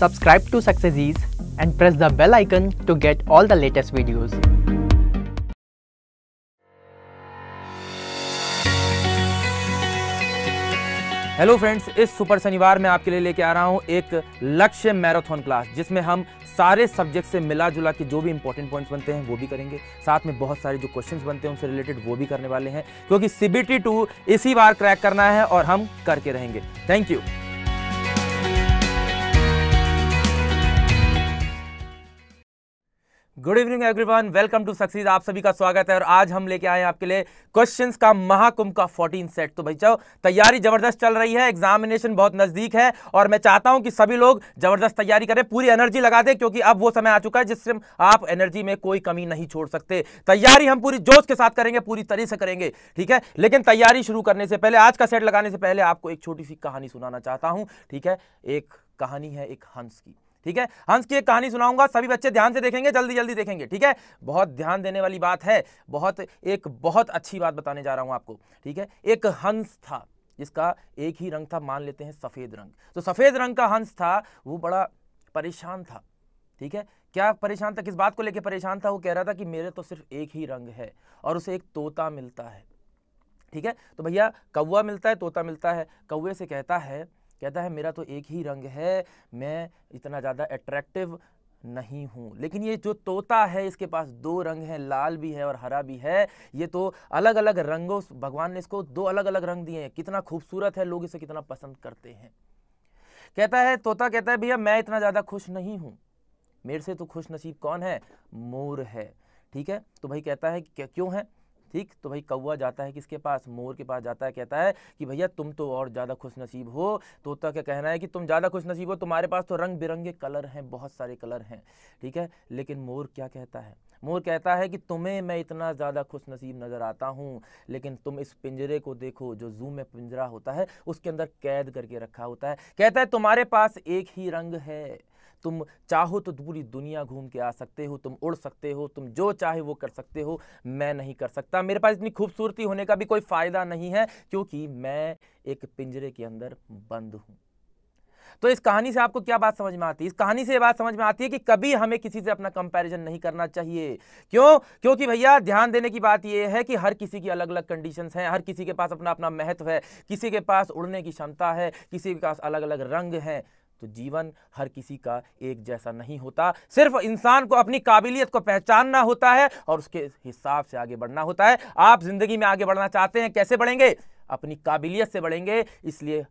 Subscribe to Successes and press the bell icon to get all the latest videos. Hello friends इस super शनिवार में आपके लिए लेके आ रहा हूँ एक लक्ष्य मैराथन क्लास जिसमें हम सारे सब्जेक्ट से मिला जुला के जो भी इंपॉर्टेंट पॉइंट्स बनते हैं वो भी करेंगे साथ में बहुत सारे जो क्वेश्चंस बनते हैं उनसे रिलेटेड वो भी करने वाले हैं क्योंकि सीबीटी टू इसी बार क्रैक करना है और हम करके रहेंगे thank you good evening everyone welcome to success आप सभी का स्वागत है और आज हम लेके आए हैं आपके लिए क्वेश्चंस का महाकुंभ का 14 सेट तो भाई चाहो तैयारी जबरदस्त चल रही है एग्जामिनेशन बहुत नजदीक है और मैं चाहता हूं कि सभी लोग जबरदस्त तैयारी करें पूरी एनर्जी लगा दें क्योंकि अब वो समय आ चुका है जिससे आप एनर्जी में कोई कमी नहीं छोड़ सकते तैयारी हम पूरी जोश के साथ करेंगे पूरी तरह से करेंगे ठीक है लेकिन तैयारी शुरू करने से पहले आज का सेट लगाने से पहले आपको एक छोटी सी कहानी सुनाना चाहता हूँ ठीक है एक कहानी है एक हंस की ठीक है हंस की एक कहानी सुनाऊंगा सभी बच्चे ध्यान से देखेंगे जल्दी जल्दी देखेंगे ठीक है बहुत ध्यान देने वाली बात है बहुत एक बहुत अच्छी बात बताने जा रहा हूं आपको ठीक है एक हंस था जिसका एक ही रंग था मान लेते हैं सफ़ेद रंग तो सफ़ेद रंग का हंस था वो बड़ा परेशान था ठीक है क्या परेशान था किस बात को लेकर परेशान था वो कह रहा था कि मेरे तो सिर्फ एक ही रंग है और उसे एक तोता मिलता है ठीक है तो भैया कौवा मिलता है तोता मिलता है कौवे से कहता है कहता है मेरा तो एक ही रंग है मैं इतना ज़्यादा अट्रैक्टिव नहीं हूँ लेकिन ये जो तोता है इसके पास दो रंग हैं लाल भी है और हरा भी है ये तो अलग अलग रंगों भगवान ने इसको दो अलग अलग रंग दिए हैं कितना खूबसूरत है लोग इसे कितना पसंद करते हैं कहता है तोता कहता है भैया मैं इतना ज़्यादा खुश नहीं हूँ मेरे से तो खुश नसीब कौन है मोर है ठीक है तो भाई कहता है कि क्यों है ठीक तो भाई कौआ जाता है किसके पास मोर के पास जाता है कहता है कि भैया तुम तो और ज़्यादा खुश नसीब हो तोता क्या कहना है कि तुम ज़्यादा खुश नसीब हो तुम्हारे पास तो रंग बिरंगे कलर हैं बहुत सारे कलर हैं ठीक है लेकिन मोर क्या कहता है मोर कहता है कि तुम्हें मैं इतना ज़्यादा खुश नसीब नज़र आता हूँ लेकिन तुम इस पिंजरे को देखो जो जू में पिंजरा होता है उसके अंदर कैद करके रखा होता है कहता है तुम्हारे पास एक ही रंग है तुम चाहो तो पूरी दुनिया घूम के आ सकते हो तुम उड़ सकते हो तुम जो चाहे वो कर सकते हो मैं नहीं कर सकता मेरे पास इतनी खूबसूरती होने का भी कोई फ़ायदा नहीं है क्योंकि मैं एक पिंजरे के अंदर बंद हूँ तो इस कहानी से आपको क्या बात समझ में आती है इस कहानी से ये बात समझ में आती है कि कभी हमें किसी से अपना कंपैरिजन नहीं करना चाहिए क्यों क्योंकि भैया ध्यान देने की बात यह है कि हर किसी की अलग अलग कंडीशंस हैं हर किसी के पास अपना अपना महत्व है किसी के पास उड़ने की क्षमता है किसी के पास अलग अलग रंग हैं तो जीवन हर किसी का एक जैसा नहीं होता सिर्फ इंसान को अपनी काबिलियत को पहचानना होता है और उसके हिसाब से आगे बढ़ना होता है आप ज़िंदगी में आगे बढ़ना चाहते हैं कैसे बढ़ेंगे अपनी काबिलियत से बढ़ेंगे इसलिए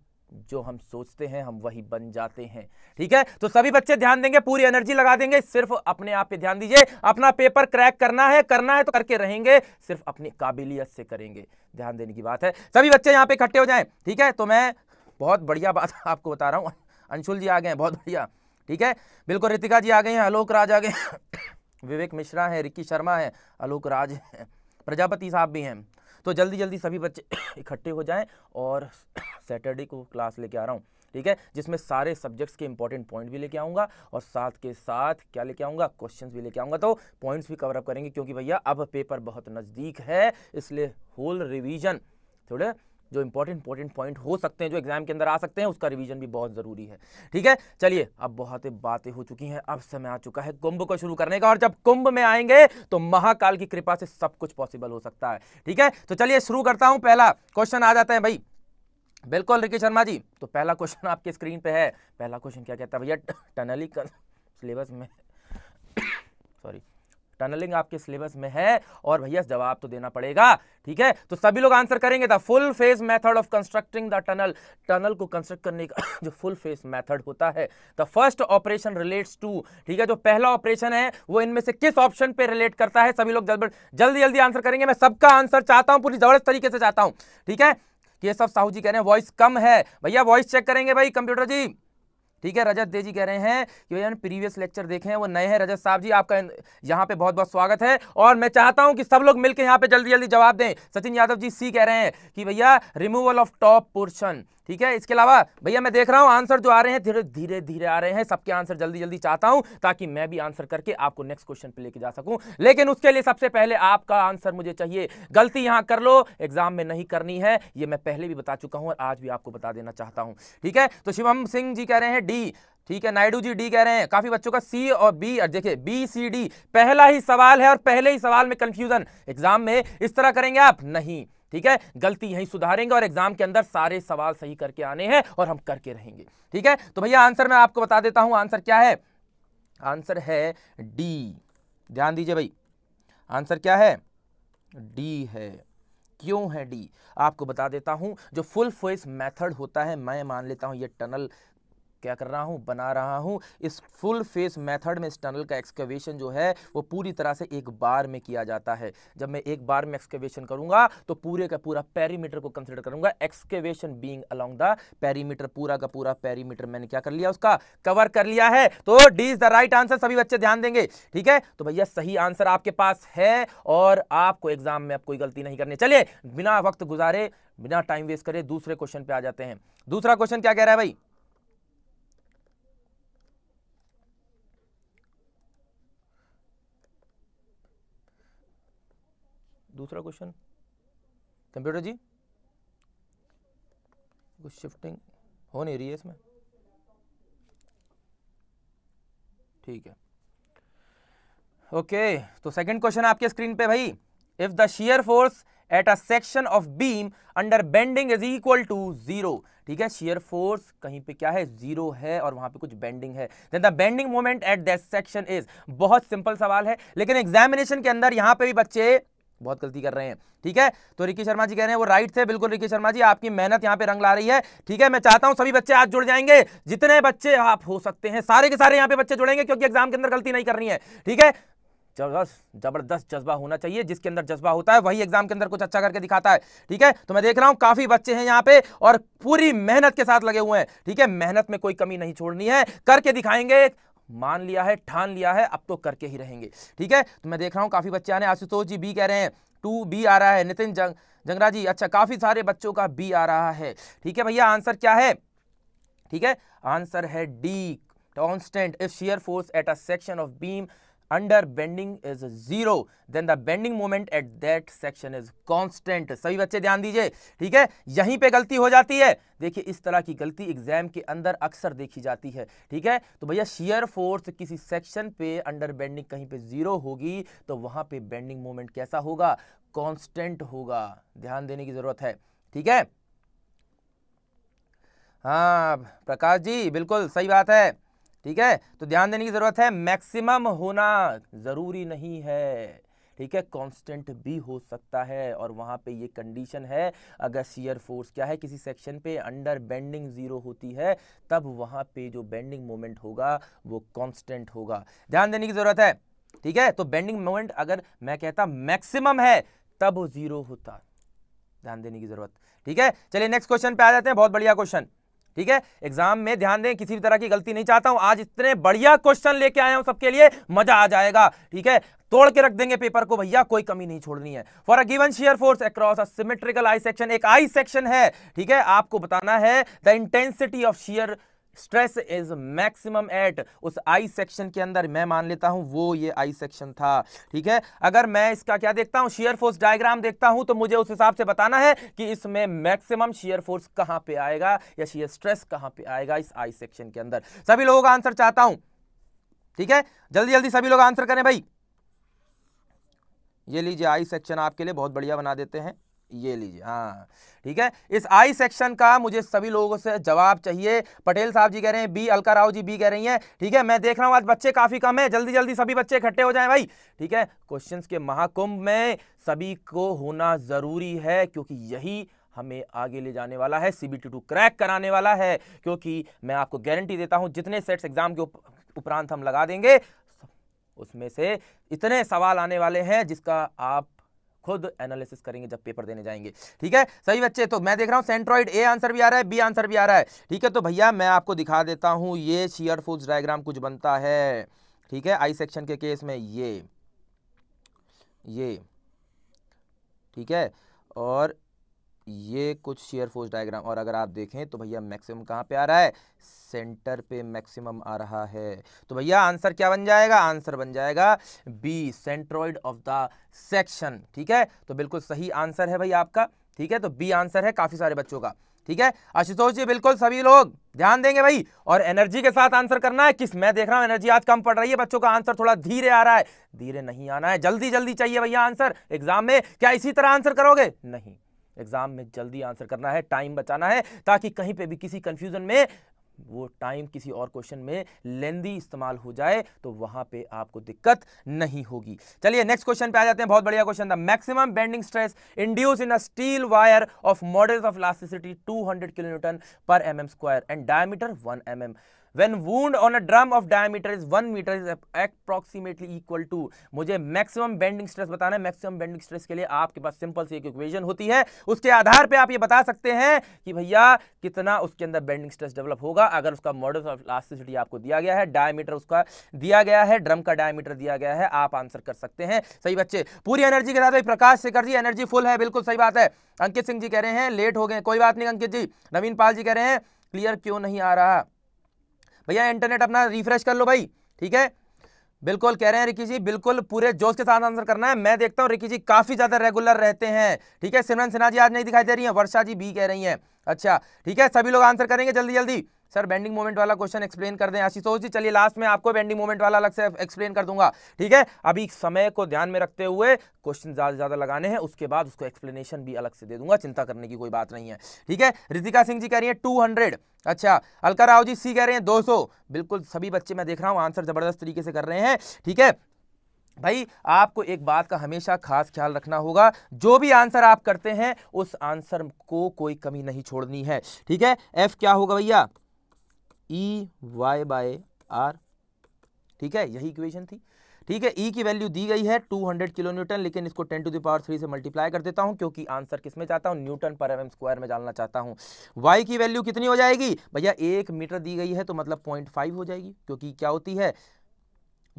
जो हम सोचते हैं हम वही बन जाते हैं ठीक है तो सभी बच्चे ध्यान देंगे पूरी एनर्जी लगा देंगे सिर्फ अपने आप पे ध्यान दीजिए अपना पेपर क्रैक करना है करना है तो करके रहेंगे सिर्फ अपनी काबिलियत से करेंगे ध्यान देने की बात है सभी बच्चे यहाँ पे इकट्ठे हो जाएं ठीक है तो मैं बहुत बढ़िया बात आपको बता रहा हूँ अंशुल जी आ गए हैं बहुत बढ़िया ठीक है बिल्कुल रितिका जी आ गए हैं आलोक राज आ गए विवेक मिश्रा है रिक्की शर्मा है आलोक राज है प्रजापति साहब भी हैं तो जल्दी जल्दी सभी बच्चे इकट्ठे हो जाएं और सैटरडे को क्लास लेके आ रहा हूँ ठीक है जिसमें सारे सब्जेक्ट्स के इंपॉर्टेंट पॉइंट भी लेके आऊँगा और साथ के साथ क्या लेके आऊँगा क्वेश्चंस भी लेके आऊँगा तो पॉइंट्स भी कवरअप करेंगे क्योंकि भैया अब पेपर बहुत नज़दीक है इसलिए होल रिविजन थोड़े जो इंपॉर्टेंट इंपॉर्टेंट पॉइंट हो सकते हैं जो एग्जाम के अंदर आ सकते हैं उसका रिवीजन भी बहुत ज़रूरी है ठीक है चलिए अब बहुत बातें हो चुकी हैं अब समय आ चुका है कुंभ को शुरू करने का और जब कुंभ में आएंगे तो महाकाल की कृपा से सब कुछ पॉसिबल हो सकता है ठीक है तो चलिए शुरू करता हूँ पहला क्वेश्चन आ जाता है भाई बिल्कुल रिकी शर्मा जी तो पहला क्वेश्चन आपके स्क्रीन पे है पहला क्वेश्चन क्या कहता है भैया टनलिंग सिलेबस में सॉरी टनलिंग आपके सिलेबस में है और भैया जवाब तो देना पड़ेगा ठीक है तो सभी लोग आंसर करेंगे the full face method of constructing the tunnel tunnel को कंस्ट्रक्ट करने का जो फुल फेस मेथड होता है the first operation relates to ठीक है जो पहला ऑपरेशन है वो इनमें से किस ऑप्शन पे रिलेट करता है सभी लोग जल्द जल्दी जल्दी आंसर करेंगे मैं सबका आंसर चाहता हूँ पूरी जबरदस्त तरीके से चाहता हूँ ठीक है ये सब साहू जी कह रहे हैं वॉइस कम है भैया वॉइस चेक करेंगे भाई कंप्यूटर जी ठीक है रजत दे जी कह रहे हैं कि भैया प्रीवियस लेक्चर देखे हैं वो नए हैं रजत साहब जी आपका यहाँ पे बहुत बहुत स्वागत है और मैं चाहता हूँ कि सब लोग मिलकर यहाँ पे जल्दी जल्दी जवाब दें सचिन यादव जी सी कह रहे हैं कि भैया रिमूवल ऑफ टॉप पोर्शन ठीक है इसके अलावा भैया मैं देख रहा हूँ आंसर जो आ रहे हैं धीरे धीरे धीरे आ रहे हैं सबके आंसर जल्दी जल्दी चाहता हूँ ताकि मैं भी आंसर करके आपको नेक्स्ट क्वेश्चन पे लेके जा सकूँ लेकिन उसके लिए सबसे पहले आपका आंसर मुझे चाहिए गलती यहाँ कर लो एग्जाम में नहीं करनी है ये मैं पहले भी बता चुका हूँ और आज भी आपको बता देना चाहता हूँ ठीक है तो शिवम सिंह जी कह रहे हैं डी ठीक है नायडू जी डी कह रहे हैं काफी बच्चों का सी और बी और देखिए बी सी डी पहला ही सवाल है और पहले ही सवाल में कंफ्यूजन एग्जाम में इस तरह करेंगे आप नहीं ठीक है गलती यहीं सुधारेंगे और एग्जाम के अंदर सारे सवाल सही करके आने हैं और हम करके रहेंगे ठीक है तो भैया आंसर मैं आपको बता देता हूं आंसर क्या है आंसर है डी ध्यान दीजिए भाई आंसर क्या है डी है क्यों है डी आपको बता देता हूं जो फुल फेस मेथड होता है मैं मान लेता हूं ये टनल क्या कर रहा हूँ बना रहा हूँ इस फुल फेस मेथड में इस टनल का एक्सकवेशन जो है वो पूरी तरह से एक बार में किया जाता है जब मैं एक बार में एक्सकवेशन करूँगा तो पूरे का पूरा पैरीमीटर को कंसिडर करूँगा excavation being along the perimeter पूरा का पूरा पैरीमीटर मैंने क्या कर लिया उसका कवर कर लिया है तो D is the right answer सभी बच्चे ध्यान देंगे ठीक है तो भैया सही आंसर आपके पास है और आपको एग्जाम में आप कोई गलती नहीं करनी चलिए बिना वक्त गुजारे बिना टाइम वेस्ट करे दूसरे क्वेश्चन पे आ जाते हैं दूसरा क्वेश्चन क्या कह रहा है भाई दूसरा क्वेश्चन कंप्यूटर जी कुछ शिफ्टिंग हो नहीं रही है इसमें ठीक है ओके okay, तो सेकंड क्वेश्चन आपके स्क्रीन पे भाई if the shear force at a section of beam under bending is equal to zero ठीक है शेयर फोर्स कहीं पे क्या है जीरो है और वहां पे कुछ बेंडिंग है then the bending moment at that section is बहुत सिंपल सवाल है लेकिन एग्जामिनेशन के अंदर यहां पे भी बच्चे बहुत गलती कर रहे हैं ठीक है तो रिकी शर्मा जी कह रहे हैं वो राइट थे बिल्कुल रिकी शर्मा जी आपकी मेहनत यहाँ पे रंग ला रही है ठीक है मैं चाहता हूँ सभी बच्चे आज जुड़ जाएंगे जितने बच्चे आप हो सकते हैं सारे के सारे यहाँ पे बच्चे जुड़ेंगे क्योंकि एग्जाम के अंदर गलती नहीं करनी है ठीक है जबरदस्त जबरदस्त जज्बा होना चाहिए जिसके अंदर जज्बा होता है वही एग्जाम के अंदर कुछ अच्छा करके दिखाता है ठीक है तो मैं देख रहा हूं काफी बच्चे हैं यहाँ पे और पूरी मेहनत के साथ लगे हुए हैं ठीक है मेहनत में कोई कमी नहीं छोड़नी है करके दिखाएंगे मान लिया है ठान लिया है अब तो करके ही रहेंगे ठीक है तो मैं देख रहा हूँ काफ़ी बच्चे आने आशुतोष जी बी कह रहे हैं टू बी आ रहा है नितिन जंग जंगरा जी अच्छा काफ़ी सारे बच्चों का बी आ रहा है ठीक है भैया आंसर क्या है ठीक है आंसर है D constant if shear force at a section of beam under bending is zero then the bending moment at that section is constant सभी बच्चे ध्यान दीजिए ठीक है यहीं पे गलती हो जाती है देखिए इस तरह की गलती एग्जाम के अंदर अक्सर देखी जाती है ठीक है तो भैया शियर फोर्स किसी सेक्शन पे अंडर बेंडिंग कहीं पे जीरो होगी तो वहां पे बेंडिंग मोमेंट कैसा होगा कॉन्स्टेंट होगा ध्यान देने की जरूरत है ठीक है हाँ प्रकाश जी बिल्कुल सही बात है ठीक है तो ध्यान देने की ज़रूरत है मैक्सिमम होना ज़रूरी नहीं है ठीक है कांस्टेंट भी हो सकता है और वहाँ पे ये कंडीशन है अगर सीयर फोर्स क्या है किसी सेक्शन पे अंडर बेंडिंग ज़ीरो होती है तब वहाँ पे जो बेंडिंग मोमेंट होगा वो कांस्टेंट होगा ध्यान देने की ज़रूरत है ठीक है तो बेंडिंग मोमेंट अगर मैं कहता मैक्सिमम है तब ज़ीरो होता ध्यान देने की ज़रूरत ठीक है चलिए नेक्स्ट क्वेश्चन पे आ जाते हैं बहुत बढ़िया क्वेश्चन ठीक है एग्जाम में ध्यान दें किसी भी तरह की गलती नहीं चाहता हूं आज इतने बढ़िया क्वेश्चन लेके आया हूं सबके लिए मजा आ जाएगा ठीक है तोड़ के रख देंगे पेपर को भैया कोई कमी नहीं छोड़नी है for a given shear force across a symmetrical I section एक आई सेक्शन है ठीक है आपको बताना है the intensity of shear stress is maximum at उस आई सेक्शन के अंदर मैं मान लेता हूं वो ये आई सेक्शन था ठीक है अगर मैं इसका क्या देखता हूं शेयर फोर्स डायग्राम देखता हूं तो मुझे उस हिसाब से बताना है कि इसमें मैक्सिमम शेयर फोर्स कहां पे आएगा या शेयर स्ट्रेस कहां पे आएगा इस आई सेक्शन के अंदर सभी लोगों का आंसर चाहता हूं ठीक है जल्दी जल्दी सभी लोग आंसर करें भाई ये लीजिए आई सेक्शन आपके लिए बहुत बढ़िया बना देते हैं ये लीजिए हाँ ठीक है इस आई सेक्शन का मुझे सभी लोगों से जवाब चाहिए पटेल साहब जी कह रहे हैं बी अलका राव जी बी कह रही हैं ठीक है मैं देख रहा हूँ आज बच्चे काफ़ी कम है जल्दी जल्दी सभी बच्चे इकट्ठे हो जाएं भाई ठीक है क्वेश्चंस के महाकुंभ में सभी को होना ज़रूरी है क्योंकि यही हमें आगे ले जाने वाला है सी टू क्रैक कराने वाला है क्योंकि मैं आपको गारंटी देता हूँ जितने सेट्स एग्जाम के उपरांत हम लगा देंगे उसमें से इतने सवाल आने वाले हैं जिसका आप खुद एनालिसिस करेंगे जब पेपर देने जाएंगे ठीक है सही बच्चे तो मैं देख रहा हूँ सेंट्रॉइड ए आंसर भी आ रहा है बी आंसर भी आ रहा है ठीक है तो भैया मैं आपको दिखा देता हूँ ये शेयर फोर्स डायग्राम कुछ बनता है ठीक है आई सेक्शन के केस में ये ये ठीक है और ये कुछ शेयर फोर्स डायग्राम और अगर आप देखें तो भैया मैक्सिमम कहाँ पे आ रहा है सेंटर पे मैक्सिमम आ रहा है तो भैया आंसर क्या बन जाएगा आंसर बन जाएगा B centroid of the section ठीक है तो बिल्कुल सही आंसर है भाई आपका ठीक है तो बी आंसर है काफ़ी सारे बच्चों का ठीक है आशुतोष जी बिल्कुल सभी लोग ध्यान देंगे भाई और एनर्जी के साथ आंसर करना है किस मैं देख रहा हूँ एनर्जी आज कम पड़ रही है बच्चों का आंसर थोड़ा धीरे आ रहा है धीरे नहीं आना है जल्दी जल्दी चाहिए भैया आंसर एग्जाम में क्या इसी तरह आंसर करोगे नहीं एग्ज़ाम में जल्दी आंसर करना है टाइम बचाना है ताकि कहीं पे भी किसी कंफ्यूजन में वो टाइम किसी और क्वेश्चन में लेंदी इस्तेमाल हो जाए तो वहां पे आपको दिक्कत नहीं होगी चलिए नेक्स्ट क्वेश्चन पे आ जाते हैं बहुत बढ़िया क्वेश्चन था maximum bending stress induced in a steel wire of modulus of elasticity 200 kilonewton per M M square and diameter 1 M M when wound on a drum of diameter is one metre is approximately equal to मुझे maximum bending stress बताना है maximum bending stress के लिए आपके पास simple सी एक equation होती है उसके आधार पर आप ये बता सकते हैं कि भैया कितना उसके अंदर बेंडिंग स्ट्रेस डेवलप होगा अगर उसका मॉडल ऑफ इलास्टिसिटी आपको दिया गया है डायमीटर उसका दिया गया है ड्रम का डायमीटर दिया गया है आप आंसर कर सकते हैं सही बच्चे पूरी एनर्जी के साथ प्रकाश शेखर जी एनर्जी फुल है बिल्कुल सही बात है अंकित सिंह जी कह रहे हैं लेट हो गए कोई बात नहीं अंकित जी नवीन पाल जी कह रहे हैं क्लियर क्यों नहीं आ रहा भैया इंटरनेट अपना रिफ्रेश कर लो भाई ठीक है बिल्कुल कह रहे हैं रिकी जी बिल्कुल पूरे जोश के साथ आंसर करना है मैं देखता हूँ रिकी जी काफ़ी ज़्यादा रेगुलर रहते हैं ठीक है सिमरन सिन्हा जी आज नहीं दिखाई दे रही हैं वर्षा जी भी कह रही हैं अच्छा ठीक है सभी लोग आंसर करेंगे जल्दी जल्दी सर बेंडिंग मोमेंट वाला क्वेश्चन एक्सप्लेन कर दें आशीषोष जी चलिए लास्ट में आपको बेंडिंग मोमेंट वाला अलग से एक्सप्लेन कर दूंगा ठीक है अभी समय को ध्यान में रखते हुए क्वेश्चन ज़्यादा ज़्यादा लगाने हैं उसके बाद उसको एक्सप्लेनेशन भी अलग से दे दूंगा चिंता करने की कोई बात नहीं है ठीक है रितिका सिंह जी कह रही है टू हंड्रेड अच्छा अलका राव जी सी कह रहे हैं दो सौ बिल्कुल सभी बच्चे मैं देख रहा हूँ आंसर ज़बरदस्त तरीके से कर रहे हैं ठीक है भाई आपको एक बात का हमेशा खास ख्याल रखना होगा जो भी आंसर आप करते हैं उस आंसर को कोई कमी नहीं छोड़नी है ठीक है एफ क्या होगा भैया ई वाई बाय आर ठीक है यही इक्वेशन थी ठीक है ई e की वैल्यू दी गई है 200 किलो न्यूटन लेकिन इसको 10 टू द पावर थ्री से मल्टीप्लाई कर देता हूं क्योंकि आंसर किस में चाहता हूं न्यूटन पर एम स्क्वायर में डालना चाहता हूं वाई की वैल्यू कितनी हो जाएगी भैया एक मीटर दी गई है तो मतलब पॉइंट फाइव हो जाएगी क्योंकि क्या होती है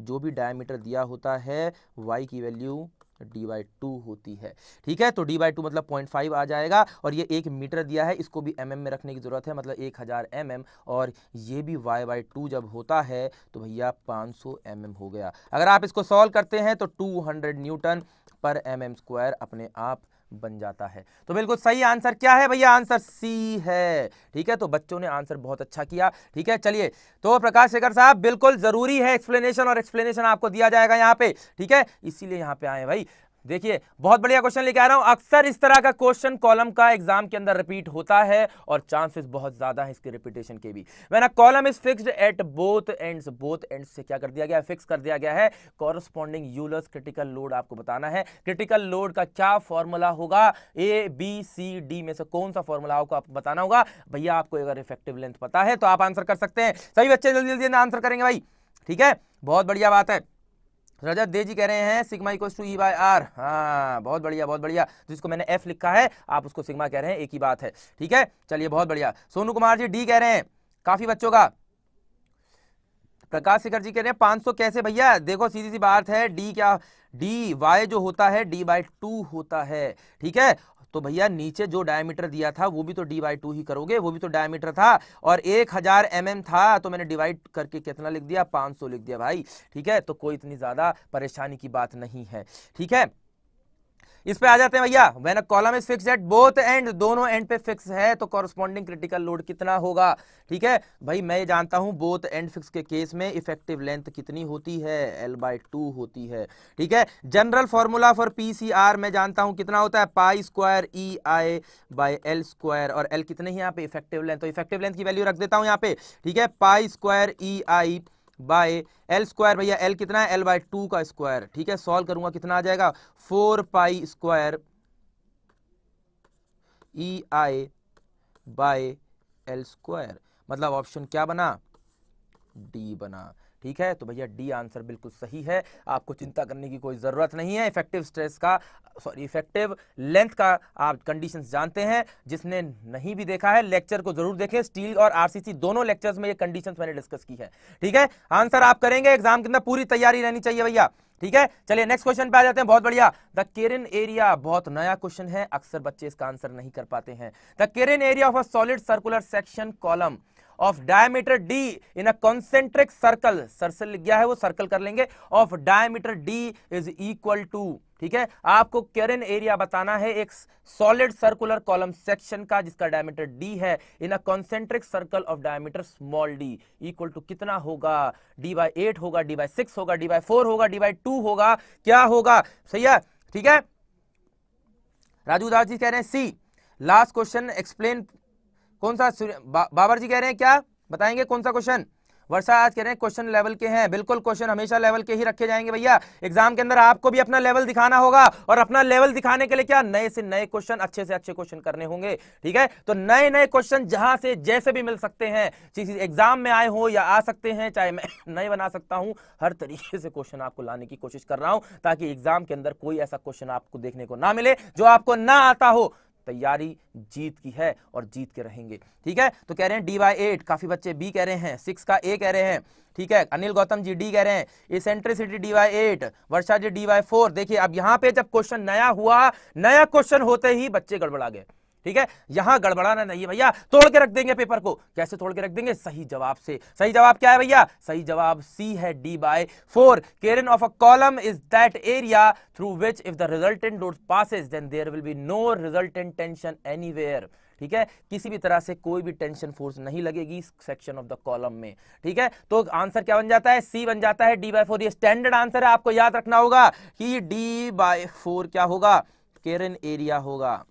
जो भी डायमीटर दिया होता है वाई की वैल्यू डी बाई टू होती है ठीक है तो डी बाई टू मतलब पॉइंट फाइव आ जाएगा और ये एक मीटर दिया है इसको भी एम mm में रखने की ज़रूरत है मतलब एक हज़ार एम एम और ये भी वाई बाई टू जब होता है तो भैया पाँच सौ एम एम हो गया अगर आप इसको सॉल्व करते हैं तो two hundred newton per M M square अपने आप बन जाता है तो बिल्कुल सही आंसर क्या है भैया आंसर सी है ठीक है तो बच्चों ने आंसर बहुत अच्छा किया ठीक है चलिए तो प्रकाश शेखर साहब बिल्कुल जरूरी है एक्सप्लेनेशन और एक्सप्लेनेशन आपको दिया जाएगा यहाँ पे ठीक है इसीलिए यहाँ पे आए भाई देखिए बहुत बढ़िया क्वेश्चन लेके आ रहा हूं अक्सर इस तरह का क्वेश्चन कॉलम का एग्जाम के अंदर रिपीट होता है और चांसेस बहुत ज्यादा है इसके रिपीटेशन के भी मैंने column is fixed at both ends both ends से क्या कर दिया गया फिक्स कर दिया गया है कॉरस्पॉन्डिंग यूलर्स क्रिटिकल लोड आपको बताना है क्रिटिकल लोड का क्या फॉर्मूला होगा ए बी सी डी में से कौन सा फॉर्मूला होगा आपको बताना होगा भैया आपको अगर इफेक्टिव लेंथ पता है तो आप आंसर कर सकते हैं सभी बच्चे जल्दी जल्दी आंसर करेंगे भाई ठीक है बहुत बढ़िया बात है रजत दे जी कह रहे हैं sigma equals to E by R हाँ बहुत बढ़िया बहुत बढ़िया जिसको तो मैंने एफ लिखा है आप उसको सिग्मा कह रहे हैं एक ही बात है ठीक है चलिए बहुत बढ़िया सोनू कुमार जी डी कह रहे हैं काफी बच्चों का प्रकाश शिखर जी कह रहे हैं पांच सौ कैसे भैया देखो सीधी सी बात है डी क्या डी वाई जो होता है डी बाई टू होता है ठीक है तो भैया नीचे जो डायमीटर दिया था वो भी तो डी बाई टू ही करोगे वो भी तो डायमीटर था और एक हजार mm था तो मैंने डिवाइड करके कितना लिख दिया 500 लिख दिया भाई ठीक है तो कोई इतनी ज्यादा परेशानी की बात नहीं है ठीक है इस पे आ जाते हैं भैया when a column is fixed at both end दोनों एंड पे फिक्स है तो कॉरस्पॉन्डिंग क्रिटिकल लोड कितना होगा ठीक है भाई मैं ये जानता हूं बोथ एंड फिक्स के केस में इफेक्टिव लेंथ कितनी होती है एल बाई टू होती है ठीक है general formula for P C R मैं जानता हूं कितना होता है pi square E I by L square और एल कितने यहाँ पे इफेक्टिव लेंथ तो इफेक्टिव लेंथ की वैल्यू रख देता हूं यहाँ पे ठीक है pi square E I by L square भैया एल कितना है एल बाय टू का स्क्वायर ठीक है सॉल्व करूंगा कितना आ जाएगा four pi square E I by L square मतलब ऑप्शन क्या बना डी बना ठीक है तो भैया डी आंसर बिल्कुल सही है आपको चिंता करने की कोई ज़रूरत नहीं है इफेक्टिव स्ट्रेस का सॉरी इफेक्टिव लेंथ का आप कंडीशन जानते हैं जिसने नहीं भी देखा है लेक्चर को जरूर देखें स्टील और आरसीसी दोनों लेक्चर्स में ये कंडीशन मैंने डिस्कस की है ठीक है आंसर आप करेंगे एग्जाम के अंदर पूरी तैयारी रहनी चाहिए भैया ठीक है चलिए नेक्स्ट क्वेश्चन पे आ जाते हैं बहुत बढ़िया द केरन एरिया बहुत नया क्वेश्चन है अक्सर बच्चे इसका आंसर नहीं कर पाते हैं the kern area of a solid circular section column of diameter D in a concentric circle circle लिख गया है वो सर्कल कर लेंगे of diameter D is equal to ठीक है आपको केरन एरिया बताना है एक सॉलिड सर्कुलर कॉलम सेक्शन का जिसका डायमीटर डी है in a concentric circle of diameter small D equal to कितना होगा डी बाई एट होगा डी बाई सिक्स होगा डी बाई फोर होगा डी बाई टू होगा क्या होगा सही है ठीक है राजू दास जी कह रहे हैं सी लास्ट क्वेश्चन एक्सप्लेन कौन सा बा, बाबर जी कह रहे हैं क्या बताएंगे कौन सा क्वेश्चन वर्षा आज कह रहे हैं क्वेश्चन लेवल के हैं बिल्कुल क्वेश्चन हमेशा लेवल के ही रखे जाएंगे भैया एग्जाम के अंदर आपको भी अपना लेवल दिखाना होगा और अपना लेवल दिखाने के लिए क्या नए से नए क्वेश्चन अच्छे से अच्छे क्वेश्चन करने होंगे ठीक है तो नए नए क्वेश्चन जहां से जैसे भी मिल सकते हैं एग्जाम में आए हो या आ सकते हैं चाहे मैं नए बना सकता हूं हर तरीके से क्वेश्चन आपको लाने की कोशिश कर रहा हूं ताकि एग्जाम के अंदर कोई ऐसा क्वेश्चन आपको देखने को ना मिले जो आपको ना आता हो तैयारी जीत की है और जीत के रहेंगे ठीक है तो कह रहे हैं डी बाई एट काफी बच्चे बी कह रहे हैं सिक्स का ए कह रहे हैं ठीक है अनिल गौतम जी डी कह रहे हैं eccentricity D by eight Varsha ji D by four देखिए अब यहां पे जब क्वेश्चन नया हुआ नया क्वेश्चन होते ही बच्चे गड़बड़ा गए ठीक है यहां गड़बड़ाना नहीं है भैया तोड़ के रख देंगे पेपर को कैसे तोड़ के रख देंगे सही जवाब से सही जवाब क्या है भैया सही जवाब सी है D by four kern of a column is that area through which if the resultant dot passes then there will be no resultant tension any ठीक है किसी भी तरह से कोई भी टेंशन फोर्स नहीं लगेगी सेक्शन ऑफ द कॉलम में ठीक है तो आंसर क्या बन जाता है सी बन जाता है डी बाय फोर ये स्टैंडर्ड आंसर है आपको याद रखना होगा कि डी बाय फोर क्या होगा केरन एरिया होगा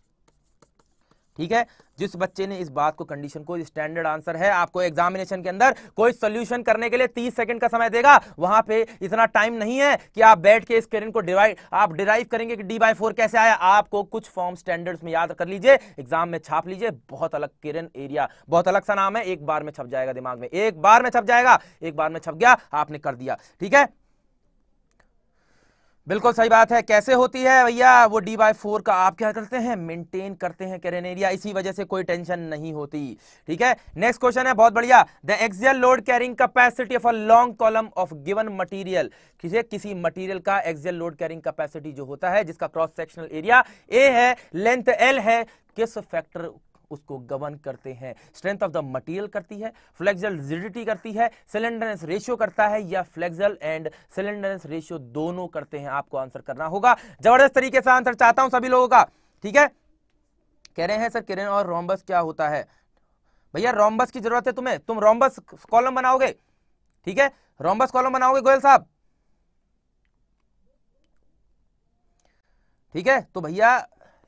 ठीक है जिस बच्चे ने इस बात को कंडीशन को स्टैंडर्ड आंसर है आपको एग्जामिनेशन के अंदर कोई सोल्यूशन करने के लिए 30 सेकंड का समय देगा वहां पे इतना टाइम नहीं है कि आप बैठ के इस क्वेश्चन को डिवाइड आप डिराइव करेंगे कि डी बाई फोर कैसे आया आपको कुछ फॉर्म स्टैंडर्ड्स में याद कर लीजिए एग्जाम में छाप लीजिए बहुत अलग किरण एरिया बहुत अलग सा नाम है एक बार में छप जाएगा दिमाग में एक बार में छप जाएगा एक बार में छप गया आपने कर दिया ठीक है बिल्कुल सही बात है कैसे होती है भैया वो डी बाई फोर का आप क्या करते हैं मेंटेन करते हैं करेन एरिया इसी वजह से कोई टेंशन नहीं होती ठीक है नेक्स्ट क्वेश्चन है बहुत बढ़िया the axial load carrying capacity of a long column of given material किसी किसी मटीरियल का एक्सियल लोड कैरिंग कैपेसिटी जो होता है जिसका क्रॉस सेक्शनल एरिया ए है लेंथ एल है किस फैक्टर उसको गवर्न करते हैं स्ट्रेंथ ऑफ द मटेरियल करती है फ्लेक्सल रिजिडिटी करती है सिलेंडरनेस रेशियो करता है या फ्लेक्सल एंड सिलेंडरनेस रेशियो दोनों करते हैं आपको आंसर करना होगा जबरदस्त तरीके से आंसर चाहता हूं सभी लोगों का ठीक है कह रहे हैं सर किरण और रोमबस क्या होता है भैया रोमबस की जरूरत है तुम्हें तुम रोमबस कॉलम बनाओगे ठीक है रोमबस कॉलम बनाओगे गोयल साहब ठीक है तो भैया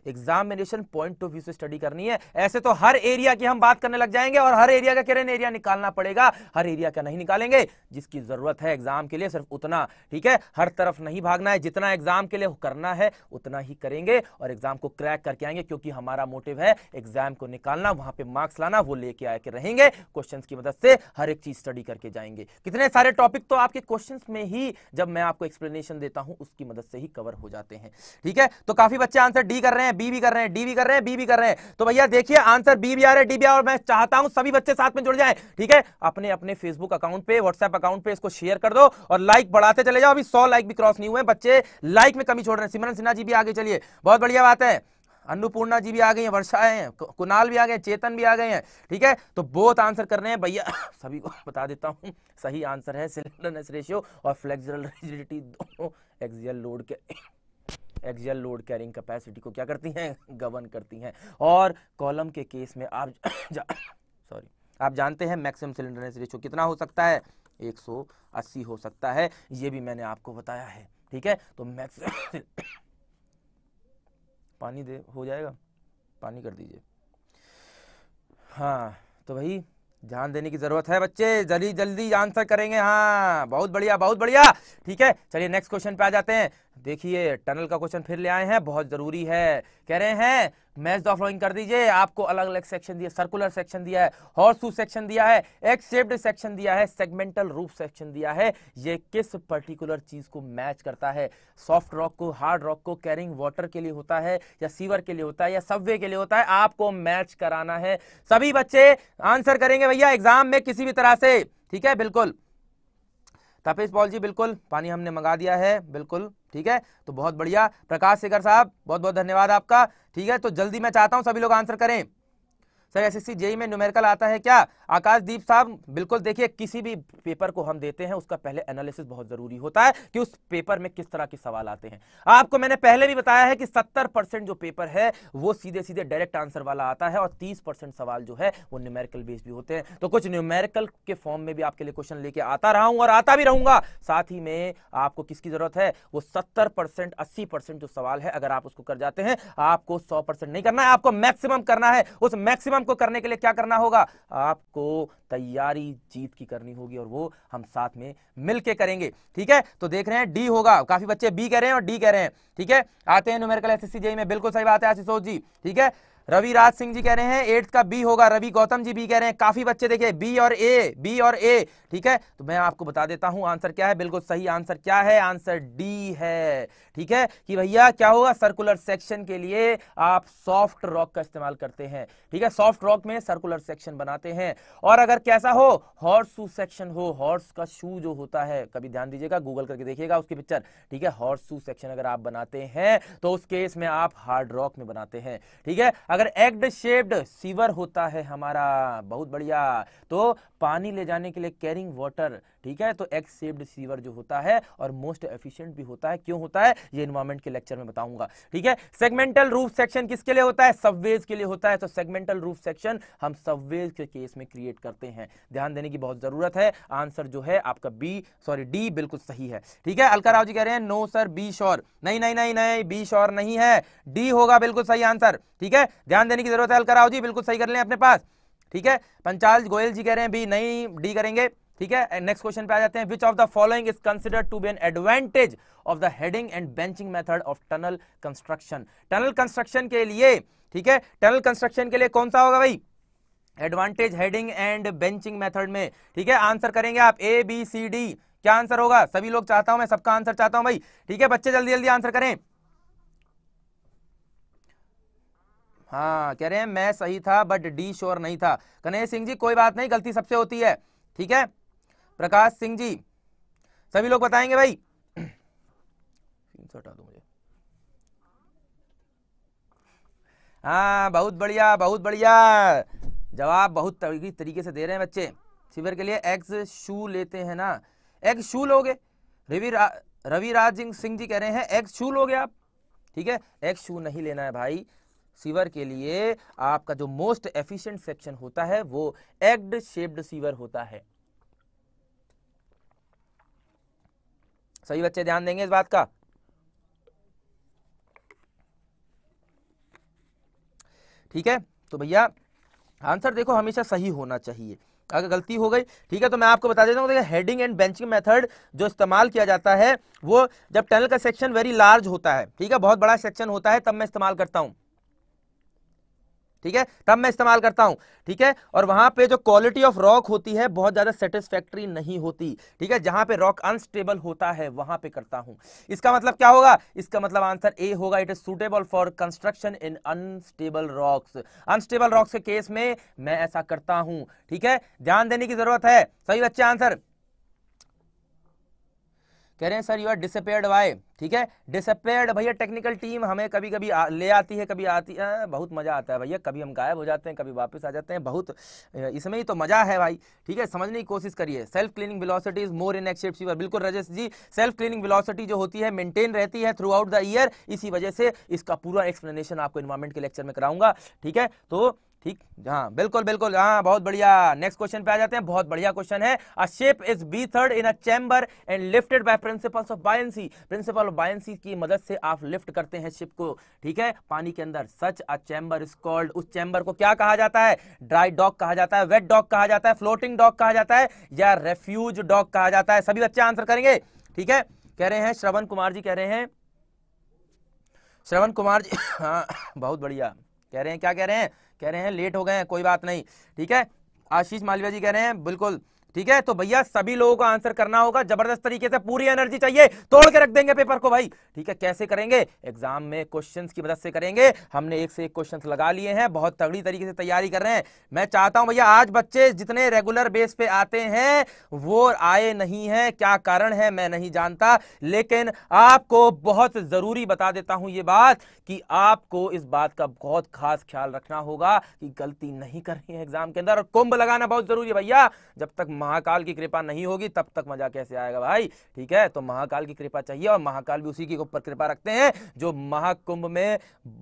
एग्जामिनेशन पॉइंट ऑफ व्यू से स्टडी करनी है ऐसे तो हर एरिया की हम बात करने लग जाएंगे और हर एरिया का किरण एरिया निकालना पड़ेगा हर एरिया का नहीं निकालेंगे जिसकी जरूरत है एग्जाम के लिए सिर्फ उतना ठीक है हर तरफ नहीं भागना है जितना एग्जाम के लिए करना है उतना ही करेंगे और एग्जाम को क्रैक करके आएंगे क्योंकि हमारा मोटिव है एग्जाम को निकालना वहां पर मार्क्स लाना वो लेके आके रहेंगे क्वेश्चन की मदद से हर एक चीज स्टडी करके जाएंगे कितने सारे टॉपिक तो आपके क्वेश्चन में ही जब मैं आपको एक्सप्लेनेशन देता हूं उसकी मदद से ही कवर हो जाते हैं ठीक है तो काफी बच्चे आंसर डी कर रहे हैं हैं बी भी कर रहे हैं डी भी कर रहे हैं बी भी कर रहे हैं तो भैया देखिए आंसर बी भी आ रहा है डी भी आ रहा है मैं चाहता हूं सभी बच्चे साथ में जुड़ जाए ठीक है अपने अपने फेसबुक अकाउंट पे व्हाट्सएप अकाउंट पे इसको शेयर कर दो और लाइक बढ़ाते चले जाओ अभी सौ लाइक भी क्रॉस नहीं हुए बच्चे लाइक में कमी छोड़ रहे हैं सिमरन सिन्हा जी भी आगे चलिए बहुत बढ़िया बात है अन्नपूर्णा जी भी आ गई हैं वर्षा हैं कुणाल भी आ गए चेतन भी आ गए हैं ठीक है तो बहुत आंसर कर रहे हैं भैया सभी को बता देता हूं सही आंसर है सिलेंडरनेस रेशियो और फ्लेक्सिबल रिजिडिटी दोनों एक्सियल लोड के एक्जल लोड कैरिंग कैपेसिटी को क्या करती हैं गवर्न करती हैं और कॉलम के केस में आप सॉरी आप जानते हैं मैक्सिमम सिलेंडरनेस रेशो कितना हो सकता है 180 हो सकता है ये भी मैंने आपको बताया है ठीक है तो मैक्सिम पानी दे हो जाएगा पानी कर दीजिए हाँ तो भाई ध्यान देने की जरूरत है बच्चे जल्दी जल्दी आंसर करेंगे हाँ बहुत बढ़िया बहुत बढ़िया ठीक है चलिए नेक्स्ट क्वेश्चन पे आ जाते हैं देखिए टनल का क्वेश्चन फिर ले आए हैं बहुत ज़रूरी है कह रहे हैं मैच द फ्लोइंग कर दीजिए आपको अलग अलग सेक्शन दिया सर्कुलर सेक्शन दिया है हॉर्स सेक्शन दिया है एक शेप्ड सेक्शन दिया है सेगमेंटल रूप सेक्शन दिया है ये किस पर्टिकुलर चीज़ को मैच करता है सॉफ्ट रॉक को हार्ड रॉक को कैरिंग वाटर के लिए होता है या सीवर के लिए होता है या सबवे के लिए होता है आपको मैच कराना है सभी बच्चे आंसर करेंगे भैया एग्जाम में किसी भी तरह से ठीक है बिल्कुल तपेश पॉल जी बिल्कुल पानी हमने मंगा दिया है बिल्कुल ठीक है तो बहुत बढ़िया प्रकाश शेखर साहब बहुत बहुत धन्यवाद आपका ठीक है तो जल्दी मैं चाहता हूं सभी लोग आंसर करें सर एस एस जेई में न्यूमेरिकल आता है क्या आकाशदीप साहब बिल्कुल देखिए किसी भी पेपर को हम देते हैं उसका पहले एनालिसिस बहुत जरूरी होता है कि उस पेपर में किस तरह के सवाल आते हैं आपको मैंने पहले भी बताया है कि सत्तर परसेंट जो पेपर है वो सीधे सीधे डायरेक्ट आंसर वाला आता है और तीस परसेंट सवाल जो है वो न्यूमेरिकल बेस्ड भी होते हैं तो कुछ न्यूमेरिकल के फॉर्म में भी आपके लिए क्वेश्चन लेके आता रहा हूं और आता भी रहूंगा साथ ही में आपको किसकी जरूरत है वो सत्तर परसेंट अस्सी परसेंट जो सवाल है अगर आप उसको कर जाते हैं आपको सौ परसेंट नहीं करना है आपको मैक्सिमम करना है उस मैक्सिमम काम को करने के लिए क्या करना होगा आपको तैयारी जीत की करनी होगी और वो हम साथ में मिलके करेंगे ठीक है तो देख रहे हैं डी होगा काफी बच्चे बी कह रहे हैं और डी कह रहे हैं ठीक है आते हैं न्यूमेरिकल एसएससी जेई में बिल्कुल सही बात है आशीष जी ठीक है रवि राज सिंह जी कह रहे हैं एट्थ का बी होगा रवि गौतम जी भी कह रहे हैं काफी बच्चे देखे बी और ए बी और ए ठीक है तो मैं आपको बता देता हूं आंसर क्या है बिल्कुल सही आंसर क्या है आंसर डी है ठीक है कि भैया क्या होगा सर्कुलर सेक्शन के लिए आप सॉफ्ट रॉक का इस्तेमाल करते हैं ठीक है सॉफ्ट रॉक में सर्कुलर सेक्शन बनाते हैं और अगर कैसा हो हॉर्स शू सेक्शन हो हॉर्स का शू जो होता है कभी ध्यान दीजिएगा गूगल करके देखिएगा उसकी पिक्चर ठीक है हॉर्स शू सेक्शन अगर आप बनाते हैं तो उस केस में आप हार्ड रॉक में बनाते हैं ठीक है अगर एग्ड शेप्ड सीवर होता है हमारा बहुत बढ़िया तो पानी ले जाने के लिए कैरिंग वाटर ठीक है तो एक्स सेव्ड सीवर जो होता है और मोस्ट एफिशिएंट भी होता है क्यों होता है ये इन्वायरमेंट के लेक्चर में बताऊंगा ठीक है सेगमेंटल रूफ सेक्शन किसके लिए होता है सबवेज के लिए होता है तो सेगमेंटल रूफ सेक्शन हम सबवेज के केस में क्रिएट करते हैं ध्यान देने की बहुत जरूरत है आंसर जो है आपका बी सॉरी डी बिल्कुल सही है ठीक है अलका राव जी कह रहे हैं नो सर बी श्योर नहीं नहीं नहीं नहीं बी श्योर नहीं है डी होगा बिल्कुल सही आंसर ठीक है ध्यान देने की जरूरत है अलका राव जी बिल्कुल सही कर लें अपने पास ठीक है पंचाल गोयल जी कह रहे हैं बी नहीं डी करेंगे ठीक है नेक्स्ट क्वेश्चन पे आ जाते हैं which of the following is considered to be an advantage of the heading and benching method of tunnel construction tunnel construction के लिए ठीक है टनल कंस्ट्रक्शन के लिए कौन सा होगा भाई advantage heading and benching method में ठीक है आंसर करेंगे आप ए बी सी डी क्या आंसर होगा सभी लोग चाहता हूं मैं सबका आंसर चाहता हूं भाई ठीक है बच्चे जल्दी जल्दी आंसर करें हाँ कह रहे हैं मैं सही था बट डी श्योर नहीं था कन्हैया सिंह जी कोई बात नहीं गलती सबसे होती है ठीक है प्रकाश सिंह जी सभी लोग बताएंगे भाई हटा दो मुझे हाँ बहुत बढ़िया बहुत बढ़िया जवाब बहुत तरीके तरीके से दे रहे हैं बच्चे शिविर के लिए एग्स शू लेते हैं ना एक्स शू लोगे रवि रा, रविराज सिंह जी कह रहे हैं एग्स शू लोगे आप ठीक है एग्स शू नहीं लेना है भाई सीवर के लिए आपका जो मोस्ट एफिशिएंट सेक्शन होता है वो एग्ड शेप्ड सीवर होता है सभी बच्चे ध्यान देंगे इस बात का ठीक है तो भैया आंसर देखो हमेशा सही होना चाहिए अगर गलती हो गई ठीक है तो मैं आपको बता देता हूँ देखिए हेडिंग एंड बेंचिंग मेथड जो इस्तेमाल किया जाता है वो जब टनल का सेक्शन वेरी लार्ज होता है ठीक है बहुत बड़ा सेक्शन होता है तब मैं इस्तेमाल करता हूँ ठीक है तब मैं इस्तेमाल करता हूं ठीक है और वहां पे जो क्वालिटी ऑफ रॉक होती है बहुत ज़्यादा सेटिस्फैक्ट्री नहीं होती ठीक है जहां पे रॉक अनस्टेबल होता है वहां पे करता हूं इसका मतलब क्या होगा इसका मतलब आंसर ए होगा it is suitable for construction in unstable rocks unstable rocks के केस में मैं ऐसा करता हूं ठीक है ध्यान देने की जरूरत है सही बच्चे आंसर कह रहे हैं sir you are disappeared why ठीक है डिसअपेयर्ड भैया टेक्निकल टीम हमें कभी कभी आ, ले आती है कभी आती है बहुत मज़ा आता है भैया कभी हम गायब हो जाते हैं कभी वापस आ जाते हैं बहुत इसमें ही तो मज़ा है भाई ठीक है समझने की कोशिश करिए self cleaning velocity is more in except बिल्कुल Rajesh ji self cleaning velocity जो होती है मेंटेन रहती है थ्रू आउट द ईयर इसी वजह से इसका पूरा एक्सप्लेनेशन आपको इन्वायरमेंट के लेक्चर में कराऊंगा ठीक है तो ठीक हाँ बिल्कुल बिल्कुल हाँ बहुत बढ़िया नेक्स्ट क्वेश्चन पे आ जाते हैं बहुत बढ़िया क्वेश्चन है a ship is berthed in a chamber and lifted by principles of buoyancy principle of buoyancy की मदद से आप लिफ्ट करते हैं शिप को ठीक है पानी के अंदर such a chamber is called उस चैम्बर को क्या कहा जाता है ड्राई डॉग कहा जाता है वेट डॉग कहा जाता है फ्लोटिंग डॉग कहा जाता है या रेफ्यूज डॉग कहा जाता है सभी बच्चे आंसर करेंगे ठीक है कह रहे हैं श्रवण कुमार जी कह रहे हैं श्रवण कुमार जी हाँ बहुत बढ़िया कह रहे हैं क्या कह रहे हैं कह रहे हैं लेट हो गए हैं कोई बात नहीं ठीक है आशीष मालविया जी कह रहे हैं बिल्कुल ठीक है तो भैया सभी लोगों को आंसर करना होगा जबरदस्त तरीके से पूरी एनर्जी चाहिए तोड़ के रख देंगे पेपर को भाई ठीक है कैसे करेंगे एग्जाम में क्वेश्चन की मदद से करेंगे हमने एक से एक क्वेश्चन लगा लिए हैं बहुत तगड़ी तरीके से तैयारी कर रहे हैं मैं चाहता हूं भैया आज बच्चे जितने रेगुलर बेस पे आते हैं वो आए नहीं है क्या कारण है मैं नहीं जानता लेकिन आपको बहुत जरूरी बता देता हूं ये बात कि आपको इस बात का बहुत खास ख्याल रखना होगा कि गलती नहीं करनी है एग्जाम के अंदर और कुंभ लगाना बहुत जरूरी है भैया जब तक महाकाल की कृपा नहीं होगी तब तक मजा कैसे आएगा भाई ठीक है तो महाकाल की कृपा चाहिए और महाकाल भी उसी के ऊपर कृपा रखते हैं जो महाकुंभ में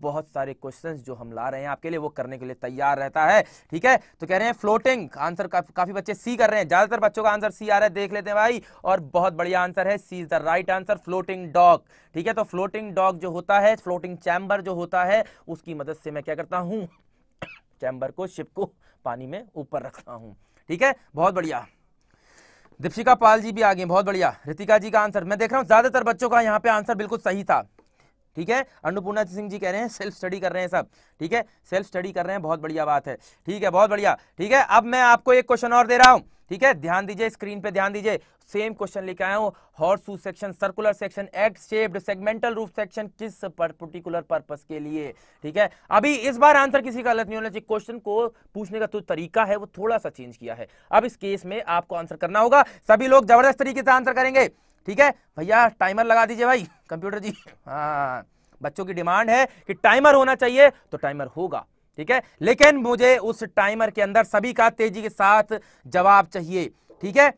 बहुत सारे क्वेश्चन जो हम ला रहे हैं आपके लिए वो करने के लिए तैयार रहता है ठीक है तो कह रहे हैं फ्लोटिंग आंसर का, काफी बच्चे सी कर रहे हैं ज्यादातर बच्चों का आंसर सी आ रहा है देख लेते हैं भाई और बहुत बढ़िया आंसर है C is the right answer floating dock ठीक है तो फ्लोटिंग डॉग जो होता है फ्लोटिंग चैम्बर जो होता है उसकी मदद से मैं क्या करता हूं चैम्बर को शिप को पानी में ऊपर रखता हूं ठीक है बहुत बढ़िया दीपिका पाल जी भी आ गए बहुत बढ़िया रितिका जी का आंसर मैं देख रहा हूँ ज्यादातर बच्चों का यहाँ पे आंसर बिल्कुल सही था ठीक है अन्नपूर्णा सिंह जी कह रहे हैं सेल्फ स्टडी कर रहे हैं सब ठीक है सेल्फ स्टडी कर रहे हैं बहुत बढ़िया बात है ठीक है बहुत बढ़िया ठीक है अब मैं आपको एक क्वेश्चन और दे रहा हूँ ठीक है ध्यान दीजिए स्क्रीन पे ध्यान दीजिए सेम क्वेश्चन लेके आया हूँ horseshoe section circular section egg shaped segmental roof section किस पर्टिकुलर पर्पस के लिए ठीक है अभी इस बार आंसर किसी का गलत नहीं होना चाहिए क्वेश्चन को पूछने का तो तरीका है वो थोड़ा सा चेंज किया है अब इस केस में आपको आंसर करना होगा सभी लोग जबरदस्त तरीके से आंसर करेंगे ठीक है भैया टाइमर लगा दीजिए भाई कंप्यूटर जी हाँ बच्चों की डिमांड है कि टाइमर होना चाहिए तो टाइमर होगा ठीक है लेकिन मुझे उस टाइमर के अंदर सभी का तेजी के साथ जवाब चाहिए ठीक है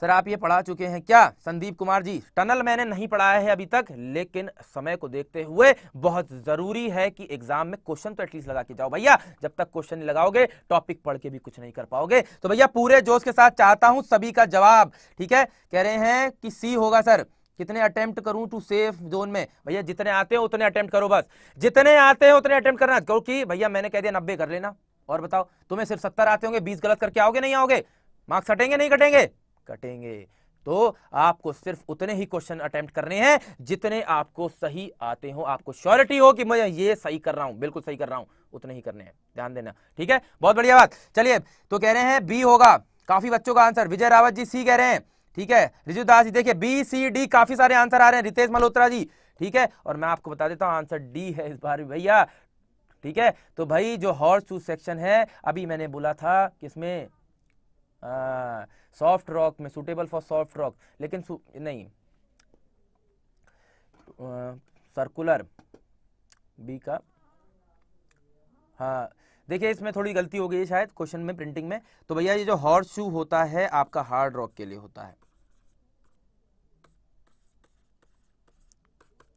सर आप ये पढ़ा चुके हैं क्या संदीप कुमार जी टनल मैंने नहीं पढ़ाया है अभी तक लेकिन समय को देखते हुए बहुत जरूरी है कि एग्जाम में क्वेश्चन तो एटलीस्ट लगा के जाओ भैया जब तक क्वेश्चन नहीं लगाओगे टॉपिक पढ़ के भी कुछ नहीं कर पाओगे तो भैया पूरे जोश के साथ चाहता हूं सभी का जवाब ठीक है कह रहे हैं कि सी होगा सर कितने अटेम्प्ट करूं टू सेफ जोन में भैया जितने आते हैं उतने अटेम्प्ट करो बस जितने आते हैं उतने अटेम्प्ट करना क्योंकि भैया मैंने कह दिया नब्बे कर लेना और बताओ तुम्हें सिर्फ सत्तर आते होंगे बीस गलत करके आओगे नहीं आओगे मार्क्स हटेंगे नहीं कटेंगे कटेंगे तो आपको सिर्फ उतने ही क्वेश्चन अटेम्प्ट करने हैं जितने आपको सही आते हो आपको श्योरिटी हो कि मैं ये सही कर रहा हूं बिल्कुल सही कर रहा हूं उतने ही करने हैं ध्यान देना ठीक है बहुत बढ़िया बात चलिए तो कह रहे हैं बी होगा काफी बच्चों का आंसर विजय रावत जी सी कह रहे हैं ठीक है रिजु दास जी देखिए बी सी डी काफी सारे आंसर आ रहे हैं रितेश मल्होत्रा जी ठीक है और मैं आपको बता देता हूं आंसर डी है इस बार भैया ठीक है तो भाई जो हॉर्स शूज सेक्शन है अभी मैंने बोला था किसमें सॉफ्ट रॉक में सुटेबल फॉर सॉफ्ट रॉक लेकिन नहीं सर्कुलर बी का हाँ देखिए इसमें थोड़ी गलती हो गई है शायद क्वेश्चन में प्रिंटिंग में तो भैया ये जो हॉर्स शू होता है आपका हार्ड रॉक के लिए होता है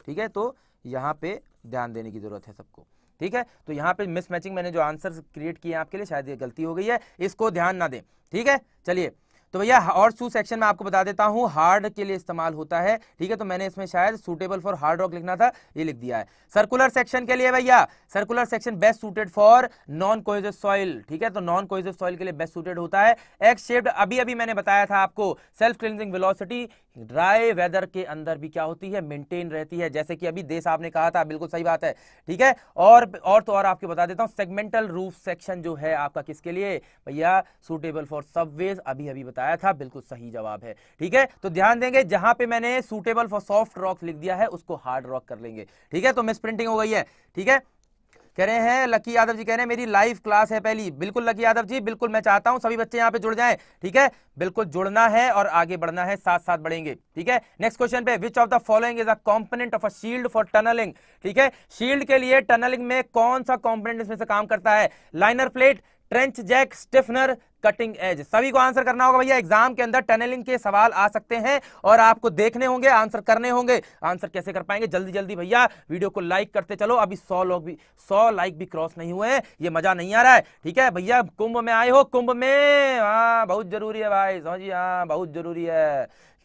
ठीक है तो यहां पे ध्यान देने की जरूरत है सबको ठीक है तो यहां पे मिसमैचिंग मैंने जो आंसर क्रिएट किए आपके लिए शायद ये गलती हो गई है इसको ध्यान ना दें ठीक है चलिए तो भैया और शू सेक्शन में आपको बता देता हूँ हार्ड के लिए इस्तेमाल होता है ठीक है तो मैंने इसमें शायद सुटेबल फॉर हार्ड रॉक लिखना था ये लिख दिया है सर्कुलर सेक्शन के लिए भैया circular section best suited for non cohesive soil ठीक है तो नॉन कोइजिव सॉइल के लिए बेस्ट सुटेड होता है एक्स शेप्ड अभी अभी मैंने बताया था आपको self cleansing velocity dry weather के अंदर भी क्या होती है मेंटेन रहती है जैसे कि अभी देश आपने कहा था बिल्कुल सही बात है ठीक है और और तो और आपको बता देता हूँ सेगमेंटल रूफ सेक्शन जो है आपका किसके लिए भैया सुटेबल फॉर सब अभी अभी बताया बताया था बिल्कुल सही जवाब है ठीक है तो ध्यान देंगे जहां पे मैंने सूटेबल फॉर सॉफ्ट रॉक लिख दिया है उसको हार्ड रॉक कर लेंगे ठीक है तो मिस प्रिंटिंग हो गई है ठीक है कह रहे हैं लकी यादव जी कह रहे हैं मेरी लाइव क्लास है पहली बिल्कुल लकी यादव जी बिल्कुल मैं चाहता हूं सभी बच्चे यहां पे जुड़ जाएं ठीक है बिल्कुल जुड़ना है और आगे बढ़ना है साथ साथ बढ़ेंगे ठीक है नेक्स्ट क्वेश्चन पे which of the following is a component of a shield for tunneling ठीक है शील्ड के लिए टनलिंग में कौन सा कॉम्पोनेंट इसमें से काम करता है liner plate trench jack stiffener cutting edge सभी को आंसर करना होगा भैया एग्जाम के अंदर टनलिंग के सवाल आ सकते हैं और आपको देखने होंगे आंसर करने होंगे आंसर कैसे कर पाएंगे जल्दी जल्दी भैया वीडियो को लाइक करते चलो अभी सौ लोग भी सौ लाइक भी क्रॉस नहीं हुए हैं ये मजा नहीं आ रहा है ठीक है भैया कुंभ में आए हो कुंभ में हाँ बहुत जरूरी है भाई समझिए हाँ बहुत जरूरी है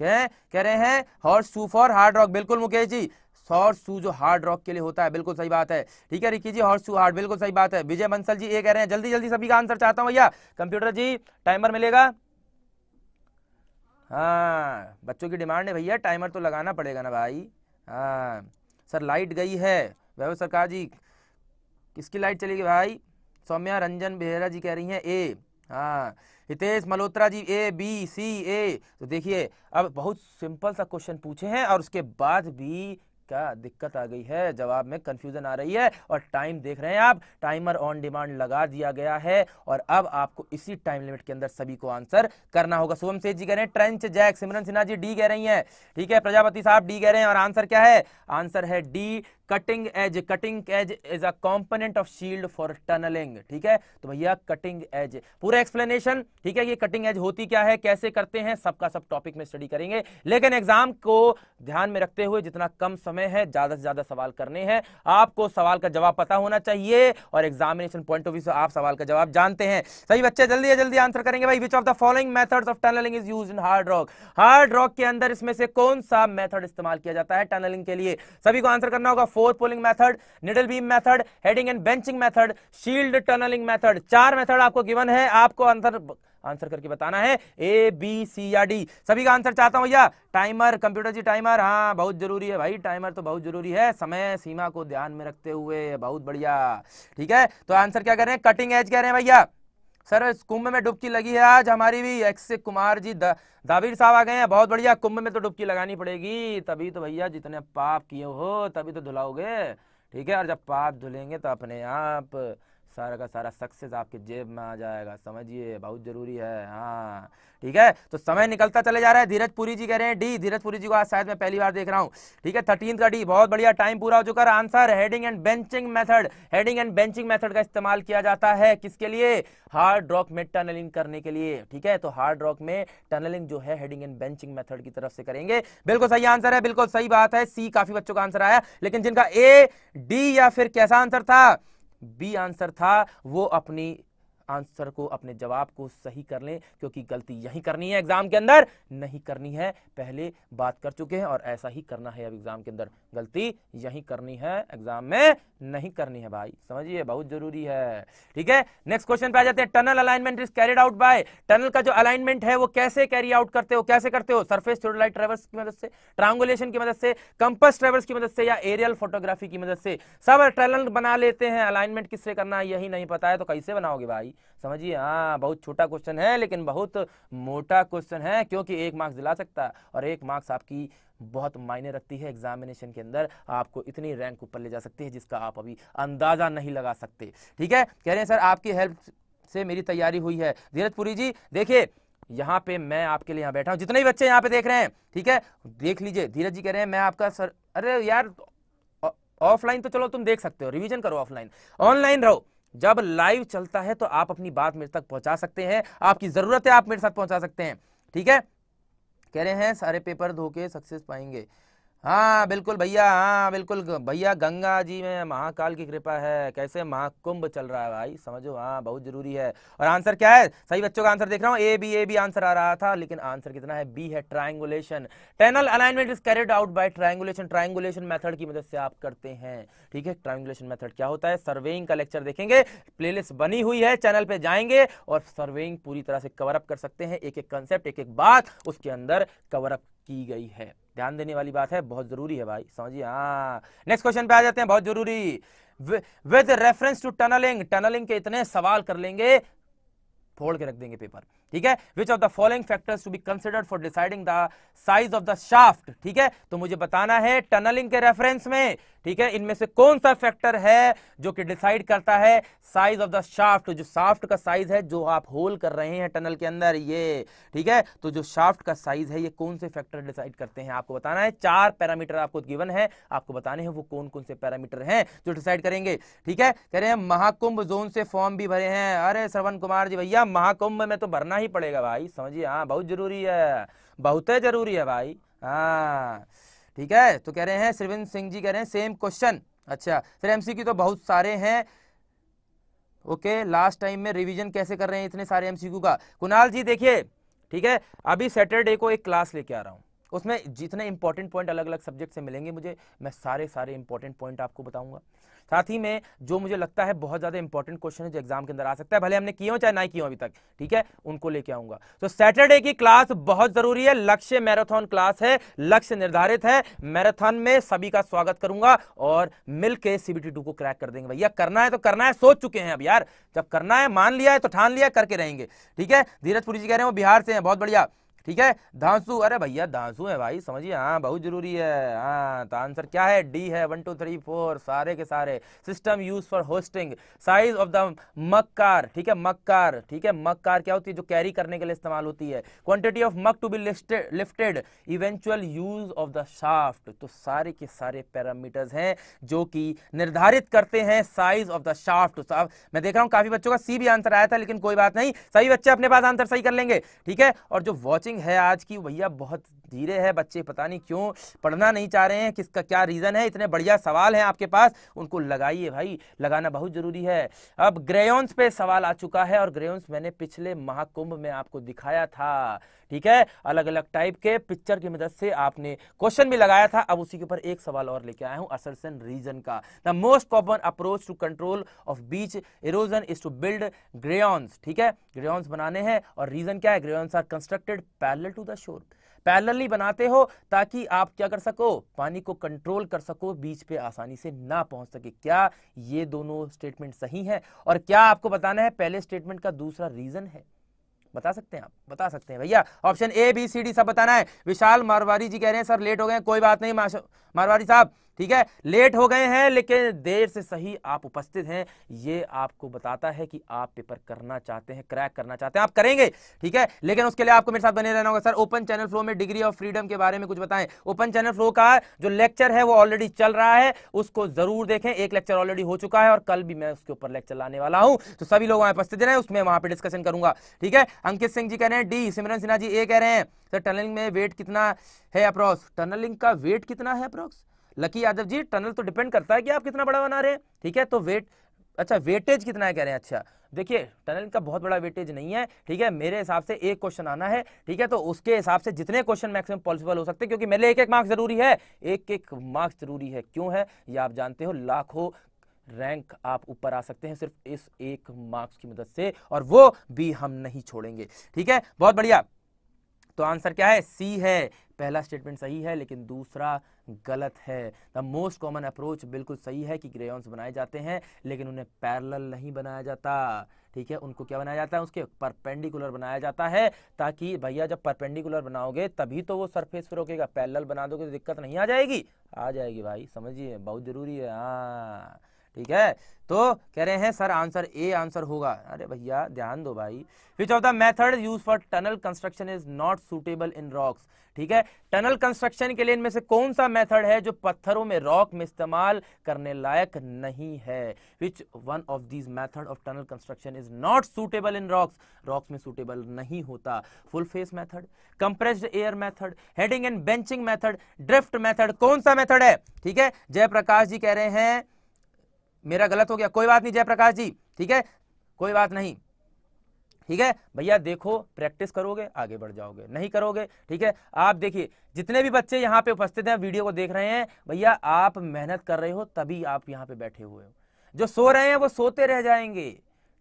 कह रहे हैं horseshoe for hard rock बिल्कुल मुकेश जी हॉर्स शू जो हार्ड रॉक के लिए होता है बिल्कुल सही बात है ठीक है Ricky ji horseshoe hard बिल्कुल सही बात है विजय बंसल जी ये कह रहे हैं जल्दी जल्दी सभी का आंसर चाहता हूँ भैया कंप्यूटर जी टाइमर मिलेगा हाँ बच्चों की डिमांड है भैया टाइमर तो लगाना पड़ेगा ना भाई हाँ सर लाइट गई है वैभव सरकार जी किसकी लाइट चलेगी भाई सौम्या रंजन बेहरा जी कह रही हैं ए हाँ Hitesh Malhotra ji A B C A तो देखिए अब बहुत सिंपल सा क्वेश्चन पूछे हैं और उसके बाद भी क्या दिक्कत आ गई है जवाब में कंफ्यूजन आ रही है और टाइम देख रहे हैं आप टाइमर ऑन डिमांड लगा दिया गया है और अब आपको इसी टाइम लिमिट के अंदर सभी को आंसर करना होगा शुभम सेठ जी कह रहे हैं trench jack Simran Sinha ji D कह रही है ठीक है प्रजापति साहब डी कह रहे हैं और आंसर क्या है आंसर है D cutting edge cutting edge is a component of shield for tunneling ठीक है तो भैया कटिंग एज पूरा एक्सप्लेनेशन ठीक है ये कटिंग एज होती क्या है कैसे करते हैं सबका सब टॉपिक में स्टडी करेंगे लेकिन एग्जाम को ध्यान में रखते हुए जितना कम समय है ज्यादा से ज्यादा सवाल करने हैं आपको सवाल का जवाब पता होना चाहिए और एग्जामिनेशन पॉइंट ऑफ व्यू से आप सवाल का जवाब जानते हैं सही बच्चे जल्दी जल्दी आंसर करेंगे भाई which of the following methods of tunneling is use in hard rock hard rock के अंदर इसमें से कौन सा मेथड इस्तेमाल किया जाता है टनलिंग के लिए सभी को आंसर करना होगा forepoling method needle beam method heading and benching method shield tunneling method चार मेथड आपको गिवन है आपको आंसर आंसर करके बताना है ए बी सी या डी सभी का आंसर चाहता हूं भैया टाइमर कंप्यूटर जी टाइमर हाँ बहुत जरूरी है भाई टाइमर तो बहुत जरूरी है समय सीमा को ध्यान में रखते हुए बहुत बढ़िया ठीक है तो आंसर क्या कह रहे हैं कटिंग एज कह रहे हैं भैया सर इस कुंभ में डुबकी लगी है आज हमारी भी एक्स कुमार जी दाबीर दावीर साहब आ गए हैं बहुत बढ़िया कुंभ में तो डुबकी लगानी पड़ेगी तभी तो भैया जितने पाप किए हो तभी तो धुलाओगे ठीक है और जब पाप धुलेंगे तो अपने आप सारा का सारा सक्सेस आपके जेब में आ जाएगा समझिए बहुत ज़रूरी है हाँ ठीक है तो समय निकलता चले जा रहा है धीरज पुरी जी कह रहे हैं डी धीरज पुरी जी को आज शायद मैं पहली बार देख रहा हूँ ठीक है थर्टीन का डी बहुत बढ़िया टाइम पूरा हो चुका है answer heading and benching method heading and benching method का इस्तेमाल किया जाता है किसके लिए हार्ड रॉक में टनलिंग करने के लिए ठीक है तो हार्ड रॉक में टनलिंग जो है हेडिंग एंड बेंचिंग मेथड की तरफ से करेंगे बिल्कुल सही आंसर है बिल्कुल सही बात है सी काफी बच्चों का आंसर आया लेकिन जिनका ए डी या फिर कैसा आंसर था बी आंसर था वो अपनी आंसर को अपने जवाब को सही कर लें क्योंकि गलती यही करनी है एग्जाम के अंदर नहीं करनी है पहले बात कर चुके हैं और ऐसा ही करना है अब एग्जाम के अंदर गलती यही करनी है एग्जाम में नहीं करनी है भाई समझिए बहुत जरूरी है ठीक है नेक्स्ट क्वेश्चन पे आ जाते हैं tunnel alignment is carried out by tunnel का जो अलाइनमेंट है वो कैसे कैरी आउट करते हो कैसे करते हो सरफेस थ्योडोलाइट ट्रेवल्स की मदद से ट्रांगुलेशन की मदद से कंपस ट्रेवल्स की मदद से या एरियल फोटोग्राफी की मदद से सब टनल बना लेते हैं अलाइनमेंट किससे करना है यही नहीं पता है तो कैसे बनाओगे भाई समझिए हाँ बहुत छोटा क्वेश्चन है लेकिन बहुत मोटा क्वेश्चन है क्योंकि एक मार्क्स दिला सकता है और एक मार्क्स आपकी बहुत मायने रखती है एग्जामिनेशन के अंदर आपको इतनी रैंक ऊपर ले जा सकती है जिसका आप अभी अंदाज़ा नहीं लगा सकते ठीक है कह रहे हैं सर आपकी हेल्प से मेरी तैयारी हुई है धीरजपुरी जी देखिए यहाँ पे मैं आपके लिए यहाँ बैठा हूँ जितने भी बच्चे यहाँ पे देख रहे हैं ठीक है देख लीजिए धीरज जी कह रहे हैं मैं आपका सर अरे यार ऑफलाइन तो चलो तुम देख सकते हो रिवीजन करो ऑफलाइन ऑनलाइन रहो जब लाइव चलता है तो आप अपनी बात मेरे तक पहुंचा सकते हैं आपकी जरूरत है आप मेरे साथ पहुंचा सकते हैं ठीक है कह रहे हैं सारे पेपर धोके सक्सेस पाएंगे हाँ बिल्कुल भैया हाँ बिल्कुल भैया गंगा जी में महाकाल की कृपा है कैसे महाकुंभ चल रहा है भाई समझो हाँ बहुत जरूरी है और आंसर क्या है सही बच्चों का आंसर देख रहा हूँ A B A B answer आ रहा था लेकिन आंसर कितना है बी है triangulation tunnel alignment is carried out by triangulation triangulation method की मदद से आप करते हैं ठीक है ट्राइंगुलेशन मेथड क्या होता है सर्वेइंग का लेक्चर देखेंगे प्ले बनी हुई है चैनल पर जाएंगे और सर्वेइंग पूरी तरह से कवरअप कर सकते हैं एक एक कंसेप्ट एक एक बात उसके अंदर कवरअप की गई है ध्यान देने वाली बात है बहुत जरूरी है भाई समझिए हाँ नेक्स्ट क्वेश्चन पे आ जाते हैं बहुत जरूरी with reference to tunneling tunneling के इतने सवाल कर लेंगे फोड़ के रख देंगे पेपर ठीक है which of the following factors to be considered for deciding the size of the shaft ठीक है तो मुझे बताना है टनलिंग के रेफरेंस में ठीक है इनमें से कौन सा फैक्टर है जो कि डिसाइड करता है साइज ऑफ द शाफ्ट जो शाफ्ट का साइज है जो आप होल कर रहे हैं टनल के अंदर ये ठीक है तो जो शाफ्ट का साइज है ये कौन से फैक्टर डिसाइड करते हैं आपको बताना है चार पैरामीटर आपको गिवन है आपको बताने हैं वो कौन कौन से पैरामीटर हैं जो डिसाइड करेंगे ठीक है कह रहे हैं महाकुंभ जोन से फॉर्म भी भरे हैं अरे श्रवण कुमार जी भैया महाकुंभ में तो भरना करना ही पड़ेगा भाई समझिए हाँ बहुत जरूरी है बहुत है जरूरी है भाई हाँ ठीक है तो कह रहे हैं श्रीविंद सिंह जी कह रहे हैं सेम क्वेश्चन अच्छा फिर एम तो बहुत सारे हैं ओके लास्ट टाइम में रिविजन कैसे कर रहे हैं इतने सारे एम का कुणाल जी देखिए ठीक है अभी सैटरडे को एक क्लास लेके आ रहा हूँ उसमें जितने इंपॉर्टेंट पॉइंट अलग अलग सब्जेक्ट से मिलेंगे मुझे मैं सारे सारे इंपॉर्टेंट पॉइंट आपको बताऊंगा साथ ही में जो मुझे लगता है बहुत ज़्यादा इंपॉर्टेंट क्वेश्चन है जो एग्जाम के अंदर आ सकता है भले हमने किए हो चाहे ना किए अभी तक ठीक है उनको लेके आऊंगा तो सैटरडे की क्लास बहुत ज़रूरी है लक्ष्य मैराथन क्लास है लक्ष्य निर्धारित है मैराथन में सभी का स्वागत करूंगा और मिलकर सीबीटी टू को क्रैक कर देंगे भैया करना है तो करना है सोच चुके हैं अब यार जब करना है मान लिया है तो ठान लिया करके रहेंगे ठीक है धीरजपुरी जी कह रहे हैं वो बिहार से हैं बहुत बढ़िया ठीक है धांसू अरे भैया धांसू है भाई समझिए हाँ बहुत जरूरी है हाँ तो आंसर क्या है डी है वन टू थ्री फोर सारे के सारे system use for hoisting size of the muck ठीक है मक्कार ठीक है मक्कार क्या होती है जो कैरी करने के लिए इस्तेमाल होती है quantity of muck to be lifted eventual use of the shaft तो सारे के सारे पैरामीटर्स हैं जो कि निर्धारित करते हैं साइज ऑफ द शाफ्ट तो मैं देख रहा हूँ काफी बच्चों का सी भी आंसर आया था लेकिन कोई बात नहीं सही बच्चे अपने पास आंसर सही कर लेंगे ठीक है और जो वॉचिंग कोचिंग है आज की भैया बहुत धीरे है बच्चे पता नहीं क्यों पढ़ना नहीं चाह रहे हैं किसका क्या रीज़न है इतने बढ़िया सवाल हैं आपके पास उनको लगाइए भाई लगाना बहुत ज़रूरी है अब ग्रेयॉन्स पे सवाल आ चुका है और ग्रेयॉन्स मैंने पिछले महाकुंभ में आपको दिखाया था ठीक है अलग अलग टाइप के पिक्चर की मदद से आपने क्वेश्चन भी लगाया था अब उसी के ऊपर एक सवाल और लेके आया हूं असरसन रीजन का the most common approach to control of beach erosion is to build groins ठीक है ग्रेन्स बनाने हैं और रीजन क्या है groins are constructed parallel to the shore parallelly बनाते हो ताकि आप क्या कर सको पानी को कंट्रोल कर सको बीच पे आसानी से ना पहुंच सके क्या ये दोनों स्टेटमेंट सही हैं और क्या आपको बताना है पहले स्टेटमेंट का दूसरा रीजन है बता सकते हैं आप बता सकते हैं भैया option A B C D सब बताना है विशाल मारवाड़ी जी कह रहे हैं सर लेट हो गए कोई बात नहीं मारवाड़ी साहब ठीक है लेट हो गए हैं लेकिन देर से सही आप उपस्थित हैं ये आपको बताता है कि आप पेपर करना चाहते हैं क्रैक करना चाहते हैं आप करेंगे ठीक है लेकिन उसके लिए आपको मेरे साथ बने रहना होगा सर ओपन चैनल फ्लो में डिग्री ऑफ फ्रीडम के बारे में कुछ बताएं ओपन चैनल फ्लो का जो लेक्चर है वो ऑलरेडी चल रहा है उसको जरूर देखें एक लेक्चर ऑलरेडी हो चुका है और कल भी मैं उसके ऊपर लेक्चर लाने वाला हूं तो सभी लोग उपस्थित रहे उसमें वहां पर डिस्कशन करूंगा ठीक है अंकित सिंह जी कह रहे हैं डी सिमरन सिन्हा जी ए कह रहे हैं सर टनलिंग में वेट कितना है अप्रॉक्स टनलिंग का वेट कितना है approx Lucky Yadav ji tunnel तो डिपेंड करता है कि आप कितना बड़ा बना रहे हैं ठीक है तो वेट अच्छा वेटेज कितना है कह रहे हैं अच्छा देखिए टनल का बहुत बड़ा वेटेज नहीं है ठीक है मेरे हिसाब से एक क्वेश्चन आना है ठीक है तो उसके हिसाब से जितने क्वेश्चन मैक्सिमम पॉसिबल हो सकते हैं क्योंकि मेरे लिए एक एक मार्क्स जरूरी है एक एक मार्क्स जरूरी है क्यों है ये आप जानते हो लाखों रैंक आप ऊपर आ सकते हैं सिर्फ इस एक मार्क्स की मदद से और वो भी हम नहीं छोड़ेंगे ठीक है बहुत बढ़िया तो आंसर क्या है सी है पहला स्टेटमेंट सही है लेकिन दूसरा गलत है द मोस्ट कॉमन अप्रोच बिल्कुल सही है कि ग्रेयॉन्स बनाए जाते हैं लेकिन उन्हें पैरल नहीं बनाया जाता ठीक है उनको क्या बनाया जाता है उसके परपेंडिकुलर बनाया जाता है ताकि भैया जब परपेंडिकुलर बनाओगे तभी तो वो सरफेस पर रोकेगा पैरल बना दोगे तो दिक्कत नहीं आ जाएगी आ जाएगी भाई समझिए बहुत ज़रूरी है हाँ ठीक है तो कह रहे हैं सर आंसर ए आंसर होगा अरे भैया ध्यान दो भाई which of the method use for tunnel construction is not suitable in rocks ठीक है टनल कंस्ट्रक्शन के लिए इनमें से कौन सा मेथड है जो पत्थरों में रॉक में इस्तेमाल करने लायक नहीं है which one of these method of tunnel construction is not suitable in rocks rocks में सुटेबल नहीं होता full face method compressed air method heading and benching method drift method कौन सा मेथड है ठीक है जयप्रकाश जी कह रहे हैं मेरा गलत हो गया कोई बात नहीं जयप्रकाश जी ठीक है कोई बात नहीं ठीक है भैया देखो प्रैक्टिस करोगे आगे बढ़ जाओगे नहीं करोगे ठीक है आप देखिए जितने भी बच्चे यहाँ पे उपस्थित हैं वीडियो को देख रहे हैं भैया आप मेहनत कर रहे हो तभी आप यहाँ पे बैठे हुए हो जो सो रहे हैं वो सोते रह जाएंगे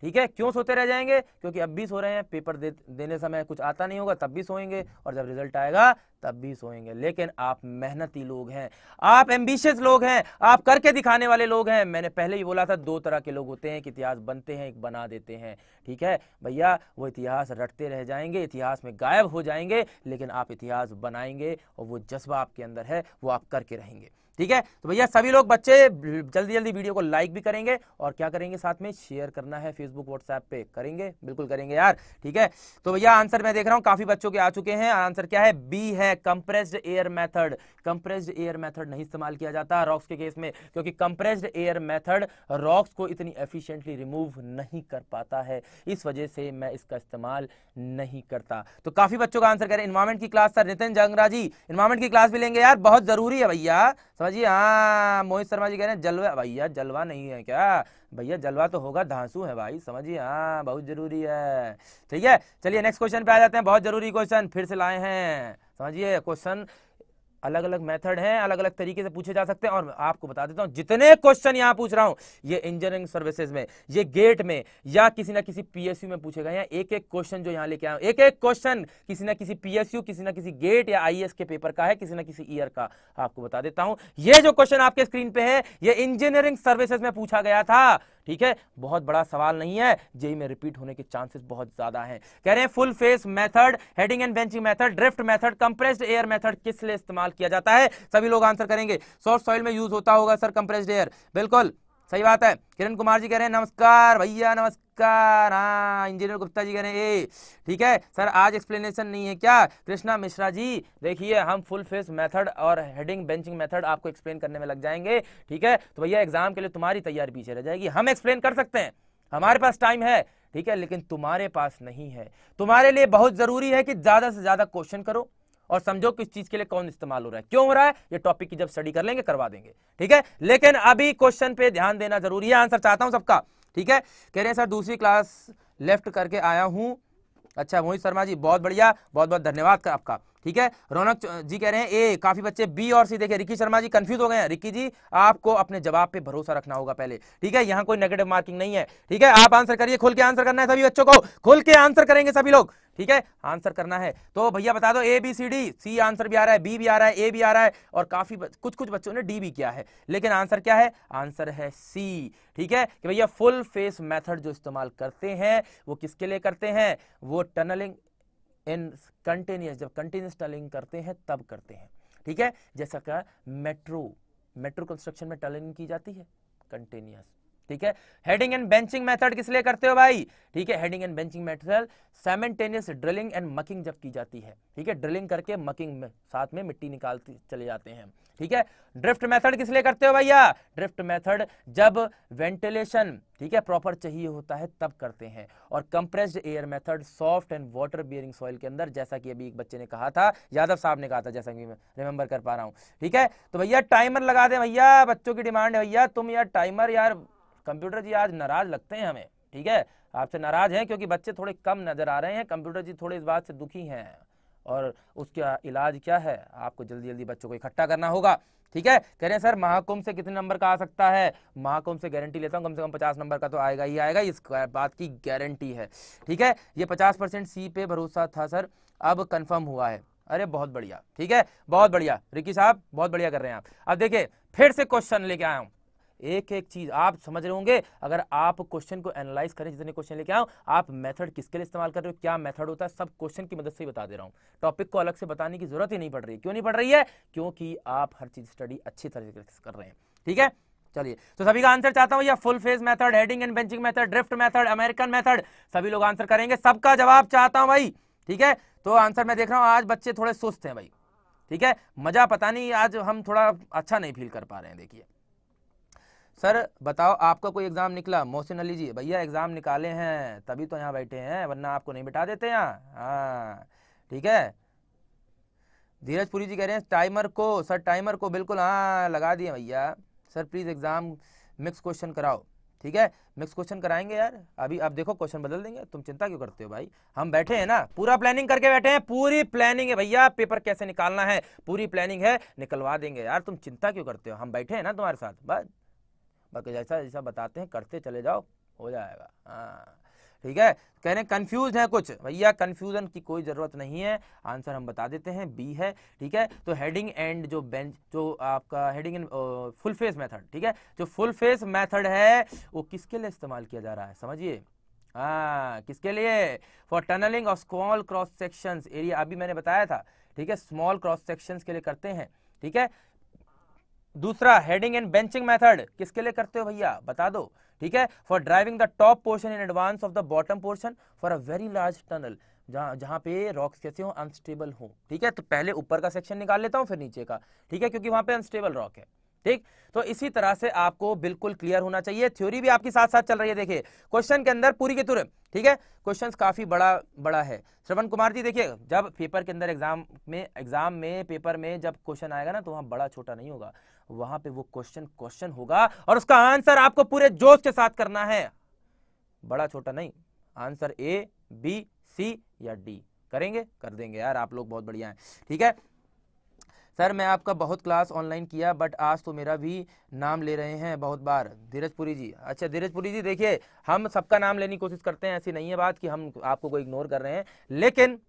ठीक है क्यों सोते रह जाएंगे क्योंकि अब भी सो रहे हैं पेपर दे, देने समय कुछ आता नहीं होगा तब भी सोएंगे और जब रिजल्ट आएगा तब भी सोएंगे लेकिन आप मेहनती लोग हैं आप एम्बिशियस लोग हैं आप करके दिखाने वाले लोग हैं मैंने पहले ही बोला था दो तरह के लोग होते हैं एक इतिहास बनते हैं एक बना देते हैं ठीक है भैया वो इतिहास रटते रह जाएंगे इतिहास में गायब हो जाएंगे लेकिन आप इतिहास बनाएंगे और वो जज्बा आपके अंदर है वो आप करके रहेंगे ठीक है तो भैया सभी लोग बच्चे जल्दी जल्दी वीडियो को लाइक भी करेंगे और क्या करेंगे साथ में शेयर करना है फेसबुक व्हाट्सएप पे करेंगे बिल्कुल करेंगे यार ठीक है तो भैया आंसर मैं देख रहा हूँ काफी बच्चों के आ चुके हैं आंसर क्या है बी है compressed air method compressed air method नहीं इस्तेमाल किया जाता रॉक्स के केस में क्योंकि कंप्रेस्ड एयर मैथड रॉक्स को इतनी एफिशियंटली रिमूव नहीं कर पाता है इस वजह से मैं इसका इस्तेमाल नहीं करता तो काफी बच्चों का आंसर कह रहे हैं इन्वायरमेंट की क्लास सर नितिन जंगराजी इन्वायरमेंट की क्लास भी लेंगे यार बहुत जरूरी है भैया शर्मा जी हाँ मोहित शर्मा जी कह रहे हैं जलवा भैया जलवा नहीं है क्या भैया जलवा तो होगा धांसू है भाई समझिए हाँ बहुत जरूरी है ठीक है चलिए नेक्स्ट क्वेश्चन पे आ जाते हैं बहुत जरूरी क्वेश्चन फिर से लाए हैं समझिए क्वेश्चन अलग अलग मेथड हैं अलग अलग तरीके से पूछे जा सकते हैं और आपको बता देता हूं जितने क्वेश्चन यहां पूछ रहा हूं ये इंजीनियरिंग सर्विसेज में ये गेट में या किसी ना किसी पीएसयू में पूछे गए हैं एक एक क्वेश्चन जो यहाँ लेके आया एक एक क्वेश्चन किसी ना किसी पीएसयू किसी ना किसी गेट या आई के पेपर का है किसी ना किसी ईयर का आपको बता देता हूं ये जो क्वेश्चन आपके स्क्रीन पे है यह इंजीनियरिंग सर्विसेज में पूछा गया था ठीक है बहुत बड़ा सवाल नहीं है जेई में रिपीट होने के चांसेस बहुत ज्यादा है कह रहे हैं full face method heading and benching method drift method compressed air method किस लिए इस्तेमाल किया जाता है सभी लोग आंसर करेंगे सॉफ्ट सॉइल में यूज होता होगा सर कंप्रेस्ड एयर बिल्कुल सही बात है किरण कुमार जी कह रहे हैं नमस्कार भैया नमस्कार नमस्कार हाँ इंजीनियर गुप्ता जी कह रहे हैं ए ठीक है सर आज एक्सप्लेनेशन नहीं है क्या कृष्णा मिश्रा जी देखिए हम फुल फेस मेथड और हेडिंग बेंचिंग मेथड आपको एक्सप्लेन करने में लग जाएंगे ठीक है तो भैया एग्जाम के लिए तुम्हारी तैयारी पीछे रह जाएगी हम एक्सप्लेन कर सकते हैं हमारे पास टाइम है ठीक है लेकिन तुम्हारे पास नहीं है तुम्हारे लिए बहुत जरूरी है कि ज्यादा से ज्यादा क्वेश्चन करो और समझो किस चीज के लिए कौन इस्तेमाल हो रहा है क्यों हो रहा है ये टॉपिक की जब स्टडी कर लेंगे करवा देंगे ठीक है लेकिन अभी क्वेश्चन पे ध्यान देना जरूरी है आंसर चाहता हूं सबका ठीक है कह रहे हैं सर दूसरी क्लास लेफ्ट करके आया हूँ अच्छा मोहित शर्मा जी बहुत बढ़िया बहुत बहुत धन्यवाद आपका ठीक है रौनक जी कह रहे हैं ए काफी बच्चे बी और सी देखे रिकी शर्मा जी कंफ्यूज हो गए हैं रिकी जी आपको अपने जवाब पे भरोसा रखना होगा पहले ठीक है यहां कोई नेगेटिव मार्किंग नहीं है ठीक है आप आंसर करिए खुल के आंसर करना है सभी बच्चों को खुल के आंसर करेंगे सभी लोग ठीक है आंसर करना है तो भैया बता दो A B C D C answer भी आ रहा है बी भी आ रहा है ए भी आ रहा है और काफी कुछ कुछ बच्चों ने डी भी किया है लेकिन आंसर क्या है आंसर है सी ठीक है कि भैया फुल फेस मेथड जो इस्तेमाल करते हैं वो किसके लिए करते हैं वो टनलिंग इन कंटिन्यूस जब कंटिन्यूस टलिंग करते हैं तब करते हैं ठीक है जैसा क्या मेट्रो मेट्रो कंस्ट्रक्शन में टलिंग की जाती है कंटिन्यूस ठीक है हेडिंग एंड बेंचिंग मेथड किस लिए करते हो भाई ठीक है heading and benching method simultaneous drilling and mucking जब की जाती है ठीक है ड्रिलिंग करके मकिंग में साथ में मिट्टी निकालते चले जाते हैं ठीक है ड्रिफ्ट मेथड किस लिए करते हो भैया ड्रिफ्ट मेथड जब वेंटिलेशन ठीक है प्रॉपर चाहिए होता है तब करते हैं और compressed air method soft and water bearing soil के अंदर जैसा कि अभी एक बच्चे ने कहा था यादव साहब ने कहा था जैसा कि मैं रिमेंबर कर पा रहा हूँ ठीक है तो भैया टाइमर लगा दे भैया बच्चों की डिमांड है भैया तुम यार टाइमर यार कंप्यूटर जी आज नाराज़ लगते हैं हमें ठीक है आपसे नाराज़ हैं क्योंकि बच्चे थोड़े कम नज़र आ रहे हैं कंप्यूटर जी थोड़े इस बात से दुखी हैं और उसका इलाज क्या है आपको जल्दी जल्दी बच्चों को इकट्ठा करना होगा ठीक है कह रहे हैं सर महाकुंभ से कितने नंबर का आ सकता है महाकुंभ से गारंटी लेता हूँ कम से कम पचास नंबर का तो आएगा ही आएगा इस बात की गारंटी है ठीक है ये पचास परसेंट सी पे भरोसा था सर अब कंफर्म हुआ है अरे बहुत बढ़िया ठीक है बहुत बढ़िया रिकी साहब बहुत बढ़िया कर रहे हैं आप अब देखिए फिर से क्वेश्चन लेके आया हूँ एक एक चीज़ आप समझ रहे होंगे अगर आप क्वेश्चन को एनालाइज करें जितने क्वेश्चन लेके आओ आप मेथड किसके लिए इस्तेमाल कर रहे हो क्या मेथड होता है सब क्वेश्चन की मदद से ही बता दे रहा हूँ टॉपिक को अलग से बताने की जरूरत ही नहीं पड़ रही क्यों नहीं पड़ रही है क्योंकि आप हर चीज़ स्टडी अच्छी तरीके से कर रहे हैं ठीक है चलिए तो सभी का आंसर चाहता हूं या full face method heading and benching method drift method American method सभी लोग आंसर करेंगे सबका जवाब चाहता हूं भाई ठीक है तो आंसर मैं देख रहा हूं आज बच्चे थोड़े सुस्त हैं भाई ठीक है मजा पता नहीं आज हम थोड़ा अच्छा नहीं फील कर पा रहे हैं देखिए सर बताओ आपका कोई एग्ज़ाम निकला मोहसिन अली जी भैया एग्ज़ाम निकाले हैं तभी तो यहाँ बैठे हैं वरना आपको नहीं बिठा देते यहाँ हाँ ठीक है धीरज पुरी जी कह रहे हैं टाइमर को सर टाइमर को बिल्कुल हाँ लगा दिए भैया sir please exam mix question कराओ ठीक है मिक्स क्वेश्चन कराएंगे यार अभी आप देखो क्वेश्चन बदल देंगे तुम चिंता क्यों करते हो भाई हम बैठे हैं ना पूरा प्लानिंग करके बैठे हैं पूरी प्लानिंग है भैया पेपर कैसे निकालना है पूरी प्लानिंग है निकलवा देंगे यार तुम चिंता क्यों करते हो हम बैठे हैं ना तुम्हारे साथ बस बाकी जैसा जैसा बताते हैं करते चले जाओ हो जाएगा हाँ, ठीक है कह रहे कन्फ्यूज है कुछ भैया कन्फ्यूजन की कोई ज़रूरत नहीं है आंसर हम बता देते हैं बी है ठीक है तो हेडिंग एंड जो बेंच जो आपका heading and full face method ठीक है जो फुल फेस मेथड है वो किसके लिए इस्तेमाल किया जा रहा है समझिए हाँ किसके लिए for tunneling of small cross sections area अभी मैंने बताया था ठीक है स्मॉल क्रॉस सेक्शंस के लिए करते हैं ठीक है दूसरा हेडिंग एंड बेंचिंग मेथड किसके लिए करते हो भैया बता दो ठीक है for driving the top portion in advance of the bottom portion for a very large tunnel जहाँ जहाँ पे रॉक्स कैसे हो अनस्टेबल हो ठीक है तो पहले ऊपर का सेक्शन निकाल लेता हूँ फिर नीचे का ठीक है क्योंकि वहाँ पे अनस्टेबल रॉक है ठीक तो इसी तरह से आपको बिल्कुल क्लियर होना चाहिए थ्योरी भी आपके साथ साथ चल रही है देखिए क्वेश्चन के अंदर पूरी के तुर ठीक है क्वेश्चन काफी बड़ा बड़ा है श्रवण कुमार जी देखिए जब पेपर के अंदर एग्जाम में एग्जाम में पेपर में जब क्वेश्चन आएगा ना तो वहां बड़ा छोटा नहीं होगा वहां पे वो क्वेश्चन क्वेश्चन होगा और उसका आंसर आपको पूरे जोश के साथ करना है बड़ा छोटा नहीं आंसर ए बी सी या डी करेंगे कर देंगे यार आप लोग बहुत बढ़िया हैं ठीक है सर मैं आपका बहुत क्लास ऑनलाइन किया बट आज तो मेरा भी नाम ले रहे हैं बहुत बार धीरजपुरी जी अच्छा धीरजपुरी जी देखिए हम सबका नाम लेने की कोशिश करते हैं ऐसी नहीं है बात कि हम आपको कोई इग्नोर कर रहे हैं लेकिन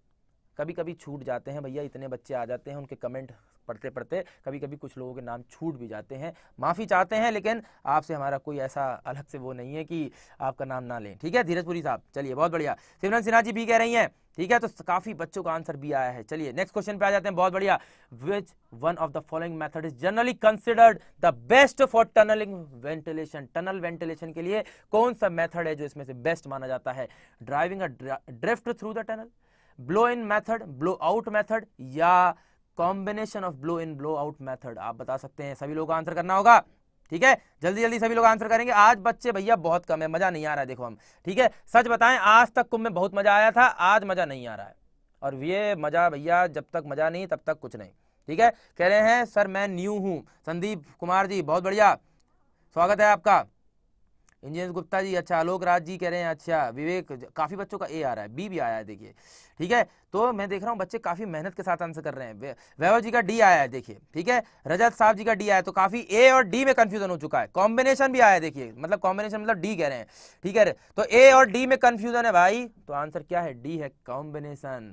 कभी कभी छूट जाते हैं भैया इतने बच्चे आ जाते हैं उनके कमेंट पढ़ते पढ़ते कभी कभी कुछ लोगों के नाम छूट भी जाते हैं माफ़ी चाहते हैं लेकिन आपसे हमारा कोई ऐसा अलग से वो नहीं है कि आपका नाम ना लें ठीक है धीरजपुरी साहब चलिए बहुत बढ़िया सिमरन सिन्हा जी भी कह रही हैं ठीक है तो काफी बच्चों का आंसर भी आया है चलिए नेक्स्ट क्वेश्चन पे आ जाते हैं बहुत बढ़िया which one of the following method is generally considered the best for tunneling ventilation tunnel ventilation के लिए कौन सा मेथड है जो इसमें से बेस्ट माना जाता है driving a drift through the tunnel blow in method blow out method या combination of blow in blow out method आप बता सकते हैं सभी लोगों को आंसर करना होगा ठीक है जल्दी जल्दी सभी लोग आंसर करेंगे आज बच्चे भैया बहुत कम है मजा नहीं आ रहा है देखो हम ठीक है सच बताएं आज तक कुंभ में बहुत मजा आया था आज मजा नहीं आ रहा है और ये मजा भैया जब तक मजा नहीं तब तक कुछ नहीं ठीक है कह रहे हैं सर मैं न्यू हूँ संदीप कुमार जी बहुत बढ़िया स्वागत है आपका इंजीनियर गुप्ता जी अच्छा आलोक राज जी कह रहे हैं अच्छा विवेक काफ़ी बच्चों का ए आ रहा है बी भी आया है देखिए ठीक है तो मैं देख रहा हूँ बच्चे काफी मेहनत के साथ आंसर कर रहे हैं वैभव जी का डी आया है देखिए ठीक है रजत साहब जी का डी आया तो काफी ए और डी में कंफ्यूजन हो चुका है कॉम्बिनेशन भी आया है देखिए मतलब कॉम्बिनेशन मतलब डी कह रहे हैं ठीक है तो ए और डी में कंफ्यूजन है भाई तो आंसर क्या है डी है combination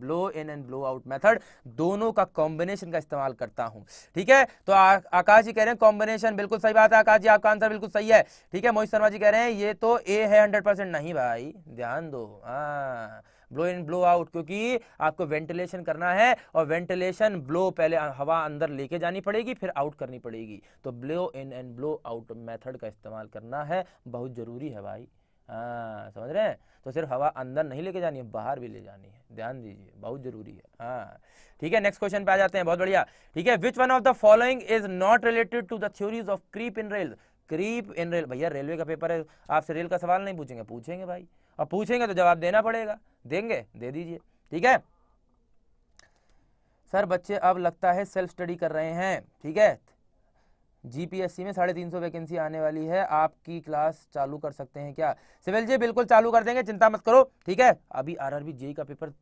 blow in and blow out method दोनों का कॉम्बिनेशन का इस्तेमाल करता हूँ ठीक है तो आकाश जी कह रहे हैं कॉम्बिनेशन बिल्कुल सही बात है आकाश जी आपका आंसर बिल्कुल सही है ठीक है मोहित शर्मा जी कह रहे हैं ये तो ए है हंड्रेड परसेंट नहीं भाई ध्यान दो हाँ ब्लो इन ब्लो आउट क्योंकि आपको वेंटिलेशन करना है और वेंटिलेशन ब्लो पहले हवा अंदर लेके जानी पड़ेगी फिर आउट करनी पड़ेगी तो blow in and blow out method का इस्तेमाल करना है बहुत ज़रूरी है भाई आ, हाँ, समझ रहे हैं तो सिर्फ हवा अंदर नहीं लेके जानी है बाहर भी ले जानी है ध्यान दीजिए बहुत जरूरी है हाँ ठीक है नेक्स्ट क्वेश्चन पे आ जाते हैं बहुत बढ़िया ठीक है which one of the following is not related to the theories of creep in rail creep in rail भैया रेलवे का पेपर है आपसे रेल का सवाल नहीं पूछेंगे पूछेंगे भाई और पूछेंगे तो जवाब देना पड़ेगा देंगे दे दीजिए ठीक है सर बच्चे अब लगता है सेल्फ स्टडी कर रहे हैं ठीक है जीपीएससी में साढ़े तीन सौ वैकेंसी आने वाली है आपकी क्लास चालू कर सकते हैं क्या सिविल जी बिल्कुल चालू कर देंगे चिंता मत करो ठीक है अभी आरआरबी जेई का पेपर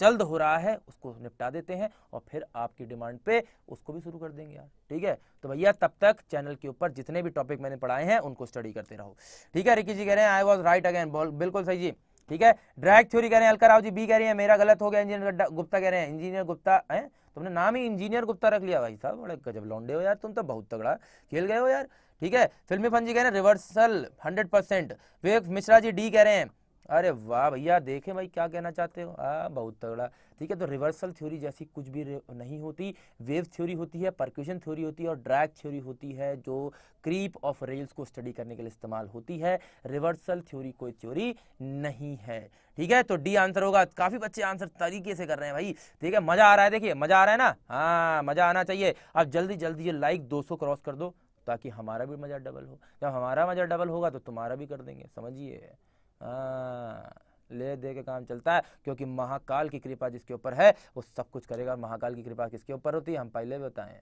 जल्द हो रहा है उसको निपटा देते हैं और फिर आपकी डिमांड पे उसको भी शुरू कर देंगे यार ठीक है तो भैया तब तक चैनल के ऊपर जितने भी टॉपिक मैंने पढ़ाए हैं उनको स्टडी करते रहो ठीक है रिकी जी कह रहे हैं आई वॉज राइट अगेन बिल्कुल सही जी ठीक है ड्रैग थ्योरी कह रहे हैं अलका राव जी बी कह रहे हैं मेरा गलत हो गया इंजीनियर गुप्ता कह रहे हैं इंजीनियर गुप्ता है तुमने नाम ही इंजीनियर गुप्ता रख लिया भाई साहब बड़े गजब लौंडे हो यार तुम तो बहुत तगड़ा खेल गए हो यार ठीक है फिल्मी फन जी कह रहे हैं reversal hundred percent Vivek Mishra ji D कह रहे हैं अरे वाह भैया देखे भाई क्या कहना चाहते हो आ, बहुत तगड़ा ठीक है तो रिवर्सल थ्योरी जैसी कुछ भी नहीं होती वेव थ्योरी होती है परक्यूशन थ्योरी होती है और ड्रैग थ्योरी होती है जो क्रीप ऑफ रेल्स को स्टडी करने के लिए इस्तेमाल होती है रिवर्सल थ्योरी कोई थ्योरी नहीं है ठीक है तो डी आंसर होगा काफी बच्चे आंसर तरीके से कर रहे हैं भाई ठीक है मजा आ रहा है देखिए मजा आ रहा है ना हाँ मजा आना चाहिए अब जल्दी जल्दी ये लाइक 200 क्रॉस कर दो ताकि हमारा भी मजा डबल हो जब हमारा मजा डबल होगा तो तुम्हारा भी कर देंगे समझिए हाँ, ले दे के काम चलता है क्योंकि महाकाल की कृपा जिसके ऊपर है वो सब कुछ करेगा महाकाल की कृपा किसके ऊपर होती है हम पहले बताए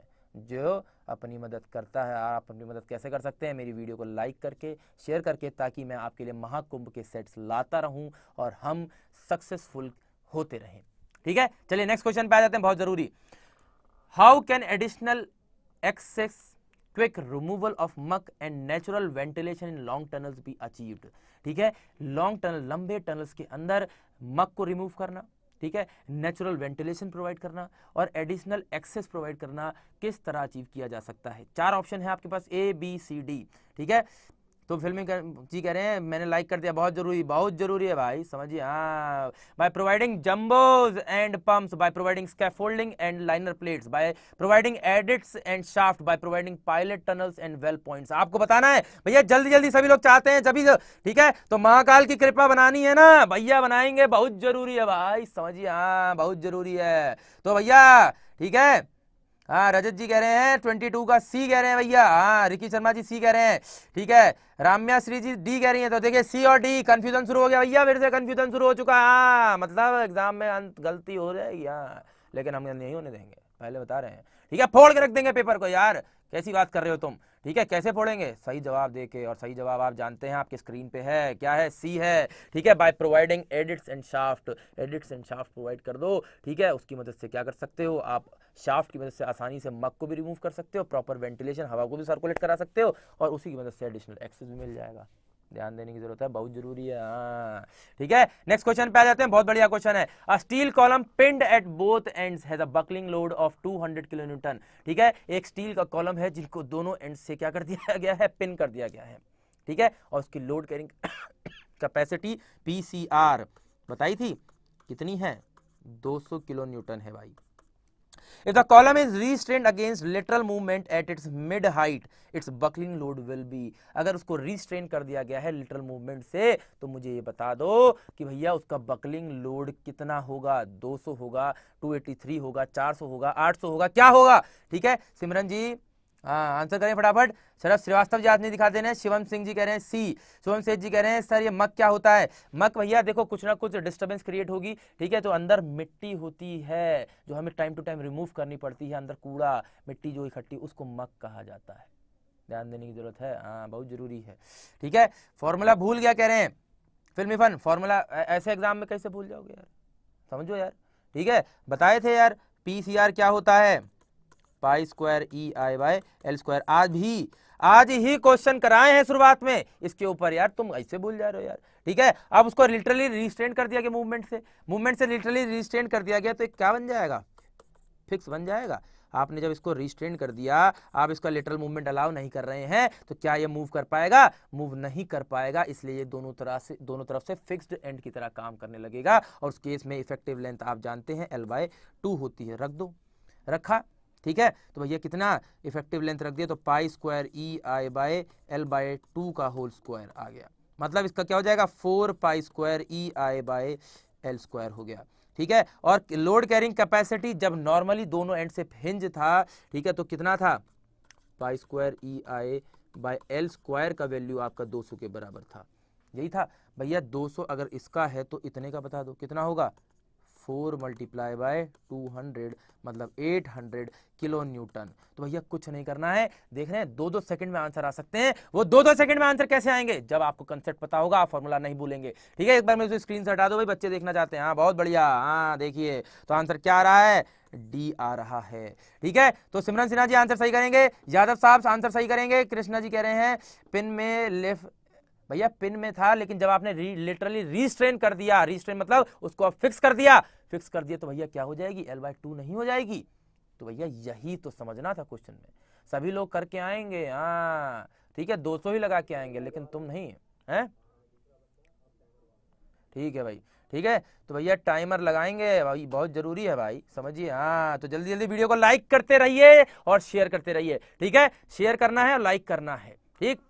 जो अपनी मदद करता है आप अपनी मदद कैसे कर सकते हैं मेरी वीडियो को लाइक करके शेयर करके ताकि मैं आपके लिए महाकुंभ के सेट्स लाता रहूं और हम सक्सेसफुल होते रहें ठीक है चलिए नेक्स्ट क्वेश्चन पे आ जाते हैं बहुत जरूरी how can additional access quick removal of muck and natural ventilation in long tunnels be achieved ठीक है लॉन्ग टनल लंबे टनल्स के अंदर मक को रिमूव करना ठीक है नेचुरल वेंटिलेशन प्रोवाइड करना और एडिशनल एक्सेस प्रोवाइड करना किस तरह अचीव किया जा सकता है चार ऑप्शन है आपके पास ए बी सी डी ठीक है तो फिल्मी जी कह रहे हैं मैंने लाइक कर दिया बहुत जरूरी बहुत जरूरी है भाई समझिए हाँ by providing jumbos and pumps by providing scaffolding and liner plates by providing adits and shaft by providing pilot tunnels and well points आपको बताना है भैया जल्दी जल्दी सभी लोग चाहते हैं जब तो, ठीक है तो महाकाल की कृपा बनानी है ना भैया बनाएंगे बहुत जरूरी है भाई समझिए हाँ बहुत जरूरी है तो भैया ठीक है हाँ रजत जी कह रहे हैं ट्वेंटी टू का सी कह रहे हैं भैया हाँ रिकी शर्मा जी सी कह रहे हैं ठीक है राम्या श्री जी डी कह रही है तो देखिए सी और डी कन्फ्यूजन शुरू हो गया भैया फिर से कन्फ्यूजन शुरू हो चुका है हाँ मतलब एग्जाम में अंत गलती हो जाएगी हाँ लेकिन हम नहीं होने देंगे पहले बता रहे हैं ठीक है फोड़ के रख देंगे पेपर को यार कैसी बात कर रहे हो तुम ठीक है कैसे फोड़ेंगे सही जवाब देके और सही जवाब आप जानते हैं आपके स्क्रीन पे है क्या है सी है ठीक है by providing adits and shaft adits and shaft provide कर दो ठीक है उसकी मदद से क्या कर सकते हो आप शाफ्ट की मदद से आसानी से मक को भी रिमूव कर सकते हो प्रॉपर वेंटिलेशन हवा को भी सर्कुलेट करा सकते हो और उसी की मदद से एडिशनल एक्सेस भी मिल जाएगा ध्यान देने की जरूरत है बहुत जरूरी है हाँ। ठीक है नेक्स्ट क्वेश्चन पे आ जाते हैं बहुत बढ़िया क्वेश्चन है a steel column pinned at both ends has a buckling load of 200 kilo newton ठीक है एक स्टील का कॉलम है जिसको दोनों एंड से क्या कर दिया गया है पिन कर दिया गया है ठीक है और उसकी लोड कैरिंग कैपेसिटी पी बताई थी कितनी है 200 किलो न्यूटन है भाई If the column is restrained against lateral movement at its mid height, its buckling load will be. अगर उसको restrain कर दिया गया है lateral movement से तो मुझे ये बता दो कि भैया उसका buckling load कितना होगा 200 होगा 283 होगा 400 होगा 800 होगा क्या होगा ठीक है सिमरन जी हाँ आंसर करें फटाफट शरद श्रीवास्तव जी आदमी दिखा दे रहे हैं शिवम सिंह जी कह रहे हैं सी शिवम सेठ जी कह रहे हैं सर ये मक क्या होता है मक भैया देखो कुछ ना कुछ डिस्टर्बेंस क्रिएट होगी ठीक है तो अंदर मिट्टी होती है जो हमें टाइम टू टाइम रिमूव करनी पड़ती है अंदर कूड़ा मिट्टी जो इकट्ठी उसको मक कहा जाता है ध्यान देने की जरूरत है हाँ बहुत जरूरी है ठीक है फॉर्मूला भूल गया कह रहे हैं फिल्मी फन फॉर्मूला ऐसे एग्जाम में कैसे भूल जाओगे यार समझो यार ठीक है बताए थे यार पी क्या होता है pi square E I by L square आज भी आज ही क्वेश्चन कराए हैं शुरुआत में इसके ऊपर यार तुम ऐसे भूल जा रहे हो यार ठीक है अब उसको लिटरली रिस्ट्रेंड कर दिया गया मूवमेंट से मूवमेंट से लिटरली रिस्ट्रेंड कर दिया गया तो एक क्या बन जाएगा फिक्स बन जाएगा आपने जब इसको रिस्ट्रेंड कर दिया आप इसका लिटरल मूवमेंट अलाउ नहीं कर रहे हैं तो क्या ये मूव कर पाएगा मूव नहीं कर पाएगा इसलिए ये दोनों तरह से दोनों तरफ से फिक्स्ड एंड की तरह काम करने लगेगा और उस केस में इफेक्टिव लेंथ आप जानते हैं एल बाय टू होती है रख दो रखा ठीक है तो भैया कितना इफेक्टिव लेंथ रख दिया तो pi square E I by L by two का होल स्क्वायर आ गया मतलब इसका क्या हो जाएगा four pi square E I by L square हो गया ठीक है और लोड कैरिंग कैपेसिटी जब नॉर्मली दोनों एंड से हिंज था ठीक है तो कितना था pi square E I by L square का वैल्यू आपका 200 के बराबर था यही था भैया 200 अगर इसका है तो इतने का बता दो कितना होगा four multiply by two hundred मतलब एट हंड्रेड किलो न्यूटन तो भैया कुछ नहीं करना है देख रहे हैं दो दो सेकंड में आंसर आ सकते हैं वो दो दो सेकंड में आंसर कैसे आएंगे जब आपको कंसेप्ट पता होगा आप फॉर्मूला नहीं भूलेंगे ठीक है एक बार मेरे स्क्रीन से हटा दो भाई बच्चे देखना चाहते हैं हाँ बहुत बढ़िया हाँ देखिए तो आंसर क्या आ रहा है डी आ रहा है ठीक है तो सिमरन सिन्हा जी आंसर सही करेंगे यादव साहब आंसर सही करेंगे कृष्णा जी कह रहे हैं पिन में लेफ्ट भैया पिन में था लेकिन जब आपने लिटरली रिस्ट्रेन कर दिया रिस्ट्रेन मतलब उसको आप फिक्स कर दिया फिक्स कर दिया तो भैया क्या हो जाएगी एल बाई टू नहीं हो जाएगी तो भैया यही तो समझना था क्वेश्चन में सभी लोग करके आएंगे हाँ ठीक है दो ही लगा के आएंगे लेकिन तुम नहीं है ठीक है भाई ठीक है तो भैया टाइमर लगाएंगे भाई बहुत जरूरी है भाई समझिए हाँ तो जल्दी जल्दी वीडियो को लाइक करते रहिए और शेयर करते रहिए ठीक है शेयर करना है और लाइक करना है ठीक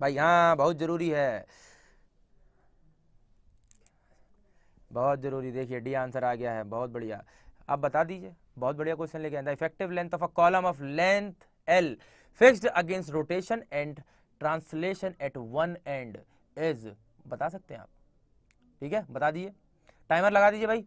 भाई हाँ बहुत ज़रूरी है बहुत ज़रूरी देखिए डी आंसर आ गया है बहुत बढ़िया आप बता दीजिए बहुत बढ़िया क्वेश्चन लेके आए effective length of a column of length L fixed against rotation and translation at one end is बता सकते हैं आप ठीक है बता दीजिए टाइमर लगा दीजिए भाई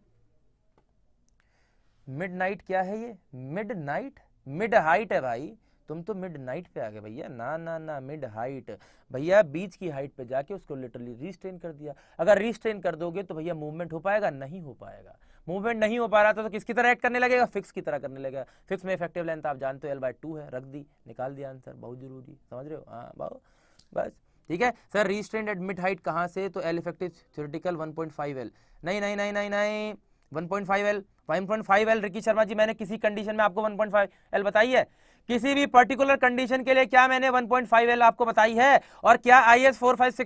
मिड नाइट क्या है ये मिड नाइट मिड हाइट है भाई तुम तो मिड नाइट पे आ गए भैया ना ना ना मिड हाइट भैया बीच की हाइट पे जाके उसको लिटरली रिस्ट्रेन कर दिया अगर रिस्ट्रेन कर दोगे तो भैया मूवमेंट हो पाएगा नहीं हो पाएगा मूवमेंट नहीं हो पा रहा था तो किसकी तरह एक्ट करने लगेगा फिक्स की तरह करने लगेगा फिक्स में इफेक्टिव लेंथ आप जानते हो एल बाई टू है रख दी निकाल दिया आंसर बहुत जरूरी समझ रहे हो हाँ बाओ बस ठीक है sir restrain at mid height कहाँ से तो L effective theoretical five L नहीं नहीं नहीं नहीं नहीं 1.5 L 1.5 L Ricky Sharma ji मैंने किसी कंडीशन में आपको 1.5 एल बताई है किसी भी पर्टिकुलर कंडीशन के लिए क्या मैंने 1.5 एल आपको बताई है और क्या आई एस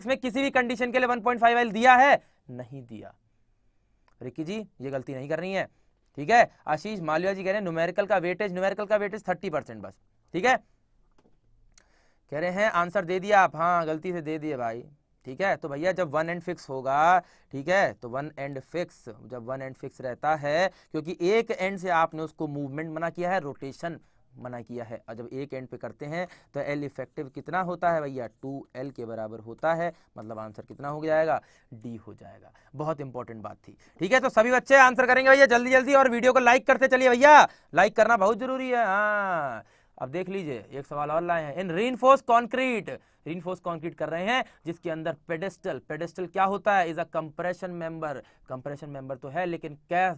में किसी भी कंडीशन के लिए 1.5 एल दिया है नहीं दिया रिकी जी ये गलती नहीं करनी है ठीक है आशीष मालिया जी कह रहे हैं न्यूमेरिकल का वेटेज न्यूमेरिकल का वेटेज थर्टी परसेंट बस ठीक है कह रहे हैं आंसर दे दिया आप हाँ गलती से दे दिए भाई ठीक है तो भैया जब वन एंड फिक्स होगा ठीक है तो वन एंड फिक्स जब वन एंड फिक्स रहता है क्योंकि एक एंड से आपने उसको मूवमेंट मना किया है रोटेशन मना किया है और जब एक एंड पे करते हैं तो एल इफेक्टिव कितना होता है भैया टू एल के बराबर होता है मतलब आंसर कितना हो जाएगा डी हो जाएगा बहुत इंपॉर्टेंट बात थी ठीक है तो सभी बच्चे आंसर करेंगे भैया जल्दी जल्दी और वीडियो को लाइक करते चलिए भैया लाइक करना बहुत जरूरी है हाँ अब देख लीजिए एक सवाल और लाए हैं in reinforce concrete reinforce concrete कर रहे हैं जिसके अंदर पेडेस्टल पेडेस्टल क्या होता है is a compression member compression member तो है लेकिन क्या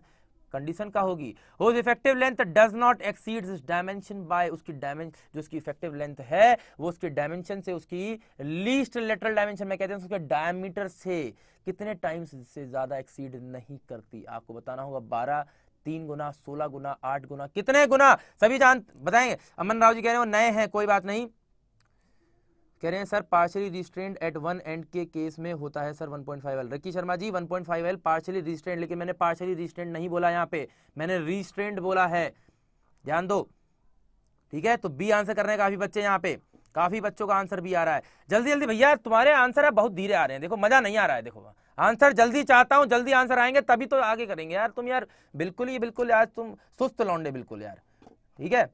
कंडीशन का होगी whose effective length does not exceed dimension by उसकी डायमेंशन जो उसकी इफेक्टिव लेंथ है वो उसके डायमेंशन से उसकी लीस्ट लेटरल डायमेंशन में कहते हैं उसके डायमीटर से कितने टाइम्स से ज्यादा एक्सीड नहीं करती आपको बताना होगा बारह तीन गुना सोलह गुना आठ गुना कितने गुना सभी जान बताएंगे अमन राव जी कह रहे हो नए हैं कोई बात नहीं कह रहे हैं sir partially restrained at one end के केस में होता है sir 1.5 L Rakhi Sharma ji 1.5 L partially restrained लेकिन मैंने पार्शली रिस्ट्रेंड नहीं बोला यहाँ पे मैंने रिस्ट्रेंड बोला है ध्यान दो ठीक है तो बी आंसर कर रहे हैं काफी बच्चे यहाँ पे काफी बच्चों का आंसर भी आ रहा है जल्दी जल्दी भैया तुम्हारे आंसर है बहुत धीरे आ रहे हैं देखो मजा नहीं आ रहा है देखो आंसर जल्दी चाहता हूँ जल्दी आंसर आएंगे तभी तो आगे करेंगे यार तुम यार बिल्कुल ही बिल्कुल यार तुम सुस्त लौंडे बिल्कुल यार ठीक है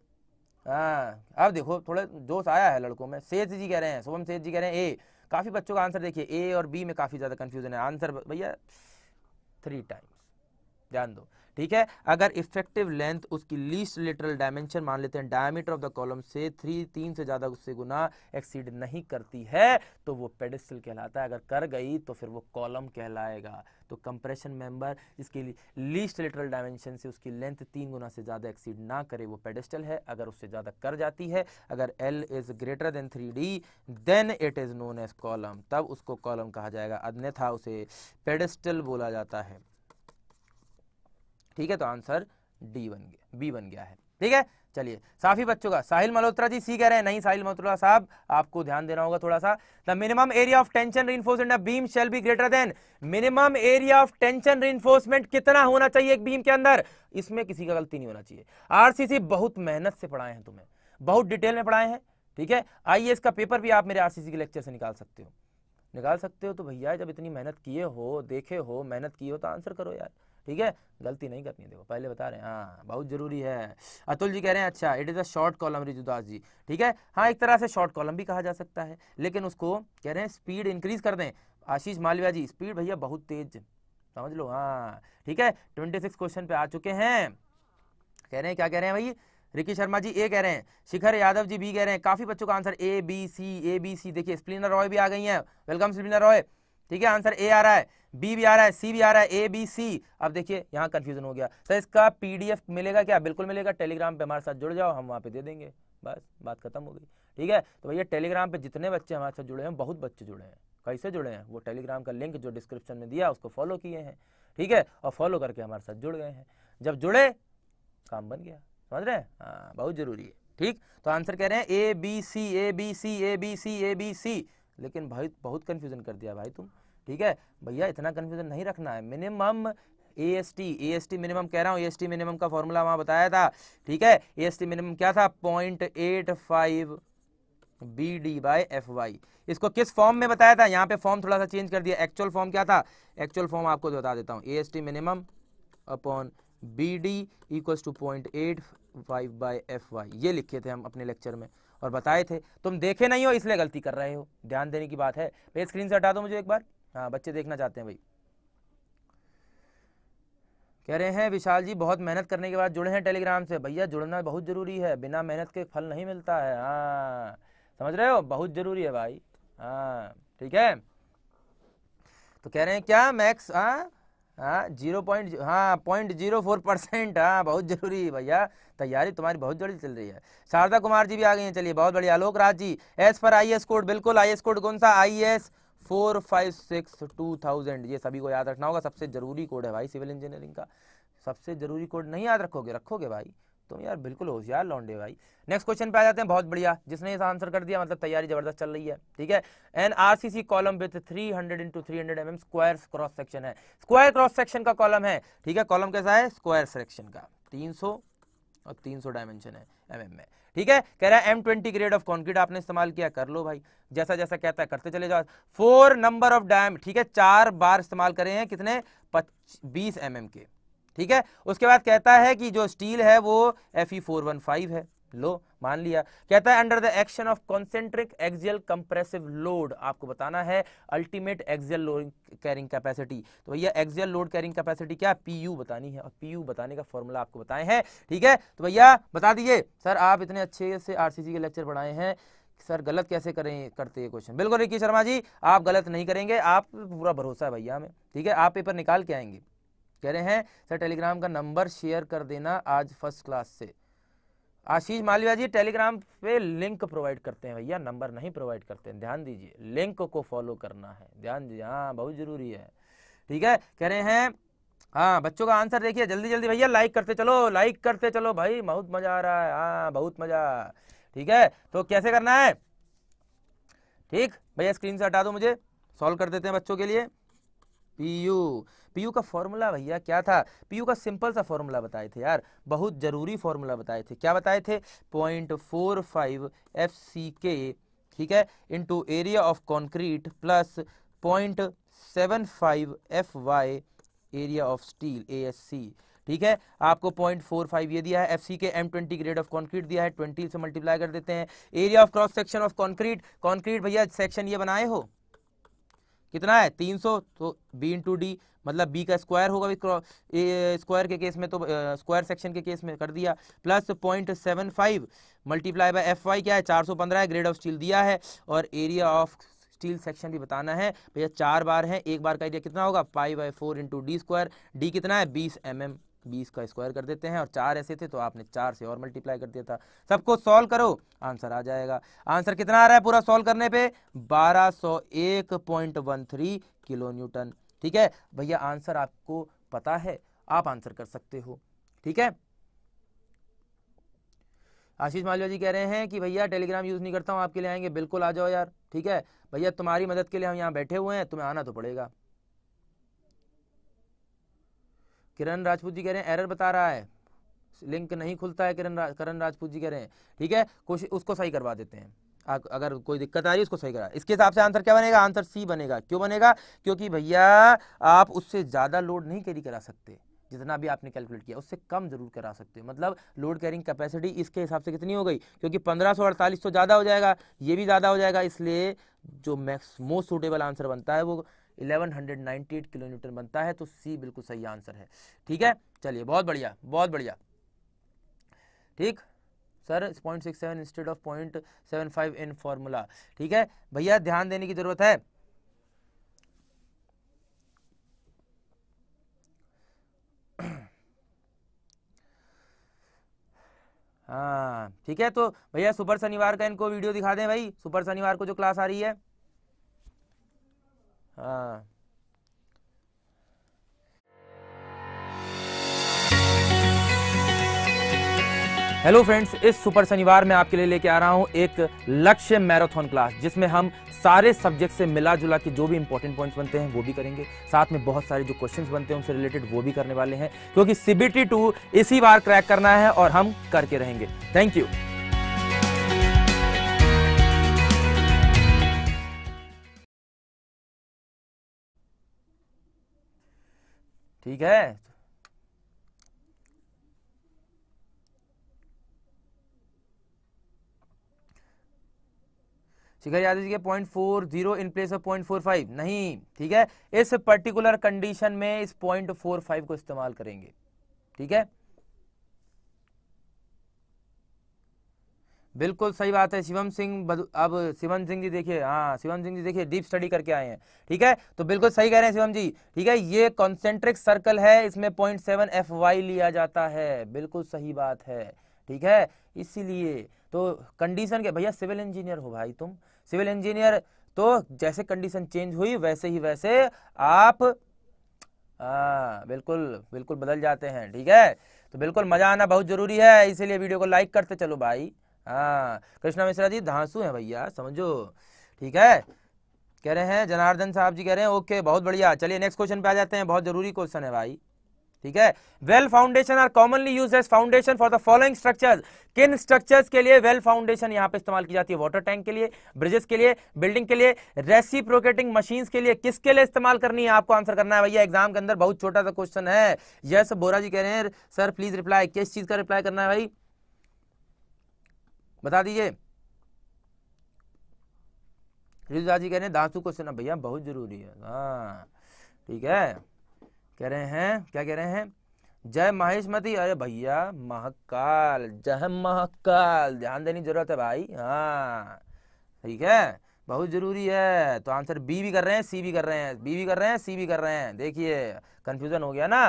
हाँ अब देखो थोड़ा जोश आया है लड़कों में सेठ जी कह रहे हैं शुभम सेठ जी कह रहे हैं ए काफ़ी बच्चों का आंसर देखिए ए और बी में काफ़ी ज़्यादा कन्फ्यूजन है आंसर भैया थ्री टाइम्स ध्यान दो ठीक है अगर इफेक्टिव लेंथ उसकी लीस्ट लिटरल डायमेंशन मान लेते हैं डायमीटर ऑफ द कॉलम से थ्री तीन से ज़्यादा उससे गुना एक्सीड नहीं करती है तो वो पेडिस्टल कहलाता है अगर कर गई तो फिर वो कॉलम कहलाएगा तो कंप्रेशन मेंबर लिए लीस्ट लेटरल डायमेंशन से उसकी लेंथ तीन गुना से ज़्यादा एक्सीड ना करे वो पेडेस्टल है अगर उससे ज़्यादा कर जाती है अगर L is greater than three D then it is known as column तब उसको कॉलम कहा जाएगा अन्यथा उसे पेडेस्टल बोला जाता है ठीक है तो आंसर डी बन गया बी बन गया है ठीक है चलिए साफी बच्चों का साहिल मल्होत्रा जी सी कह रहे हैं नहीं साहिल मल्होत्रा साहब आपको ध्यान देना होगा थोड़ा सा the minimum area of tension reinforcement beam shall be greater than minimum area of tension reinforcement कितना होना चाहिए एक बीम के अंदर इसमें किसी का गलती नहीं होना चाहिए आरसीसी बहुत मेहनत से पढ़ाए हैं तुम्हें बहुत डिटेल में पढ़ाए हैं ठीक है आइए इसका पेपर भी आप मेरे आरसीसी के लेक्चर से निकाल सकते हो निकाल सकते हो तो भैया जब इतनी मेहनत किए हो देखे हो मेहनत किए हो तो आंसर करो यार ठीक है गलती नहीं करनी देखो पहले बता रहे हैं हाँ बहुत जरूरी है अतुल जी कह रहे हैं अच्छा it is a short column Riju Das ji ठीक है हाँ एक तरह से शॉर्ट कॉलम भी कहा जा सकता है लेकिन उसको कह रहे हैं स्पीड इंक्रीज कर दें आशीष मालविया जी स्पीड भैया बहुत तेज समझ लो हाँ ठीक है ट्वेंटी सिक्स क्वेश्चन पे आ चुके हैं कह रहे हैं क्या कह रहे हैं भाई रिकी शर्मा जी ए कह रहे हैं शिखर यादव जी बी कह रहे हैं काफी बच्चों का answer A B C A B C देखिए स्प्लिनर रॉय भी आ गई हैं वेलकम स्प्लिनर रॉय ठीक है आंसर ए आ रहा है बी भी आ रहा है सी भी आ रहा है ए बी सी अब देखिए यहाँ कन्फ्यूजन हो गया सर तो इसका पीडीएफ मिलेगा क्या बिल्कुल मिलेगा टेलीग्राम पे हमारे साथ जुड़ जाओ हम वहाँ पे दे देंगे बस बात खत्म हो गई ठीक है तो भैया टेलीग्राम पे जितने बच्चे हमारे साथ जुड़े हैं बहुत बच्चे जुड़े हैं कैसे जुड़े हैं वो टेलीग्राम का लिंक जो डिस्क्रिप्शन में दिया उसको फॉलो किए हैं ठीक है और फॉलो करके हमारे साथ जुड़ गए हैं जब जुड़े काम बन गया समझ रहे हैं हाँ बहुत जरूरी है ठीक तो आंसर कह रहे हैं A B C A B C A B C A B C लेकिन भाई बहुत कन्फ्यूजन कर दिया भाई तुम ठीक है भैया इतना कन्फ्यूजन नहीं रखना है minimum A S T A S T minimum कह रहा हूँ ए एस टी मिनिमम का फॉर्मूला वहां बताया था ठीक है ए एस टी मिनिमम क्या था point eight five B D by F Y इसको किस फॉर्म में बताया था यहाँ पे फॉर्म थोड़ा सा चेंज कर दिया एक्चुअल फॉर्म क्या था एक्चुअल फॉर्म आपको बता देता हूँ A S T minimum upon B D equals to point eight five by F Y ये लिखे थे हम अपने लेक्चर में और बताए थे तुम देखे नहीं हो इसलिए गलती कर रहे हो ध्यान देने की बात है भाई स्क्रीन से हटा दो मुझे एक बार हाँ बच्चे देखना चाहते हैं भाई कह रहे हैं विशाल जी बहुत मेहनत करने के बाद जुड़े हैं टेलीग्राम से भैया जुड़ना बहुत ज़रूरी है बिना मेहनत के फल नहीं मिलता है हाँ समझ रहे हो बहुत ज़रूरी है भाई हाँ ठीक है तो कह रहे हैं क्या मैक्स हाँ हाँ जीरो पॉइंट हाँ पॉइंट जीरो फोर परसेंट हाँ बहुत ज़रूरी है भैया तैयारी तुम्हारी बहुत जल्दी चल रही है शारदा कुमार जी भी आ गई हैं चलिए बहुत बढ़िया आलोक राज जी एस पर आई एस कोड बिल्कुल आई एस कोड कौन सा I S four five six two thousand ये सभी को याद रखना होगा सबसे ज़रूरी कोड है भाई सिविल इंजीनियरिंग का सबसे ज़रूरी कोड नहीं याद रखोगे रखोगे भाई तुम यार बिल्कुल होशियार लौंडे भाई नेक्स्ट क्वेश्चन पे आ जाते हैं बहुत बढ़िया जिसने इस आंसर कर दिया मतलब तैयारी जबरदस्त चल रही है ठीक है an RCC column with 300 hundred into three hundred square cross section है स्क्वायर क्रॉस सेक्शन का कॉलम है ठीक है कॉलम कैसा है स्क्वायर सेक्शन का सौ और 300 डायमेंशन है एमएम में ठीक है कह रहा है M twenty grade of concrete आपने इस्तेमाल किया कर लो भाई जैसा जैसा कहता है करते चले जाओ फोर नंबर ऑफ डायम ठीक है चार बार इस्तेमाल करे हैं कितने बीस एम एम के ठीक है उसके बाद कहता है कि जो स्टील है वो F E four one five है लो मान लिया कहता है under the action of concentric axial compressive load आपको बताना है ultimate axial loading carrying capacity तो भैया एक्सियल लोड कैरिंग कैपेसिटी क्या पीयू बतानी है और पीयू बताने का फॉर्मूला आपको बताए हैं ठीक है तो भैया बता दीजिए सर आप इतने अच्छे से आरसीसी के लेक्चर पढ़ाए हैं सर गलत कैसे करें करते हैं क्वेश्चन बिल्कुल रिकी शर्मा जी आप गलत नहीं करेंगे आप पूरा भरोसा है भैया हमें ठीक है आप पेपर निकाल के आएंगे कह रहे हैं सर टेलीग्राम का नंबर शेयर कर देना आज फर्स्ट क्लास से आशीष मालविया जी टेलीग्राम पे लिंक प्रोवाइड करते हैं भैया नंबर नहीं प्रोवाइड करते हैं ध्यान दीजिए लिंक को फॉलो करना है ध्यान दीजिए हाँ बहुत जरूरी है ठीक है कह रहे हैं हाँ बच्चों का आंसर देखिए जल्दी जल्दी भैया लाइक करते चलो लाइक करते चलो भाई बहुत मजा आ रहा है हाँ बहुत मजा ठीक है तो कैसे करना है ठीक भैया स्क्रीन से हटा दो मुझे सॉल्व कर देते हैं बच्चों के लिए पी यू पीयू का फॉर्मूला भैया क्या था पीयू का सिंपल सा फॉर्मूला बताए थे यार बहुत ज़रूरी फॉर्मूला बताए थे क्या बताए थे point four five F C के ठीक है into area of concrete plus point seven five F Y area of steel A S C ठीक है आपको पॉइंट फोर फाइव ये दिया है एफ सी के M twenty grade of concrete दिया है ट्वेंटी से मल्टीप्लाई कर देते हैं area of cross section of concrete concrete भैया सेक्शन ये बनाए हो कितना है 300 तो बी इंटू डी मतलब बी का स्क्वायर होगा स्क्वायर के केस में तो स्क्वायर सेक्शन के केस में कर दिया plus point seven five multiply by F Y क्या है 415 है ग्रेड ऑफ स्टील दिया है और एरिया ऑफ स्टील सेक्शन भी बताना है भैया चार बार है एक बार का एरिया कितना होगा pi by four into D square D कितना है बीस एम mm. बीस का स्क्वायर कर देते हैं और चार ऐसे थे तो आपने चार से और मल्टीप्लाई कर दिया था सबको सॉल्व करो आंसर आ जाएगा आंसर कितना आ रहा है पूरा सॉल्व करने पे 1201.13 किलो न्यूटन ठीक है भैया आंसर आपको पता है आप आंसर कर सकते हो ठीक है आशीष मालवा जी कह रहे हैं कि भैया टेलीग्राम यूज़ नहीं करता हूँ आपके लिए आएंगे बिल्कुल आ जाओ यार ठीक है भैया तुम्हारी मदद के लिए हम यहाँ बैठे हुए हैं तुम्हें आना तो पड़ेगा किरण राजपूत जी कह रहे हैं एरर बता रहा है लिंक नहीं खुलता है किरण राज करण राजपूत जी कह रहे हैं ठीक है कोशिश उसको सही करवा देते हैं अगर कोई दिक्कत आ रही है उसको सही करा इसके हिसाब से आंसर क्या बनेगा आंसर सी बनेगा क्यों बनेगा क्योंकि भैया आप उससे ज़्यादा लोड नहीं कैरी करा सकते जितना भी आपने कैलकुलेट किया उससे कम जरूर करा सकते हो मतलब लोड कैरिंग कैपेसिटी इसके हिसाब से कितनी हो गई क्योंकि पंद्रह सौ अड़तालीस तो ज़्यादा हो जाएगा ये भी ज़्यादा हो जाएगा इसलिए जो मैक्स मोस्ट सूटेबल आंसर बनता है वो 1198 किलोमीटर बनता है तो सी बिल्कुल सही आंसर है ठीक है चलिए बहुत बढ़िया बहुत बढ़िया ठीक sir point six seven instead of point seven five in formula ठीक है भैया ध्यान देने की जरूरत है हाँ ठीक है तो भैया सुपर शनिवार का इनको वीडियो दिखा दें भाई सुपर शनिवार को जो क्लास आ रही है हाँ हेलो फ्रेंड्स इस सुपर शनिवार में आपके लिए लेके आ रहा हूँ एक लक्ष्य मैराथन क्लास जिसमें हम सारे सब्जेक्ट से मिला जुला के जो भी इंपॉर्टेंट पॉइंट्स बनते हैं वो भी करेंगे साथ में बहुत सारे जो क्वेश्चंस बनते हैं उनसे रिलेटेड वो भी करने वाले हैं क्योंकि सीबीटी टू इसी बार क्रैक करना है और हम करके रहेंगे थैंक यू ठीक है शिखर यादव जी के point four zero in place of point four five नहीं ठीक है इस पर्टिकुलर कंडीशन में इस पॉइंट फोर फाइव को इस्तेमाल करेंगे ठीक है बिल्कुल सही बात है शिवम सिंह अब शिवम सिंह जी देखिए हाँ शिवम सिंह जी देखिए डीप स्टडी करके आए हैं ठीक है तो बिल्कुल सही कह रहे हैं शिवम जी ठीक है ये कॉन्सेंट्रिक सर्कल है इसमें पॉइंट सेवन एफ वाई लिया जाता है बिल्कुल सही बात है ठीक है इसीलिए तो कंडीशन के भैया सिविल इंजीनियर हो भाई तुम सिविल इंजीनियर तो जैसे कंडीशन चेंज हुई वैसे ही वैसे आप हाँ बिल्कुल बिल्कुल बदल जाते हैं ठीक है तो बिल्कुल मजा आना बहुत जरूरी है इसीलिए वीडियो को लाइक करते चलो भाई हाँ कृष्णा मिश्रा जी धांसु है भैया समझो ठीक है कह रहे हैं जनार्दन साहब जी कह रहे हैं ओके बहुत बढ़िया चलिए नेक्स्ट क्वेश्चन पे आ जाते हैं बहुत जरूरी क्वेश्चन है भाई ठीक है well foundation are commonly use as foundation for the following structures किन स्ट्रक्चर्स के लिए वेल फाउंडेशन यहाँ पे इस्तेमाल की जाती है वाटर टैंक के लिए ब्रिजेस के लिए बिल्डिंग के लिए रेसिप्रोकेटिंग मशीन के लिए किसके लिए इस्तेमाल करनी है आपको आंसर करना है भैया एग्जाम के अंदर बहुत छोटा सा क्वेश्चन है यस बोरा जी कह रहे हैं सर प्लीज रिप्लाई किस चीज का रिप्लाई करना है भाई बता दीजिए जी कह रहे हैं दासू क्वेश्चन भैया बहुत जरूरी है हाँ ठीक है कह रहे हैं क्या कह रहे हैं जय महेशमती अरे भैया महकाल जय महकाल ध्यान देने की जरूरत है भाई हाँ ठीक है बहुत जरूरी है तो आंसर बी भी कर रहे हैं सी भी कर रहे हैं बी भी कर रहे हैं सी भी कर रहे हैं देखिए कंफ्यूजन हो गया ना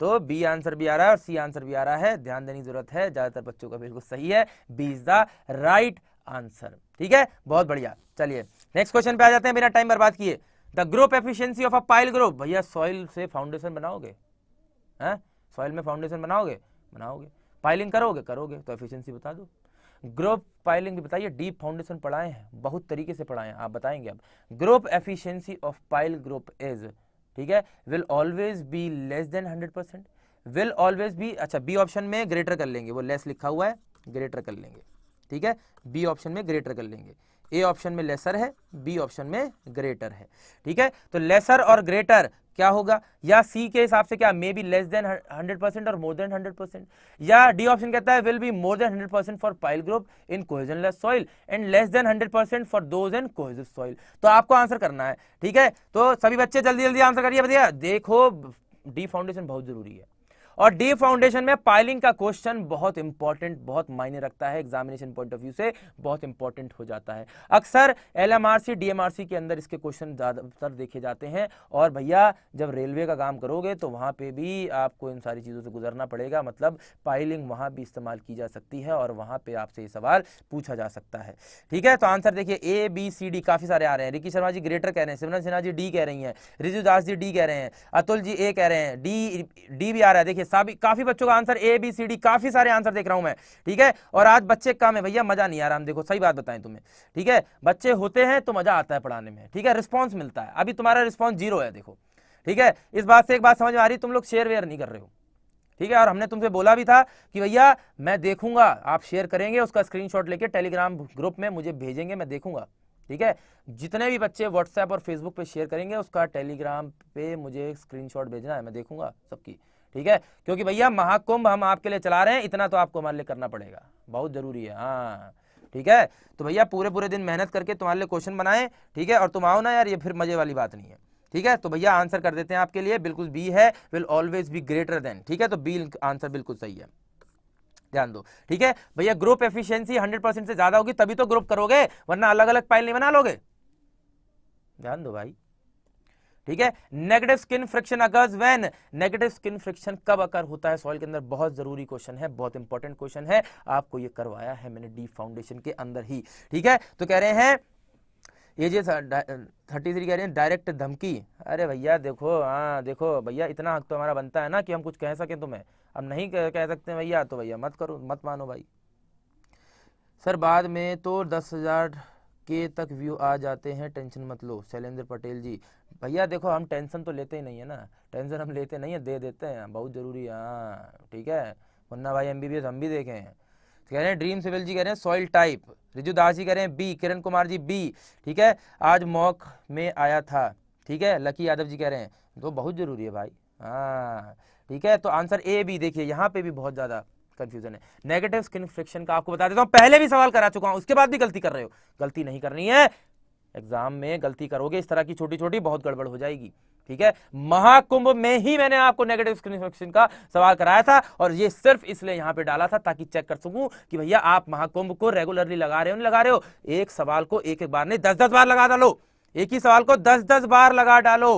तो बी आंसर भी आ रहा है और सी आंसर भी आ रहा है ध्यान देने की जरूरत है ज्यादातर बच्चों का बिल्कुल सही है B is the right answer ठीक है बहुत बढ़िया चलिए नेक्स्ट क्वेश्चन पे आ जाते हैं बिना टाइम बर्बाद किए the group efficiency of a pile group भैया सॉइल से फाउंडेशन बनाओगे सॉइल में फाउंडेशन बनाओगे बनाओगे पाइलिंग करोगे करोगे तो एफिशियंसी बता दो ग्रोप पाइलिंग भी बताइए डीप फाउंडेशन पढ़ाए हैं बहुत तरीके से पढ़ाए हैं आप बताएंगे अब group efficiency of pile group is ठीक है will always be less than hundred percent will always be अच्छा बी ऑप्शन में ग्रेटर कर लेंगे वो लेस लिखा हुआ है ग्रेटर कर लेंगे ठीक है बी ऑप्शन में ग्रेटर कर लेंगे ए ऑप्शन में लेसर है बी ऑप्शन में ग्रेटर है ठीक है तो लेसर और ग्रेटर क्या होगा या सी के हिसाब से क्या may be less than 100 percent और मोर देन 100 परसेंट या डी ऑप्शन कहता है will be more than 100 percent for pile group in cohesionless soil and less than 100 percent for those and cohesive soil तो आपको आंसर करना है ठीक है तो सभी बच्चे जल्दी जल्दी आंसर करिए भैया देखो डी फाउंडेशन बहुत जरूरी है और डी फाउंडेशन में पाइलिंग का क्वेश्चन बहुत इंपॉर्टेंट बहुत मायने रखता है एग्जामिनेशन पॉइंट ऑफ व्यू से बहुत इंपॉर्टेंट हो जाता है अक्सर L M R C D M R C के अंदर इसके क्वेश्चन ज़्यादातर देखे जाते हैं और भैया जब रेलवे का काम करोगे तो वहां पर भी आपको इन सारी चीज़ों से गुजरना पड़ेगा मतलब पाइलिंग वहां भी इस्तेमाल की जा सकती है और वहां पर आपसे ये सवाल पूछा जा सकता है ठीक है तो आंसर देखिए ए बी सी डी काफ़ी सारे आ रहे हैं रिकी शर्मा जी ग्रेटर कह रहे हैं सिमरन सिन्हा जी डी कह रही है रिजु दास जी डी कह रहे हैं अतुल जी ए कह रहे हैं डी डी भी आ रहा है देखिए सभी काफी बच्चों का answer A B C D काफी सारे आंसर देख रहा हूं मैं ठीक है और आज बच्चे कम है भैया मजा नहीं आ रहा हम देखो सही बात बताएं तुम्हें ठीक है बच्चे होते हैं तो मजा आता है पढ़ाने में ठीक है रिस्पॉन्स मिलता है अभी तुम्हारा रिस्पॉन्स जीरो है देखो ठीक है इस बात से एक बात समझ में आ रही तुम लोग शेयर वेयर नहीं कर रहे हो ठीक है और हमने तुमसे बोला भी था कि भैया मैं देखूंगा आप शेयर करेंगे उसका स्क्रीनशॉट लेके टेलीग्राम ग्रुप में मुझे भेजेंगे मैं देखूंगा ठीक है जितने भी बच्चे व्हाट्सएप और फेसबुक पे शेयर करेंगे उसका टेलीग्राम पे मुझे स्क्रीनशॉट भेजना है मैं देखूंगा सबकी ठीक है क्योंकि भैया महाकुंभ हम आपके लिए चला रहे हैं इतना तो आपको हमारे लिए करना पड़ेगा बहुत जरूरी है हाँ ठीक है तो भैया पूरे पूरे दिन मेहनत करके तुम्हारे लिए क्वेश्चन बनाए ठीक है और तुम आओ ना यार ये फिर मजे वाली बात नहीं है ठीक है तो भैया आंसर कर देते हैं आपके लिए बिल्कुल बी है will always be greater than ठीक है तो बी आंसर बिल्कुल सही है ध्यान दो ठीक है भैया ग्रुप एफिशिएंसी 100 परसेंट से ज्यादा होगी तभी तो ग्रुप करोगे वरना अलग अलग पाइल नहीं बना लोगे ध्यान दो भाई ठीक है negative skin friction occurs when negative skin friction कब अकर होता है सॉइल के अंदर बहुत जरूरी क्वेश्चन है बहुत इंपॉर्टेंट क्वेश्चन है आपको ये करवाया है मैंने डीप फाउंडेशन के अंदर ही ठीक है तो कह रहे हैं ये जी थर्टी थ्री कह रहे हैं डायरेक्ट धमकी अरे भैया देखो हाँ देखो भैया इतना हक तो हमारा बनता है ना कि हम कुछ कह सकें तुम्हें अब नहीं कह, कह सकते भैया तो भैया मत करो मत मानो भाई सर बाद में तो दस हज़ार के तक व्यू आ जाते हैं टेंशन मत लो शैलेंद्र पटेल जी भैया देखो हम टेंशन तो लेते ही नहीं है ना टेंशन हम लेते नहीं है दे देते हैं बहुत ज़रूरी है हाँ ठीक है मुन्ना भाई एम हम भी देखे हैं कह रहे हैं ड्रीम सिविल जी कह रहे हैं सॉइल टाइप रिजुदास दास जी कह रहे हैं बी किरण कुमार जी बी ठीक है आज मॉक में आया था ठीक है लकी यादव जी कह रहे हैं तो बहुत ज़रूरी है भाई हाँ ठीक है तो आंसर ए बी देखिए यहाँ पे भी बहुत ज़्यादा कंफ्यूजन है नेगेटिव स्किन फ्रिक्शन का आपको बता देता हूं पहले भी सवाल करा चुका हूं उसके बाद भी गलती कर रहे हो गलती नहीं करनी है एग्जाम में गलती करोगे इस तरह की छोटी छोटी बहुत गड़बड़ हो जाएगी ठीक है महाकुंभ में ही मैंने आपको नेगेटिव स्किन फ्रिक्शन का सवाल कराया था और ये सिर्फ इसलिए यहां पे डाला था ताकि चेक कर सकूं कि भैया आप महाकुंभ को रेगुलरली लगा रहे हो नहीं लगा रहे हो एक सवाल को एक एक बार नहीं दस दस बार लगा डालो एक ही सवाल को दस दस बार लगा डालो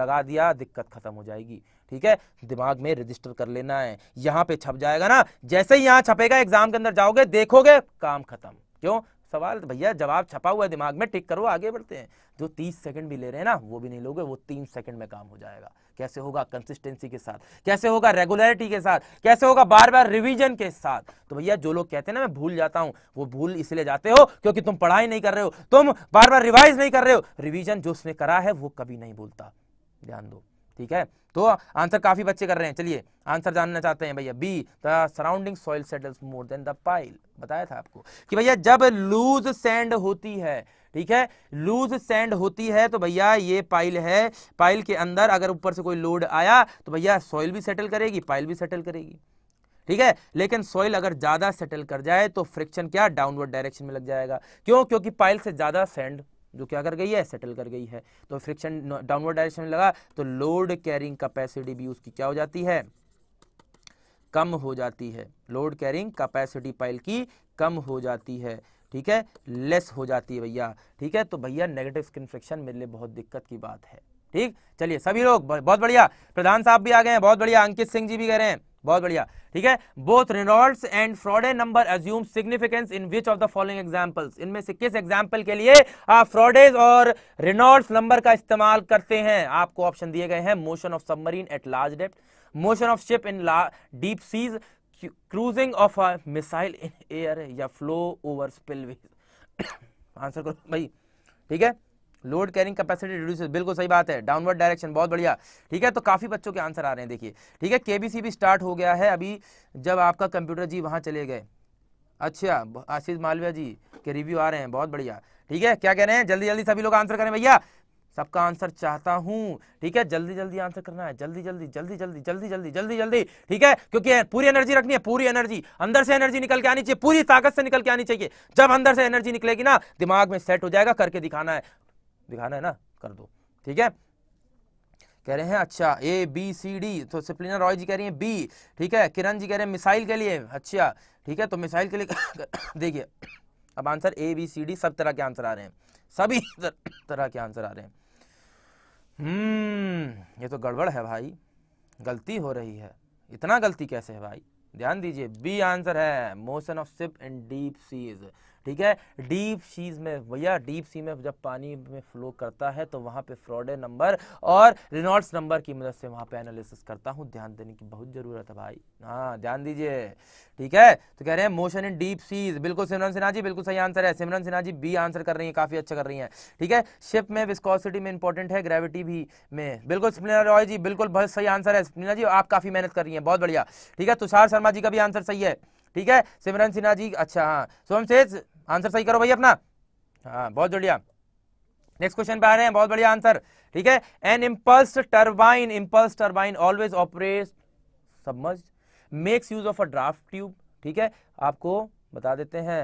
लगा दिया दिक्कत खत्म हो जाएगी ठीक है दिमाग में रजिस्टर कर लेना है यहां पे छप जाएगा ना जैसे ही यहां छपेगा एग्जाम के अंदर जाओगे देखोगे काम खत्म क्यों सवाल तो भैया जवाब छपा हुआ है दिमाग में टिक करो आगे बढ़ते हैं जो 30 सेकंड भी ले रहे हैं ना वो भी नहीं लोगे वो तीन सेकंड में काम हो जाएगा कैसे होगा कंसिस्टेंसी के साथ कैसे होगा रेगुलरिटी के साथ कैसे होगा बार बार रिवीजन के साथ तो भैया जो लोग कहते हैं ना मैं भूल जाता हूं वो भूल इसलिए जाते हो क्योंकि तुम पढ़ाई नहीं कर रहे हो तुम बार बार रिवाइज नहीं कर रहे हो रिविजन जो उसने करा है वो कभी नहीं भूलता ध्यान दो ठीक है तो आंसर काफी बच्चे कर रहे हैं चलिए आंसर जानना चाहते हैं भैया B the surrounding soil settles more than the pile बताया था आपको कि भैया जब लूज सैंड होती है ठीक है लूज सैंड होती है तो भैया ये पाइल है पाइल के अंदर अगर ऊपर से कोई लोड आया तो भैया सॉइल भी सेटल करेगी पाइल भी सेटल करेगी ठीक है लेकिन सॉइल अगर ज्यादा सेटल कर जाए तो फ्रिक्शन क्या डाउनवर्ड डायरेक्शन में लग जाएगा क्यों क्योंकि पाइल से ज्यादा सैंड जो क्या कर गई है सेटल कर गई है तो फ्रिक्शन डाउनवर्ड डायरेक्शन में लगा तो लोड कैरिंग कैपेसिटी भी उसकी क्या हो जाती है कम हो जाती है लोड कैरिंग कैपेसिटी पाइल की कम हो जाती है ठीक है लेस हो जाती है भैया ठीक है तो भैया नेगेटिव स्किन फ्रिक्शन मेरे लिए बहुत दिक्कत की बात है ठीक चलिए सभी लोग बहुत बढ़िया प्रधान साहब भी आ गए हैं बहुत बढ़िया अंकित सिंह जी भी कह रहे हैं बहुत बढ़िया ठीक है both Reynolds and Froude number assume significance in which of the following examples इनमें से किस एग्जांपल के लिए आप फ्रॉडेज और रेनॉल्ड्स नंबर का इस्तेमाल करते हैं आपको ऑप्शन दिए गए हैं motion of submarine at large depth motion of ship in deep seas cruising of a missile in air या फ्लो ओवर स्पिल आंसर करो भाई ठीक है लोड कैरिंग कैपेसिटी रिड्यूस बिल्कुल सही बात है डाउनवर्ड डायरेक्शन बहुत बढ़िया ठीक है तो काफ़ी बच्चों के आंसर आ रहे हैं देखिए ठीक है केबीसी भी स्टार्ट हो गया है अभी जब आपका कंप्यूटर जी वहाँ चले गए अच्छा आशीष मालविया जी के रिव्यू आ रहे हैं बहुत बढ़िया ठीक है क्या कह रहे हैं जल्दी जल्दी सभी लोग आंसर करें भैया सबका आंसर चाहता हूँ ठीक है जल्दी जल्दी आंसर करना है जल्दी जल्दी जल्दी जल्दी जल्दी जल्दी जल्दी जल्दी ठीक है क्योंकि पूरी एनर्जी रखनी है पूरी एनर्जी अंदर से एनर्जी निकल के आनी चाहिए पूरी ताकत से निकल के आनी चाहिए जब अंदर से एनर्जी निकलेगी ना दिमाग में सेट हो जाएगा करके दिखाना है दिखाना है ना कर दो ठीक है कह रहे हैं अच्छा ए बी सी डी तो सिप्लिना रॉय जी कह रही है बी ठीक है किरण जी कह रहे हैं मिसाइल के लिए अच्छा ठीक है तो मिसाइल के लिए देखिए अब answer A B C D सब तरह के आंसर आ रहे हैं सभी तरह के आंसर आ रहे हैं हम्म ये तो गड़बड़ है भाई गलती हो रही है इतना गलती कैसे है भाई ध्यान दीजिए बी आंसर है motion of ship in deep seas ठीक है डीप सीज में भैया डीप सी में जब पानी में फ्लो करता है तो वहां पे फ्रॉडे नंबर और रिनॉल्ड्स नंबर की मदद से वहां पे एनालिसिस करता हूं ध्यान देने की बहुत ज़रूरत है भाई हाँ ध्यान दीजिए ठीक है तो कह रहे हैं मोशन इन डीप सीज बिल्कुल सिमरन सिन्हा जी बिल्कुल सही आंसर है सिमरन सिन्हा जी बी आंसर कर रही है काफ़ी अच्छा कर रही है ठीक है शिप में विस्कॉसिटी में इंपॉर्टेंट है ग्रेविटी भी में बिल्कुल स्पिना रॉय जी बिल्कुल बहुत सही आंसर है स्पिना जी आप काफ़ी मेहनत कर रही है बहुत बढ़िया ठीक है तुषार शर्मा जी का भी आंसर सही है ठीक है सिमरन सिन्हा जी अच्छा हाँ सोम सेठ आंसर सही करो भाई अपना हाँ बहुत बढ़िया नेक्स्ट क्वेश्चन पे आ रहे हैं बहुत बढ़िया आंसर ठीक है an impulse turbine impulse turbine always operate submerged makes use of a draft tube ठीक है आपको बता देते हैं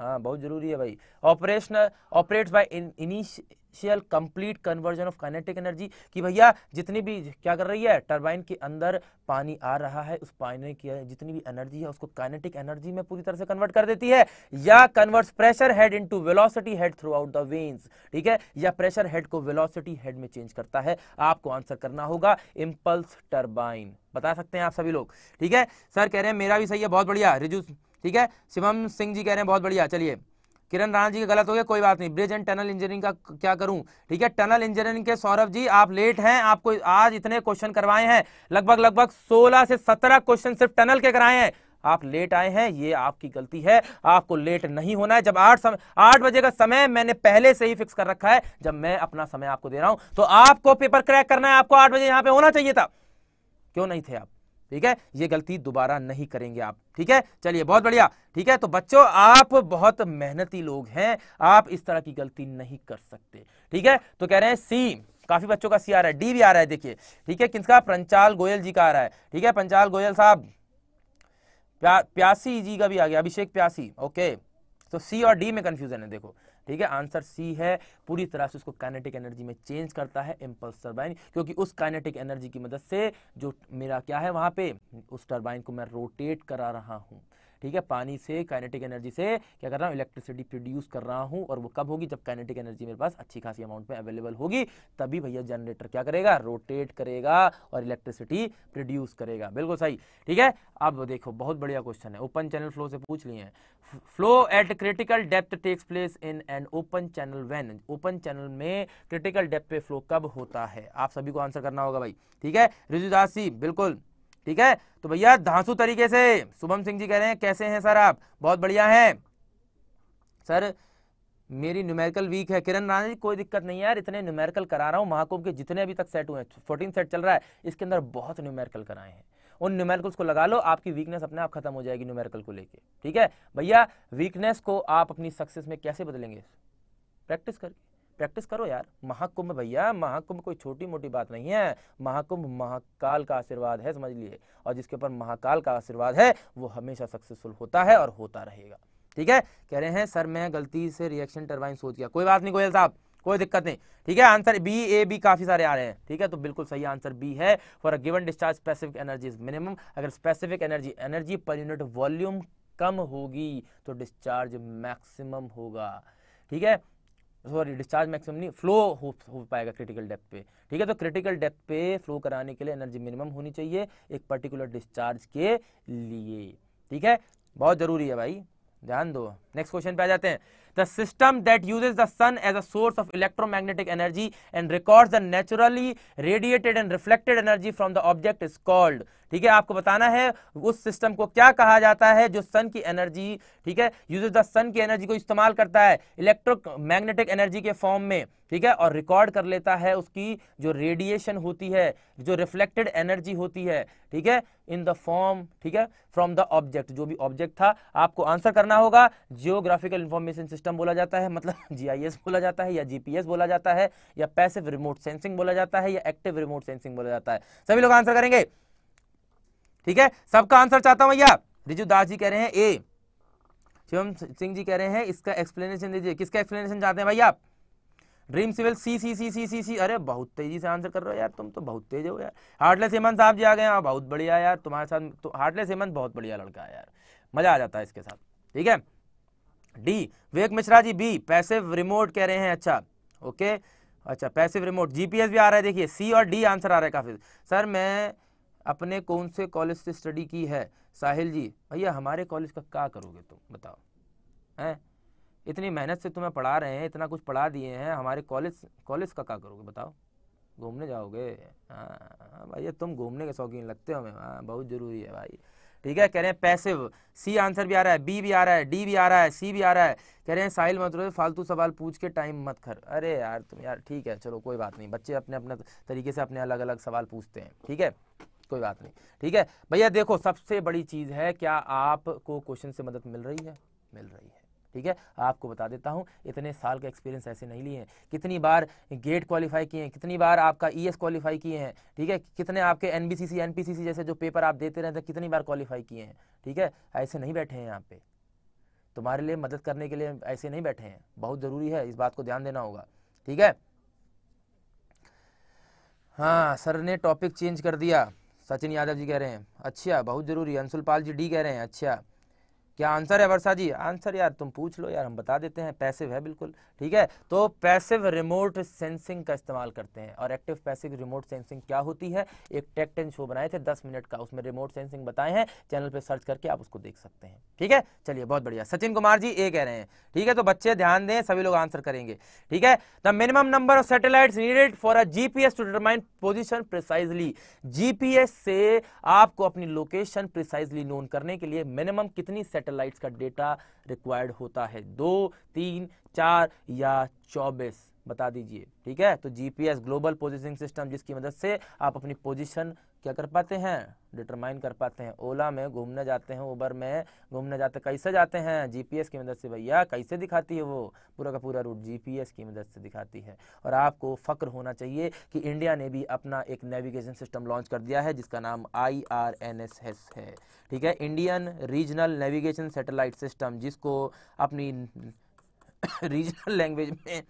हाँ बहुत जरूरी है भाई ऑपरेशनल ऑपरेट्स बाय इनिश potential complete conversion of kinetic energy कि भैया जितनी भी क्या कर रही है टर्बाइन के अंदर पानी आ रहा है उस पानी की जितनी भी एनर्जी है उसको काइनेटिक एनर्जी में पूरी तरह से कन्वर्ट कर देती है या converts pressure head into velocity head throughout the vanes ठीक है या प्रेशर हेड को वेलोसिटी हेड में चेंज करता है आपको आंसर करना होगा इम्पल्स टर्बाइन बता सकते हैं आप सभी लोग ठीक है सर कह रहे हैं मेरा भी सही है बहुत बढ़िया रिजू ठीक है शिवम सिंह जी कह रहे हैं बहुत बढ़िया चलिए किरण राणा जी का गलत हो गया कोई बात नहीं ब्रिज एंड टनल इंजीनियरिंग का क्या करूं ठीक है टनल इंजीनियरिंग के सौरभ जी आप लेट हैं आपको आज इतने क्वेश्चन करवाए हैं लगभग लगभग 16 से 17 क्वेश्चन सिर्फ टनल के कराए हैं आप लेट आए हैं ये आपकी गलती है आपको लेट नहीं होना है जब आठ समय आठ बजे का समय मैंने पहले से ही फिक्स कर रखा है जब मैं अपना समय आपको दे रहा हूं तो आपको पेपर क्रैक करना है आपको आठ बजे यहां पे होना चाहिए था क्यों नहीं थे आप ठीक है ये गलती दोबारा नहीं करेंगे आप ठीक है चलिए बहुत बढ़िया ठीक है तो बच्चों आप बहुत मेहनती लोग हैं आप इस तरह की गलती नहीं कर सकते ठीक है तो कह रहे हैं सी काफी बच्चों का सी आ रहा है डी भी आ रहा है देखिए ठीक है किसका पंचाल गोयल जी का आ रहा है ठीक है पंचाल गोयल साहब प्या, प्यासी जी का भी आ गया अभिषेक प्यासी ओके तो सी और डी में कंफ्यूजन है देखो ठीक है आंसर सी है पूरी तरह से उसको काइनेटिक एनर्जी में चेंज करता है इम्पल्स टर्बाइन क्योंकि उस काइनेटिक एनर्जी की मदद से जो मेरा क्या है वहाँ पे उस टर्बाइन को मैं रोटेट करा रहा हूँ ठीक है पानी से काइनेटिक एनर्जी से क्या कर रहा हूँ इलेक्ट्रिसिटी प्रोड्यूस कर रहा हूँ और वो कब होगी जब काइनेटिक एनर्जी मेरे पास अच्छी खासी अमाउंट में अवेलेबल होगी तभी भैया जनरेटर क्या करेगा रोटेट करेगा और इलेक्ट्रिसिटी प्रोड्यूस करेगा बिल्कुल सही ठीक है अब देखो बहुत बढ़िया क्वेश्चन है ओपन चैनल फ्लो से पूछ लिए हैं flow at critical depth takes place in an open channel when open channel में क्रिटिकल डेप्थ पे फ्लो कब होता है आप सभी को आंसर करना होगा भाई ठीक है रिजुदासी बिल्कुल ठीक है तो भैया धांसू तरीके से शुभम सिंह जी कह रहे हैं कैसे हैं सर आप बहुत बढ़िया है सर मेरी न्यूमेरिकल वीक है किरण राणा जी कोई दिक्कत नहीं है यार इतने न्यूमेरिकल करा रहा हूँ महाकुंभ के जितने अभी तक सेट हुए हैं फोर्टीन सेट चल रहा है इसके अंदर बहुत न्यूमेरिकल कराए हैं उन न्यूमेरिकल्स को लगा लो आपकी वीकनेस अपने आप खत्म हो जाएगी न्यूमेरिकल को लेकर ठीक है भैया वीकनेस को आप अपनी सक्सेस में कैसे बदलेंगे प्रैक्टिस करके प्रैक्टिस करो यार महाकुंभ भैया महाकुंभ कोई छोटी मोटी बात नहीं है महाकुंभ महाकाल का आशीर्वाद है समझ लिए और जिसके ऊपर महाकाल का आशीर्वाद है वो हमेशा सक्सेसफुल होता है और होता रहेगा ठीक है कह रहे हैं सर मैं गलती से रिएक्शन टर्बाइन सोच गया कोई बात नहीं गोयल साहब कोई दिक्कत नहीं ठीक है आंसर बी ए बी काफी सारे आ रहे हैं ठीक है तो बिल्कुल सही आंसर बी है for a given discharge specific energy minimum अगर specific energy energy per unit volume कम होगी तो डिस्चार्ज मैक्सिमम होगा ठीक है सॉरी डिस्चार्ज मैक्सिमम नहीं फ्लो हो, हो पाएगा क्रिटिकल डेप्थ पे ठीक है तो क्रिटिकल डेप्थ पे फ्लो कराने के लिए एनर्जी मिनिमम होनी चाहिए एक पर्टिकुलर डिस्चार्ज के लिए ठीक है बहुत ज़रूरी है भाई ध्यान दो नेक्स्ट क्वेश्चन पे आ जाते हैं the system that uses the sun as a source of electromagnetic energy and records the naturally radiated and reflected energy from the object is called ठीक है आपको बताना है उस सिस्टम को क्या कहा जाता है जो सन की एनर्जी ठीक है यूजेज द सन की एनर्जी को इस्तेमाल करता है इलेक्ट्रोमैग्नेटिक एनर्जी के फॉर्म में ठीक है और रिकॉर्ड कर लेता है उसकी जो रेडिएशन होती है जो रिफ्लेक्टेड एनर्जी होती है ठीक है इन द फॉर्म ठीक है फ्रॉम द ऑब्जेक्ट जो भी ऑब्जेक्ट था आपको आंसर करना होगा जियोग्राफिकल इंफॉर्मेशन सिस्टम सिस्टम बोला जाता है मतलब जीआईएस बोला जाता है या जीपीएस बोला जाता है या पैसिव रिमोट सेंसिंग बोला जाता है या एक्टिव रिमोट सेंसिंग बोला जाता है सभी लोग आंसर करेंगे ठीक है सबका आंसर चाहता हूं भैया रिजु दास जी कह रहे हैं ए शिवम सिंह जी कह रहे हैं इसका एक्सप्लेनेशन दीजिए किसका एक्सप्लेनेशन चाहते हैं भाई आप ड्रीम सिविल सी सी सी सी सी सी अरे बहुत तेजी से आंसर कर रहे हो यार तुम तो बहुत तेज हो यार हार्टलेस हेमंत साहब जी आ गए हाँ, बहुत बढ़िया यार तुम्हारे साथ तो हार्टलेस हेमंत बहुत बढ़िया लड़का है यार मजा आ जाता है इसके साथ ठीक है डी विवेक मिश्रा जी बी पैसे रिमोट कह रहे हैं अच्छा ओके अच्छा पैसिव रिमोट जीपीएस भी आ रहा है देखिए सी और डी आंसर आ रहा है काफ़ी सर मैं अपने कौन से कॉलेज से स्टडी की है साहिल जी भैया हमारे कॉलेज का क्या करोगे तुम बताओ हैं इतनी मेहनत से तुम्हें पढ़ा रहे हैं इतना कुछ पढ़ा दिए हैं हमारे कॉलेज कॉलेज का क्या करोगे बताओ घूमने जाओगे हाँ भैया तुम घूमने के शौकीन लगते हो हमें हाँ बहुत ज़रूरी है भाई ठीक है कह रहे हैं पैसिव सी आंसर भी आ रहा है बी भी आ रहा है डी भी आ रहा है सी भी आ रहा है कह रहे हैं साहिल मतलब फालतू सवाल पूछ के टाइम मत खर अरे यार तुम यार ठीक है चलो कोई बात नहीं बच्चे अपने अपने तरीके से अपने अलग अलग सवाल पूछते हैं ठीक है कोई बात नहीं ठीक है भैया देखो सबसे बड़ी चीज़ है क्या आपको क्वेश्चन से मदद मिल रही है मिल रही है ठीक है आपको बता देता हूँ इतने साल का एक्सपीरियंस ऐसे नहीं लिए हैं कितनी बार गेट क्वालिफाई किए हैं कितनी बार आपका ई एस क्वालिफाई किए हैं ठीक है कितने आपके N B C C N P C C जैसे जो पेपर आप देते रहते हैं कितनी बार क्वालिफाई किए हैं ठीक है ऐसे नहीं बैठे हैं यहाँ पे तुम्हारे लिए मदद करने के लिए ऐसे नहीं बैठे हैं बहुत ज़रूरी है इस बात को ध्यान देना होगा ठीक है हाँ सर ने टॉपिक चेंज कर दिया सचिन यादव जी कह रहे हैं अच्छा बहुत ज़रूरी अंशुल पाल जी डी कह रहे हैं अच्छा क्या आंसर है वर्षा जी आंसर यार तुम पूछ लो यार हम बता देते हैं पैसिव है बिल्कुल ठीक है तो पैसिव रिमोट सेंसिंग का इस्तेमाल करते हैं और एक्टिव पैसिव रिमोट सेंसिंग क्या होती है एक टेक टेन शो बनाए थे दस मिनट का उसमें रिमोट सेंसिंग बताए हैं चैनल पर सर्च करके आप उसको देख सकते हैं ठीक है चलिए बहुत बढ़िया सचिन कुमार जी ए कह रहे हैं ठीक है तो बच्चे ध्यान दें सभी लोग आंसर करेंगे ठीक है the minimum number of satellite needed for a GPS to determine position precisely GPS से आपको अपनी लोकेशन प्रिसाइजली नोन करने के लिए मिनिमम कितनी सेटेलाइट सैटेलाइट्स का डेटा रिक्वायर्ड होता है दो तीन चार या चौबीस बता दीजिए ठीक है तो जीपीएस ग्लोबल पोजिशनिंग सिस्टम जिसकी मदद से आप अपनी पोजिशन क्या कर पाते हैं डिटरमाइन कर पाते हैं ओला में घूमने जाते हैं उबर में घूमने जाते कैसे जाते हैं जीपीएस की मदद से भैया कैसे दिखाती है वो पूरा का पूरा रूट जीपीएस की मदद से दिखाती है और आपको फ़क्र होना चाहिए कि इंडिया ने भी अपना एक नेविगेशन सिस्टम लॉन्च कर दिया है जिसका नाम आई है ठीक है Indian regional navigation satellite system जिसको अपनी रीजनल लैंग्वेज में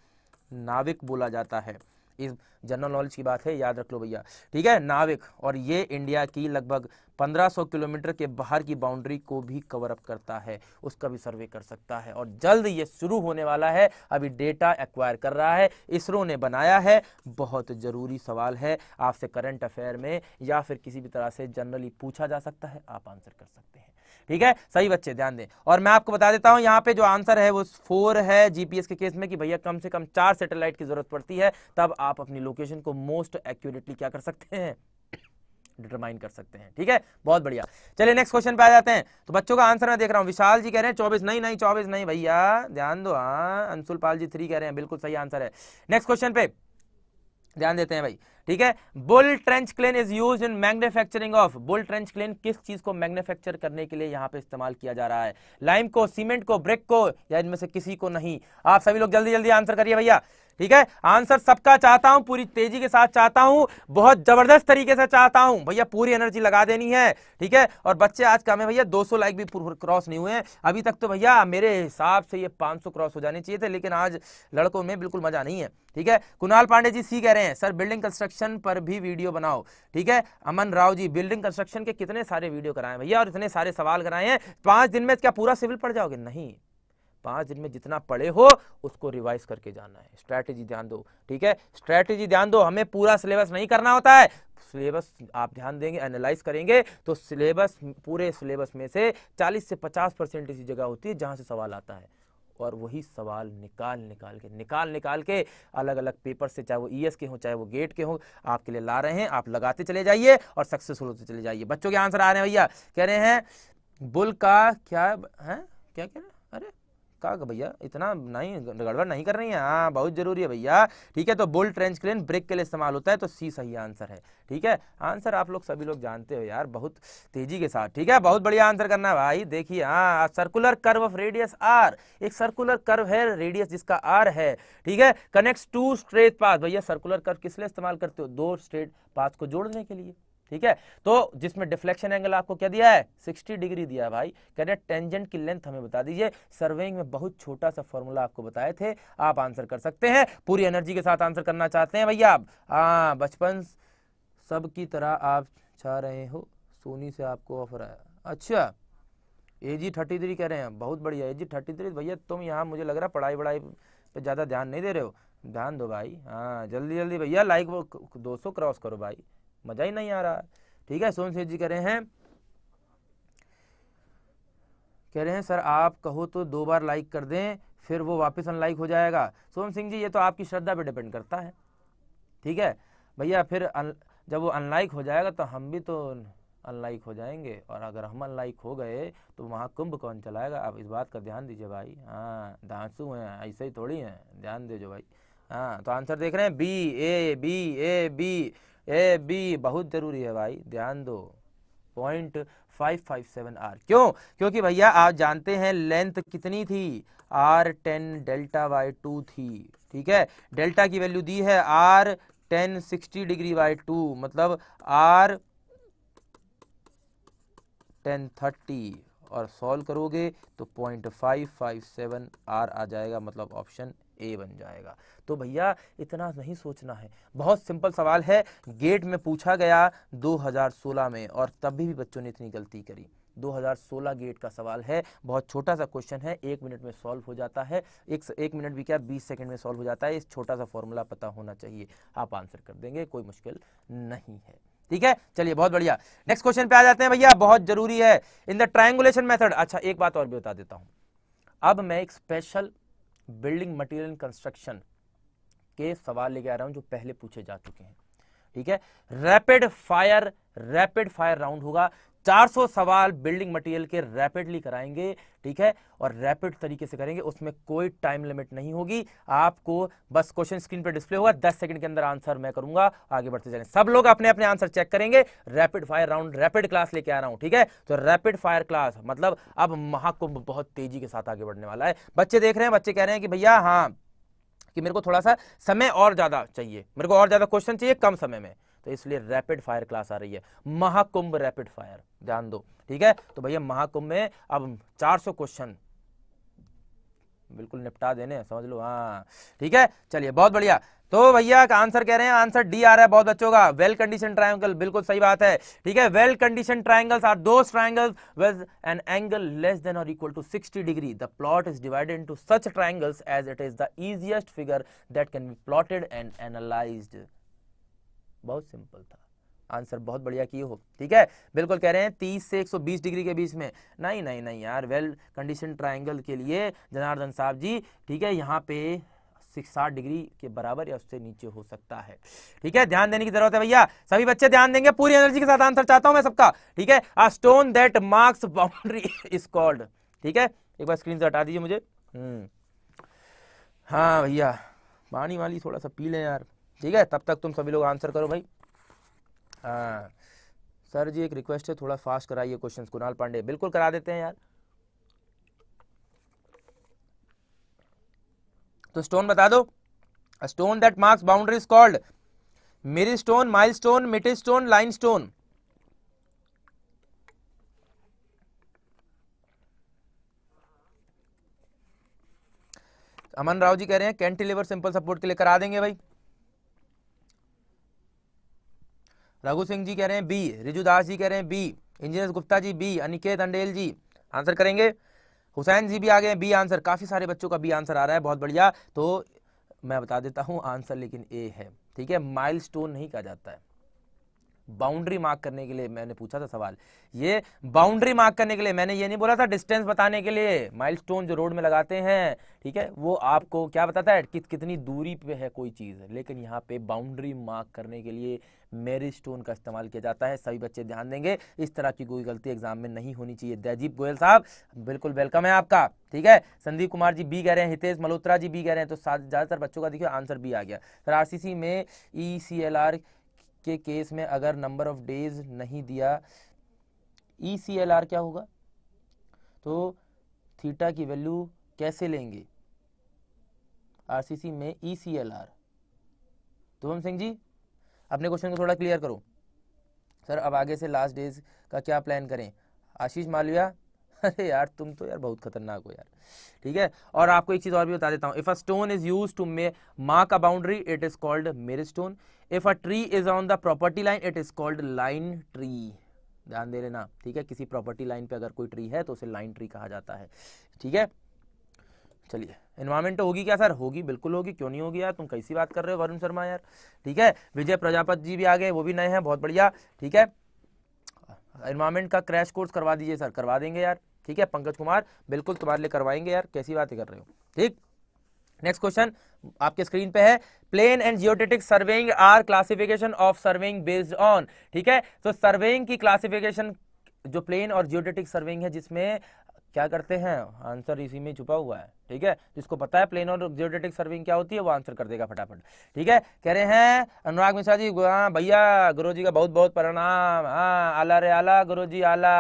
नाविक बोला जाता है इस जनरल नॉलेज की बात है याद रख लो भैया ठीक है नाविक और ये इंडिया की लगभग 1500 किलोमीटर के बाहर की बाउंड्री को भी कवर अप करता है उसका भी सर्वे कर सकता है और जल्द ये शुरू होने वाला है अभी डेटा एक्वायर कर रहा है इसरो ने बनाया है बहुत ज़रूरी सवाल है आपसे करंट अफेयर में या फिर किसी भी तरह से जनरली पूछा जा सकता है आप आंसर कर सकते हैं ठीक है सही बच्चे ध्यान दें और मैं आपको बता देता हूं यहां पे जो आंसर है वो फोर है जीपीएस के केस में कि भैया कम से कम चार सैटेलाइट की जरूरत पड़ती है तब आप अपनी लोकेशन को मोस्ट एक्यूरेटली क्या कर सकते हैं डिटरमाइन कर सकते हैं ठीक है बहुत बढ़िया चलिए नेक्स्ट क्वेश्चन पे आ जाते हैं तो बच्चों का आंसर मैं देख रहा हूं विशाल जी कह रहे हैं चौबीस नहीं नहीं चौबीस नहीं भैया ध्यान दो हाँ अंशुल पाल जी थ्री कह रहे हैं बिल्कुल सही आंसर है नेक्स्ट क्वेश्चन पे ध्यान देते हैं भाई ठीक है bull trench kiln is use in manufacturing of bull trench kiln किस चीज को मैन्युफैक्चर करने के लिए यहां पे इस्तेमाल किया जा रहा है लाइम को सीमेंट को ब्रिक को या इनमें से किसी को नहीं आप सभी लोग जल्दी जल्दी आंसर करिए भैया ठीक है आंसर सबका चाहता हूं पूरी तेजी के साथ चाहता हूं बहुत जबरदस्त तरीके से चाहता हूं भैया पूरी एनर्जी लगा देनी है ठीक है और बच्चे आज कम है भैया 200 लाइक भी क्रॉस नहीं हुए हैं अभी तक तो भैया मेरे हिसाब से ये 500 क्रॉस हो जाने चाहिए थे लेकिन आज लड़कों में बिल्कुल मजा नहीं है ठीक है कुणाल पांडे जी सी कह रहे हैं सर बिल्डिंग कंस्ट्रक्शन पर भी वीडियो बनाओ ठीक है अमन राव जी बिल्डिंग कंस्ट्रक्शन के कितने सारे वीडियो कराए भैया और इतने सारे सवाल कराए हैं पांच दिन में क्या पूरा सिविल पड़ जाओगे नहीं पाँच दिन में जितना पढ़े हो उसको रिवाइज करके जाना है स्ट्रैटेजी ध्यान दो ठीक है स्ट्रैटेजी ध्यान दो हमें पूरा सिलेबस नहीं करना होता है सिलेबस आप ध्यान देंगे एनालाइज करेंगे तो सिलेबस पूरे सिलेबस में से 40 से 50 परसेंट ऐसी जगह होती है जहाँ से सवाल आता है और वही सवाल निकाल निकाल के निकाल निकाल के अलग अलग पेपर से चाहे वो ईएस e के हों चाहे वो गेट के हों आपके लिए ला रहे हैं आप लगाते चले जाइए और सक्सेसफुल होते चले जाइए बच्चों के आंसर आ रहे हैं भैया कह रहे हैं बुल का क्या है क्या कह रहे हैं अरे कहा भैया इतना नहीं गड़बड़ नहीं कर रही है हाँ बहुत जरूरी है भैया ठीक है तो बोल ट्रेंच क्रेन ब्रेक के लिए इस्तेमाल होता है तो सी सही आंसर है ठीक है आंसर आप लोग सभी लोग जानते हो यार बहुत तेजी के साथ ठीक है बहुत बढ़िया आंसर करना है भाई देखिए हाँ circular curve of radius R एक सर्कुलर कर्व है रेडियस जिसका आर है ठीक है कनेक्ट टू स्ट्रेट पाथ भैया सर्कुलर कर्व किस लिए इस्तेमाल करते हो दो स्ट्रेट पाथ को जोड़ने के लिए ठीक है तो जिसमें डिफ्लेक्शन एंगल आपको क्या दिया है 60 डिग्री दिया है भाई कह रहे टेंजेंट की लेंथ हमें बता दीजिए सर्वेइंग में बहुत छोटा सा फॉर्मूला आपको बताए थे आप आंसर कर सकते हैं पूरी एनर्जी के साथ आंसर करना चाहते हैं भैया आप हाँ बचपन सब की तरह आप चाह रहे हो सोनी से आपको ऑफर आया अच्छा ए जी थर्टी थ्री कह रहे हैं बहुत बढ़िया ए जी थर्टी थ्री भैया तुम यहाँ मुझे लग रहा है पढ़ाई वढ़ाई पे ज़्यादा ध्यान नहीं दे रहे हो ध्यान दो भाई हाँ जल्दी जल्दी भैया लाइक वो दो सौ क्रॉस करो भाई मज़ा ही नहीं आ रहा ठीक है सोन सेठ जी कह रहे हैं कह रहे हैं सर आप कहो तो दो बार लाइक कर दें फिर वो वापस अनलाइक हो जाएगा सोम सिंह जी ये तो आपकी श्रद्धा पे डिपेंड करता है ठीक है भैया फिर अन, जब वो अनलाइक हो जाएगा तो हम भी तो अनलाइक हो जाएंगे और अगर हम अनलाइक हो गए तो वहाँ कुंभ कौन चलाएगा आप इस बात का ध्यान दीजिए भाई हाँ धांसू हैं ऐसे ही थोड़ी हैं ध्यान दीजिए भाई हाँ तो आंसर देख रहे हैं B A B A B A B बहुत ज़रूरी है भाई ध्यान दो point five five seven R क्यों क्योंकि भैया आप जानते हैं लेंथ कितनी थी R ten delta by two थी ठीक है डेल्टा की वैल्यू दी है R ten sixty degree by two मतलब आर टेन थर्टी और सॉल्व करोगे तो point five five seven R आ जाएगा मतलब ऑप्शन ए बन जाएगा तो भैया इतना नहीं सोचना है बहुत सिंपल सवाल है गेट में पूछा गया 2016 में और तभी भी बच्चों ने इतनी गलती करी 2016 गेट का सवाल है बहुत छोटा सा क्वेश्चन है एक मिनट में सॉल्व हो जाता है एक एक मिनट भी क्या 20 सेकंड में सॉल्व हो जाता है इस छोटा सा फॉर्मूला पता होना चाहिए आप आंसर कर देंगे कोई मुश्किल नहीं है ठीक है चलिए बहुत बढ़िया नेक्स्ट क्वेश्चन पे आ जाते हैं भैया बहुत जरूरी है इन द ट्राइंगुलेशन मेथड अच्छा एक बात और भी बता देता हूँ अब मैं एक स्पेशल बिल्डिंग मटेरियल कंस्ट्रक्शन के सवाल लेके आ रहा हूं जो पहले पूछे जा चुके हैं ठीक है rapid fire rapid fire round होगा 400 सवाल बिल्डिंग मटेरियल के रैपिडली कराएंगे ठीक है और रैपिड तरीके से करेंगे उसमें कोई टाइम लिमिट नहीं होगी आपको बस क्वेश्चन स्क्रीन पर डिस्प्ले होगा 10 सेकंड के अंदर आंसर मैं करूंगा आगे बढ़ते जाएंगे सब लोग अपने अपने आंसर चेक करेंगे rapid fire round rapid class लेके आ रहा हूं ठीक है तो रैपिड फायर क्लास मतलब अब महाकुंभ बहुत तेजी के साथ आगे बढ़ने वाला है बच्चे देख रहे हैं बच्चे कह रहे हैं कि भैया हाँ कि मेरे को थोड़ा सा समय और ज्यादा चाहिए मेरे को और ज्यादा क्वेश्चन चाहिए कम समय में तो इसलिए रैपिड फायर क्लास आ रही है महाकुंभ रैपिड फायर ध्यान दो ठीक है तो भैया महाकुंभ में अब 400 क्वेश्चन बिल्कुल निपटा देने समझ लो हाँ ठीक है चलिए बहुत बढ़िया तो भैया का आंसर कह रहे हैं आंसर डी आ रहा है बहुत बच्चों का वेल कंडीशन ट्रायंगल बिल्कुल सही बात है ठीक है वेल कंडीशन ट्रायंगल्स आर दो triangles with an angle less than और equal to 60 degree the plot is divided into such triangles as it is the easiest figure that can be plotted and analysed बहुत simple था answer बहुत बढ़िया की हो ठीक है बिल्कुल कह रहे हैं 30 से 120 डिग्री के बीच में नहीं नहीं नहीं यार वेल कंडीशन ट्राइंगल के लिए जनार्दन साहब जी ठीक है यहाँ पे साठ डिग्री के बराबर या उससे नीचे हो सकता है ठीक है ध्यान देने की जरूरत है भैया सभी बच्चे ध्यान देंगे पूरी एनर्जी के साथ आंसर चाहता हूं मैं सबका ठीक है a stone that marks boundary is called ठीक है एक बार स्क्रीन से हटा दीजिए मुझे हम्म हाँ भैया पानी वाली थोड़ा सा पी लें यार ठीक है तब तक तुम सभी लोग आंसर करो भाई हाँ सर जी एक रिक्वेस्ट है थोड़ा फास्ट कराइए क्वेश्चन कुणाल पांडे बिल्कुल करा देते हैं यार तो स्टोन बता दो stone that marks boundaries called mere stone mile stone mete stone line stone Aman Rao ji कह रहे हैं कैंटिलीवर सिंपल सपोर्ट के लिए करा देंगे भाई रघु सिंह जी कह रहे हैं बी रिजुदास जी कह रहे हैं B engineer Gupta ji B Aniket Andel ji answer करेंगे हुसैन जी भी आ गए बी आंसर काफ़ी सारे बच्चों का बी आंसर आ रहा है बहुत बढ़िया तो मैं बता देता हूं आंसर लेकिन ए है ठीक है माइल नहीं कहा जाता है बाउंड्री मार्क करने के लिए मैंने पूछा था सवाल ये बाउंड्री मार्क करने के लिए मैंने ये नहीं बोला था डिस्टेंस बताने के लिए माइलस्टोन जो रोड में लगाते हैं ठीक है वो आपको क्या बताता है कि कितनी दूरी पे है कोई चीज़ लेकिन यहाँ पे बाउंड्री मार्क करने के लिए मेरी स्टोन का इस्तेमाल किया जाता है सभी बच्चे ध्यान देंगे इस तरह की कोई गलती एग्जाम में नहीं होनी चाहिए जयदीप गोयल साहब बिल्कुल वेलकम है आपका ठीक है संदीप कुमार जी बी कह रहे हैं हितेश मल्होत्रा जी बी कह रहे हैं तो ज़्यादातर बच्चों का देखिए आंसर बी आ गया सर आर में ईसीएलआर e के केस में अगर नंबर ऑफ डेज नहीं दिया आर e क्या होगा तो थीटा की वैल्यू कैसे लेंगे आरसीसी में तो e हम सिंह जी अपने क्वेश्चन को थोड़ा क्लियर करो सर अब आगे से लास्ट डेज का क्या प्लान करें आशीष मालविया अरे यार तुम तो यार बहुत खतरनाक हो यार ठीक है और आपको एक चीज और भी बता देता हूँ if a stone is use to may mark a boundary it is called mere stone if a tree is on the property line it is called line tree ध्यान दे लेना ठीक है किसी प्रॉपर्टी लाइन पे अगर कोई ट्री है तो उसे लाइन ट्री कहा जाता है ठीक है चलिए इन्वायरमेंट तो होगी क्या सर होगी बिल्कुल होगी क्यों नहीं होगी यार तुम कैसी बात कर रहे हो वरुण शर्मा यार ठीक है विजय प्रजापति जी भी आ गए वो भी नए हैं बहुत बढ़िया ठीक है इन्वायरमेंट का क्रैश कोर्स करवा दीजिए सर करवा देंगे यार ठीक है पंकज कुमार बिल्कुल तुम्हारे लिए करवाएंगे यार कैसी बातें कर रहे हो ठीक नेक्स्ट क्वेश्चन आपके स्क्रीन पे है plane and geodetic surveying are classification of surveying based on ठीक है तो सर्वेइंग की क्लासिफिकेशन जो प्लेन और जियोटेटिक सर्वेइंग है जिसमें क्या करते हैं आंसर इसी में छुपा हुआ है ठीक है जिसको पता है प्लेन और जियोडेटिक सर्विंग क्या होती है वो आंसर कर देगा फटाफट ठीक है कह रहे हैं अनुराग मिश्रा जी हाँ भैया गुरु जी का बहुत बहुत प्रणाम हाँ आला रे आला गुरु जी आला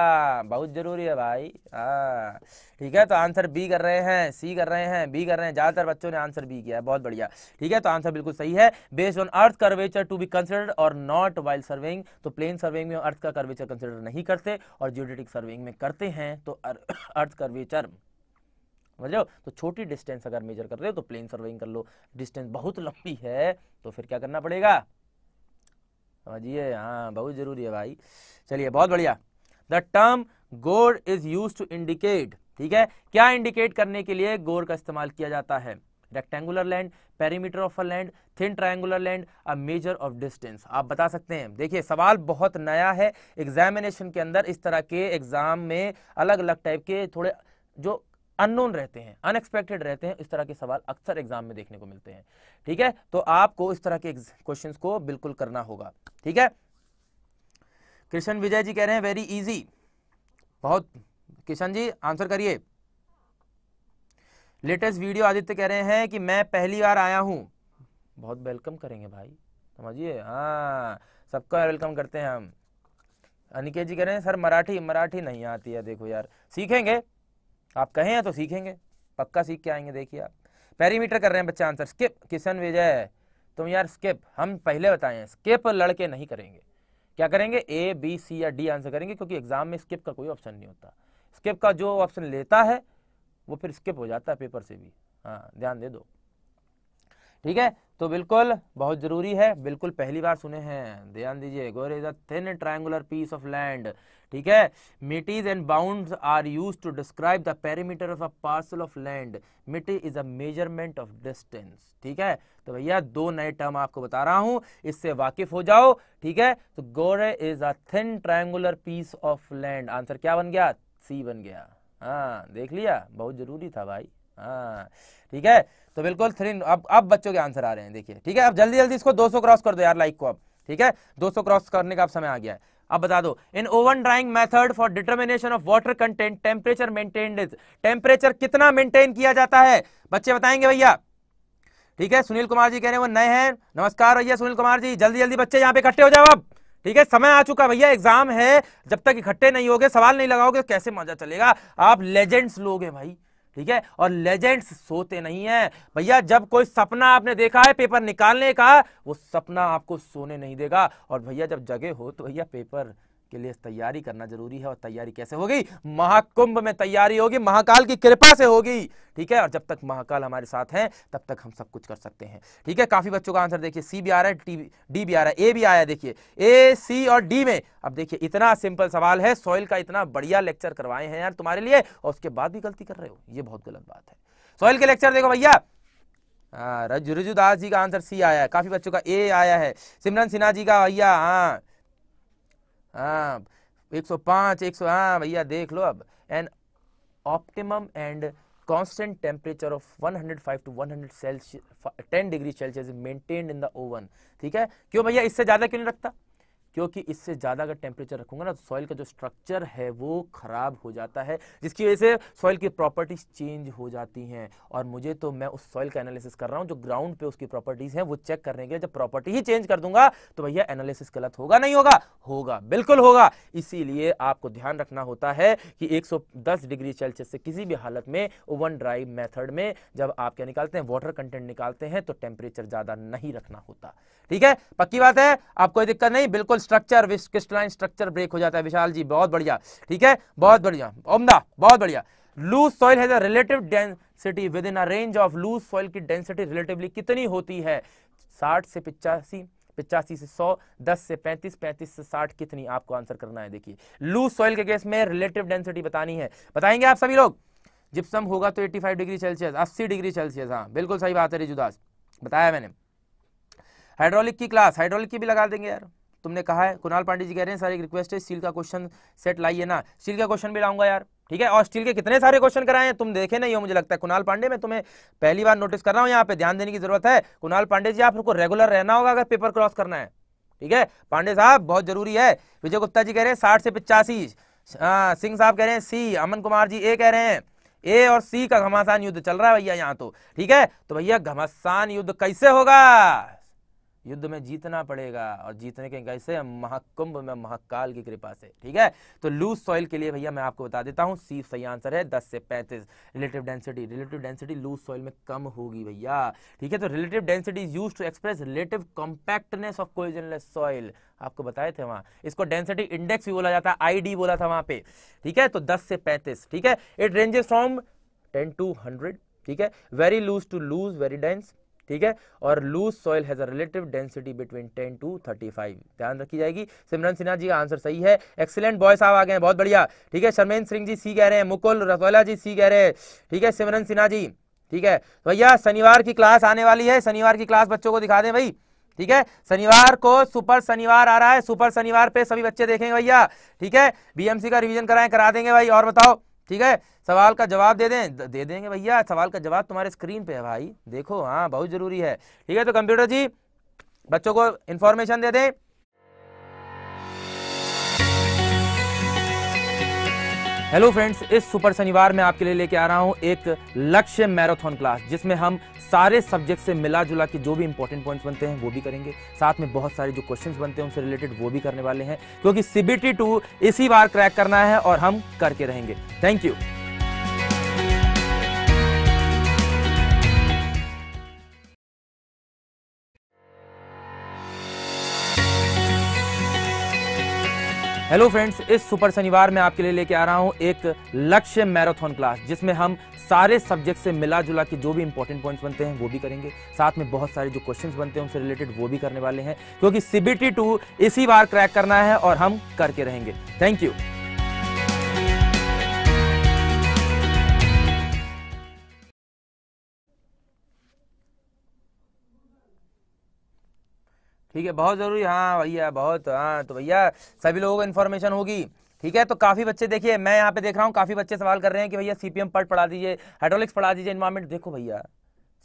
बहुत जरूरी है भाई हाँ ठीक है तो आंसर बी कर रहे हैं सी कर रहे हैं बी कर रहे हैं ज्यादातर बच्चों ने आंसर बी किया है बहुत बढ़िया ठीक है तो आंसर बिल्कुल सही है based on earth curvature to be considered और नॉट वाइल सर्विंग तो प्लेन सर्विंग में अर्थ का कर्वेचर कंसिडर नहीं करते और जियोडेटिक सर्विंग में करते हैं तो अर्थ कर्वेचर समझ लो तो छोटी डिस्टेंस अगर मेजर कर रहे हो तो प्लेन सर्वेइंग कर लो डिस्टेंस बहुत लंबी है तो फिर क्या करना पड़ेगा समझिए हाँ बहुत जरूरी है भाई चलिए बहुत बढ़िया the term gore is use to indicate ठीक है क्या इंडिकेट करने के लिए गोर का इस्तेमाल किया जाता है rectangular land perimeter of a land thin triangular land a measure of distance आप बता सकते हैं देखिए सवाल बहुत नया है एग्जामिनेशन के अंदर इस तरह के एग्जाम में अलग अलग टाइप के थोड़े जो अननोन रहते हैं अनएक्सपेक्टेड रहते हैं इस तरह के सवाल अक्सर एग्जाम में देखने को मिलते हैं ठीक है तो आपको इस तरह के क्वेश्चंस को बिल्कुल करना होगा ठीक है कृष्ण विजय जी कह रहे हैं वेरी इजी बहुत किशन जी आंसर करिए लेटेस्ट वीडियो आदित्य कह रहे हैं कि मैं पहली बार आया हूं बहुत वेलकम करेंगे भाई समझिए हाँ सबका वेलकम करते हैं हम अनिकेत जी कह रहे हैं सर मराठी मराठी नहीं आती है देखो यार सीखेंगे आप कहें तो सीखेंगे पक्का सीख के आएंगे देखिए आप पैरीमीटर कर रहे हैं बच्चे आंसर स्किप किशन विजय तुम यार स्किप हम पहले बताएं स्किप लड़के नहीं करेंगे क्या करेंगे ए बी सी या डी आंसर करेंगे क्योंकि एग्जाम में स्किप का कोई ऑप्शन नहीं होता स्किप का जो ऑप्शन लेता है वो फिर स्किप हो जाता है पेपर से भी हाँ ध्यान दे दो ठीक है तो बिल्कुल बहुत ज़रूरी है बिल्कुल पहली बार सुने हैं ध्यान दीजिए gore is a thin triangular piece of land ठीक है metes and bounds are use to describe the perimeter of a parcel of land mete is a measurement of distance ठीक है तो भैया दो नए टर्म आपको बता रहा हूं इससे वाकिफ हो जाओ ठीक है तो gore is a thin triangular piece of land answer क्या बन गया सी बन गया हाँ देख लिया बहुत जरूरी था भाई हाँ ठीक है तो बिल्कुल थ्री अब अब बच्चों के आंसर आ रहे हैं देखिए ठीक है अब जल्दी जल्दी इसको 200 क्रॉस कर दो यार लाइक को अब ठीक है 200 क्रॉस करने का अब समय आ गया है अब बता दो in oven drying method for determination of water content temperature maintained is temperature कितना मेंटेन किया जाता है बच्चे बताएंगे भैया ठीक है सुनील कुमार जी कह रहे हैं वो नए हैं नमस्कार भैया सुनील कुमार जी जल्दी जल्दी बच्चे यहाँ पे इकट्ठे हो जाओ अब ठीक है समय आ चुका भैया एग्जाम है जब तक इकट्ठे नहीं होगे सवाल नहीं लगाओगे तो कैसे मजा चलेगा आप लेजेंड्स लोग हैं भाई ठीक है और लेजेंड्स सोते नहीं है भैया जब कोई सपना आपने देखा है पेपर निकालने का वो सपना आपको सोने नहीं देगा और भैया जब जगे हो तो भैया पेपर के लिए तैयारी करना जरूरी है और तैयारी कैसे होगी महाकुंभ में तैयारी होगी महाकाल की कृपा से होगी ठीक है और जब तक महाकाल हमारे साथ हैं तब तक हम सब कुछ कर सकते हैं ठीक है काफी बच्चों का आंसर देखिए सी भी आ रहा है डी भी आ रहा है ए भी आया देखिए ए सी और डी में अब देखिए इतना सिंपल सवाल है सॉइल का इतना बढ़िया लेक्चर करवाए हैं यार तुम्हारे लिए और उसके बाद भी गलती कर रहे हो ये बहुत गलत बात है सॉइल के लेक्चर देखो भैया हाँ रजु दास जी का आंसर सी आया है काफी बच्चों का ए आया है सिमरन सिन्हा जी का भैया हाँ हाँ, हाँ भैया देख लो अब an optimum and constant temperature of one hundred five to 100 celsius ten degree celsius maintained in the oven ठीक है क्यों भैया इससे ज़्यादा क्यों नहीं रखता क्योंकि इससे ज़्यादा अगर टेम्परेचर रखूंगा ना तो सॉइल का जो स्ट्रक्चर है वो ख़राब हो जाता है जिसकी वजह से सॉइल की प्रॉपर्टीज़ चेंज हो जाती हैं और मुझे तो मैं उस सॉइल का एनालिसिस कर रहा हूँ जो ग्राउंड पे उसकी प्रॉपर्टीज़ हैं वो चेक करने के लिए जब प्रॉपर्टी ही चेंज कर दूंगा तो भैया एनालिसिस गलत होगा नहीं होगा होगा बिल्कुल होगा इसीलिए आपको ध्यान रखना होता है कि एक डिग्री सेल्सियस से किसी भी हालत में ओवन ड्राई मेथड में जब आप क्या निकालते हैं वाटर कंटेंट निकालते हैं तो टेम्परेचर ज़्यादा नहीं रखना होता ठीक है पक्की बात है आप कोई दिक्कत नहीं बिल्कुल स्ट्रक्चर क्रिस्टलाइन स्ट्रक्चर ब्रेक हो जाता है विशाल जी बहुत बढ़िया ठीक है बहुत बढ़िया उमदा बहुत बढ़िया loose soil has relative density within a range of loose soil की डेंसिटी रिलेटिवली कितनी होती है साठ से पिचासी पिचासी से सौ दस से पैंतीस पैंतीस से साठ कितनी आपको आंसर करना है देखिए लूज सॉइल के केस में रिलेटिव डेंसिटी बतानी है बताएंगे आप सभी लोग जिप्सम होगा तो 85 डिग्री सेल्सियस 80 डिग्री सेल्सियस हाँ बिल्कुल सही बात है रिजुदास बताया मैंने हाइड्रोलिक की क्लास हाइड्रोलिक की भी लगा देंगे यार तुमने कहा है कुणाल पांडे जी कह रहे हैं सर एक रिक्वेस्ट है स्टील का क्वेश्चन सेट लाइए ना स्टील का क्वेश्चन भी लाऊंगा यार ठीक है और स्टील के कितने सारे क्वेश्चन कराए हैं तुम देखे नहीं हो मुझे लगता है कुणाल पांडे मैं तुम्हें पहली बार नोटिस कर रहा हूँ यहाँ पे ध्यान देने की जरूरत है कुणाल पांडे जी आपको रेगुलर रहना होगा अगर पेपर क्रॉस करना है ठीक है पांडे साहब बहुत जरूरी है विजय गुप्ता जी कह रहे हैं साठ से पिचासी सिंह साहब कह रहे हैं सी अमन कुमार जी ए कह रहे हैं ए और सी का घमासान युद्ध चल रहा है भैया यहाँ तो ठीक है तो भैया घमासान युद्ध कैसे होगा युद्ध में जीतना पड़ेगा और जीतने के कैसे महाकुंभ में महाकाल की कृपा से ठीक है तो लूज सॉइल के लिए भैया मैं आपको बता देता हूँ सी सही आंसर है दस से पैंतीस relative density relative density loose soil में कम होगी भैया ठीक है तो relative density use to express relative compactness of cohesionless soil आपको बताए थे वहां इसको डेंसिटी इंडेक्स भी बोला जाता है आईडी बोला था वहां पे ठीक है तो 10 से 35 ठीक है इट रेंजेस फ्रॉम 10 टू 100 ठीक है very loose to loose very dense ठीक है और loose soil has relative density between 10 to 35 ध्यान रखी जाएगी सिमरन सिन्हा जी का आंसर सही है एक्सीलेंट बॉय साहब आ गए हैं बहुत बढ़िया ठीक है शर्मेंद्र सिंह जी सी कह रहे हैं मुकुल रसोला जी सी कह रहे हैं ठीक है सिमरन सिन्हा जी ठीक है तो भैया शनिवार की क्लास आने वाली है शनिवार की क्लास बच्चों को दिखा दें भाई ठीक है शनिवार को सुपर शनिवार आ रहा है सुपर शनिवार पे सभी बच्चे देखेंगे भैया ठीक है बीएमसी का रिवीजन कराएं करा देंगे भाई और बताओ ठीक है सवाल का जवाब दे दें दे देंगे भैया सवाल का जवाब तुम्हारे स्क्रीन पे है भाई देखो हाँ बहुत ज़रूरी है ठीक है तो कंप्यूटर जी बच्चों को इन्फॉर्मेशन दे दें हेलो फ्रेंड्स इस सुपर शनिवार में आपके लिए लेके आ रहा हूँ एक लक्ष्य मैराथन क्लास जिसमें हम सारे सब्जेक्ट से मिला जुला के जो भी इंपॉर्टेंट पॉइंट्स बनते हैं वो भी करेंगे साथ में बहुत सारे जो क्वेश्चंस बनते हैं उनसे रिलेटेड वो भी करने वाले हैं क्योंकि सीबीटी टू इसी बार क्रैक करना है और हम करके रहेंगे थैंक यू हेलो फ्रेंड्स इस सुपर शनिवार में आपके लिए लेके आ रहा हूँ एक लक्ष्य मैराथन क्लास जिसमें हम सारे सब्जेक्ट से मिला जुला के जो भी इंपॉर्टेंट पॉइंट्स बनते हैं वो भी करेंगे साथ में बहुत सारे जो क्वेश्चंस बनते हैं उनसे रिलेटेड वो भी करने वाले हैं क्योंकि सीबीटी टू इसी बार क्रैक करना है और हम करके रहेंगे थैंक यू ठीक है बहुत ज़रूरी हाँ भैया बहुत हाँ तो भैया सभी लोगों को इन्फॉर्मेशन होगी ठीक है तो काफ़ी बच्चे देखिए मैं यहाँ पे देख रहा हूँ काफ़ी बच्चे सवाल कर रहे हैं कि भैया सीपीएम पढ़ पढ़ा दीजिए हाइड्रोलिक्स पढ़ा दीजिए इन्वायरमेंट देखो भैया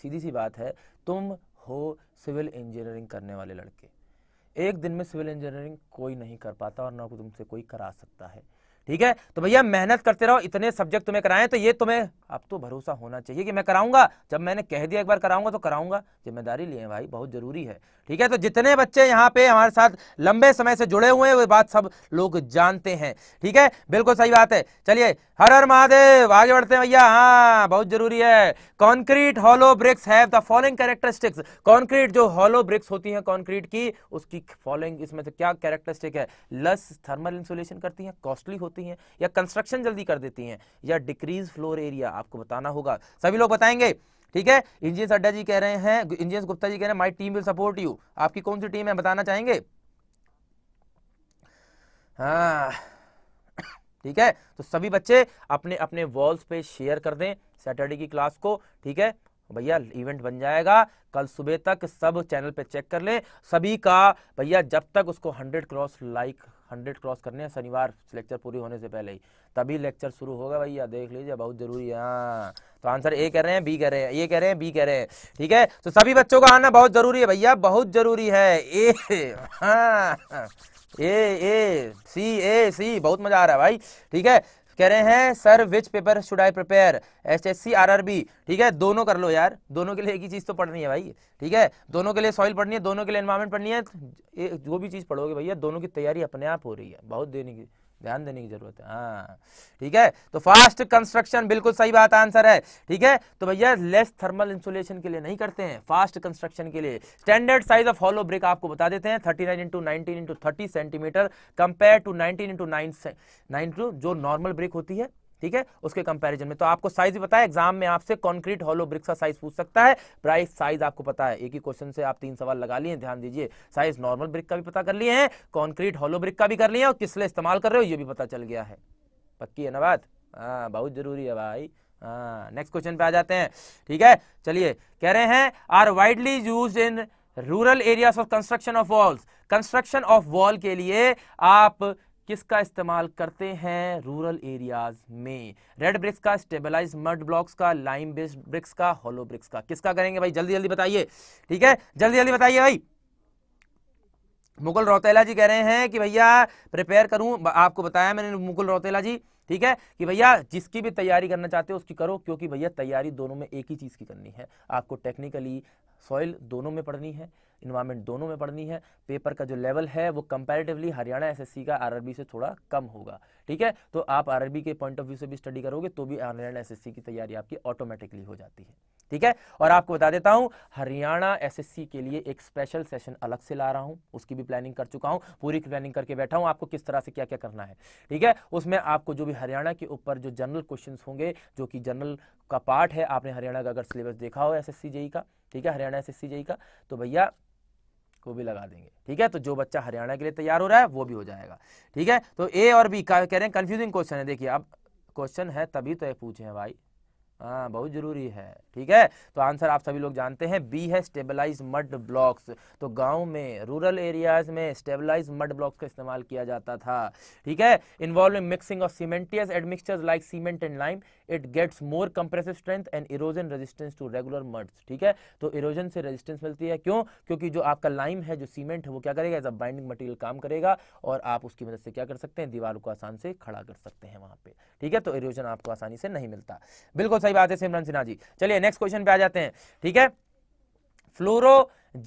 सीधी सी बात है तुम हो सिविल इंजीनियरिंग करने वाले लड़के एक दिन में सिविल इंजीनियरिंग कोई नहीं कर पाता और ना को तुमसे कोई करा सकता है ठीक है तो भैया मेहनत करते रहो इतने सब्जेक्ट तुम्हें कराएं तो ये तुम्हें अब तो भरोसा होना चाहिए कि मैं कराऊंगा जब मैंने कह दिया एक बार कराऊंगा तो कराऊंगा जिम्मेदारी लिए भाई बहुत जरूरी है ठीक है तो जितने बच्चे यहाँ पे हमारे साथ लंबे समय से जुड़े हुए हैं वो बात सब लोग जानते हैं ठीक है बिल्कुल सही बात है चलिए हर हर महादेव आगे बढ़ते हैं भैया हाँ बहुत जरूरी है concrete hollow bricks have the following characteristics concrete जो हॉलो ब्रिक्स होती हैं कॉन्क्रीट की उसकी फॉलोइंग इसमें से क्या कैरेक्टरिस्टिक है लस थर्मल इंसुलेशन करती हैं कॉस्टली होती हैं या कंस्ट्रक्शन जल्दी कर देती हैं या डिक्रीज फ्लोर एरिया आपको बताना होगा सभी लोग बताएंगे ठीक है इंजीनियर अड्डा जी कह रहे हैं इंजीनियर गुप्ता जी कह रहे हैं my team will support you आपकी कौन सी टीम है बताना चाहेंगे हाँ ठीक है तो सभी बच्चे अपने अपने वॉल्स पे शेयर कर दें सैटरडे की क्लास को ठीक है भैया इवेंट बन जाएगा कल सुबह तक सब चैनल पे चेक कर लें सभी का भैया जब तक उसको 100 क्रॉस लाइक 100 क्रॉस करने हैं शनिवार लेक्चर पूरी होने से पहले ही तभी लेक्चर शुरू होगा भैया देख लीजिए बहुत जरूरी है हाँ तो आंसर ए कह रहे हैं बी कह रहे हैं ये कह रहे हैं बी कह रहे हैं ठीक है तो सभी बच्चों का आना बहुत जरूरी है भैया बहुत जरूरी है ए हाँ ए ए सी ए सी बहुत मजा आ रहा है भाई ठीक है कह रहे हैं sir which paper should I prepare H S C R R B ठीक है दोनों कर लो यार दोनों के लिए एक ही चीज़ तो पढ़नी है भाई ठीक है दोनों के लिए सॉइल पढ़नी है दोनों के लिए इन्वायरमेंट पढ़नी है जो भी चीज़ पढ़ोगे भैया दोनों की तैयारी अपने आप हो रही है बहुत देने की ध्यान देने की जरूरत है हाँ ठीक है तो फास्ट कंस्ट्रक्शन बिल्कुल सही बात आंसर है ठीक है तो भैया लेस थर्मल इंसुलेशन के लिए नहीं करते हैं फास्ट कंस्ट्रक्शन के लिए standard size of hollow brick आपको बता देते हैं 39 nine into nineteen into thirty centimetre compare to 19 into nine nine जो नॉर्मल ब्रिक होती है ठीक है उसके कंपैरिजन में तो आपको साइज पता है एग्जाम में आपसे कॉन्क्रीट हॉलो ब्रिक्स का साइज पूछ सकता है प्राइस साइज आपको पता है एक ही क्वेश्चन से आप तीन सवाल लगा लिए ध्यान दीजिए साइज नॉर्मल ब्रिक का भी पता कर लिए हैं कॉन्क्रीट हॉलो ब्रिक का भी कर लिए और किस लिए इस्तेमाल कर रहे हो ये भी पता चल गया है पक्की है ना बात हाँ बहुत जरूरी है भाई हाँ नेक्स्ट क्वेश्चन पे आ जाते हैं ठीक है चलिए कह रहे हैं are widely use in rural areas of construction of walls construction of wall के लिए आप किसका इस्तेमाल करते हैं रूरल एरियाज में रेड ब्रिक्स का स्टेबलाइज मड ब्लॉक्स का लाइम बेस्ड ब्रिक्स का होलो ब्रिक्स का किसका करेंगे भाई जल्दी जल्दी बताइए ठीक है जल्दी जल्दी बताइए भाई मुगल रौतेला जी कह रहे हैं कि भैया प्रिपेयर करूं आपको बताया मैंने मुगल रौतेला जी ठीक है कि भैया जिसकी भी तैयारी करना चाहते हो उसकी करो क्योंकि भैया तैयारी दोनों में एक ही चीज़ की करनी है आपको टेक्निकली सॉइल दोनों में पढ़नी है इन्वायरमेंट दोनों में पढ़नी है पेपर का जो लेवल है वो कंपेरेटिवली हरियाणा एसएससी का आरआरबी से थोड़ा कम होगा ठीक है तो आप आरआरबी के पॉइंट ऑफ व्यू से भी स्टडी करोगे तो भी हरियाणा एसएससी की तैयारी आपकी ऑटोमेटिकली हो जाती है ठीक है और आपको बता देता हूं हरियाणा एसएससी के लिए एक स्पेशल सेशन अलग से ला रहा हूं उसकी भी प्लानिंग कर चुका हूं पूरी प्लानिंग करके बैठा हूं आपको किस तरह से क्या क्या करना है ठीक है उसमें आपको जो भी हरियाणा के ऊपर जो जनरल क्वेश्चंस होंगे जो कि जनरल का पार्ट है आपने हरियाणा का अगर सिलेबस देखा हो एस एस e का ठीक है हरियाणा एस एस e का तो भैया को भी लगा देंगे ठीक है तो जो बच्चा हरियाणा के लिए तैयार हो रहा है वो भी हो जाएगा ठीक है तो ए और बी का कह रहे हैं कंफ्यूजिंग क्वेश्चन है देखिए अब क्वेश्चन है तभी तो ये पूछे हैं भाई हाँ बहुत जरूरी है ठीक है तो आंसर आप सभी लोग जानते हैं बी है स्टेबलाइज मड ब्लॉक्स तो गांव में रूरल एरियाज में स्टेबलाइज मड ब्लॉक्स का इस्तेमाल किया जाता था ठीक है involve mixing of cementitious admixtures like cement and lime it gets more compressive strength and erosion resistance to regular muds ठीक है तो इरोजन से रेजिस्टेंस मिलती है क्यों क्योंकि जो आपका लाइम है जो सीमेंट है वो क्या करेगा एज अ बाइंडिंग मटीरियल काम करेगा और आप उसकी मदद से क्या कर सकते हैं दीवार को आसान से खड़ा कर सकते हैं वहां पर ठीक है तो इरोजन आपको आसानी से नहीं मिलता बिल्कुल सही बात है सिमरन सिन्हा जी चलिए नेक्स्ट क्वेश्चन पे आ जाते हैं ठीक है fluoro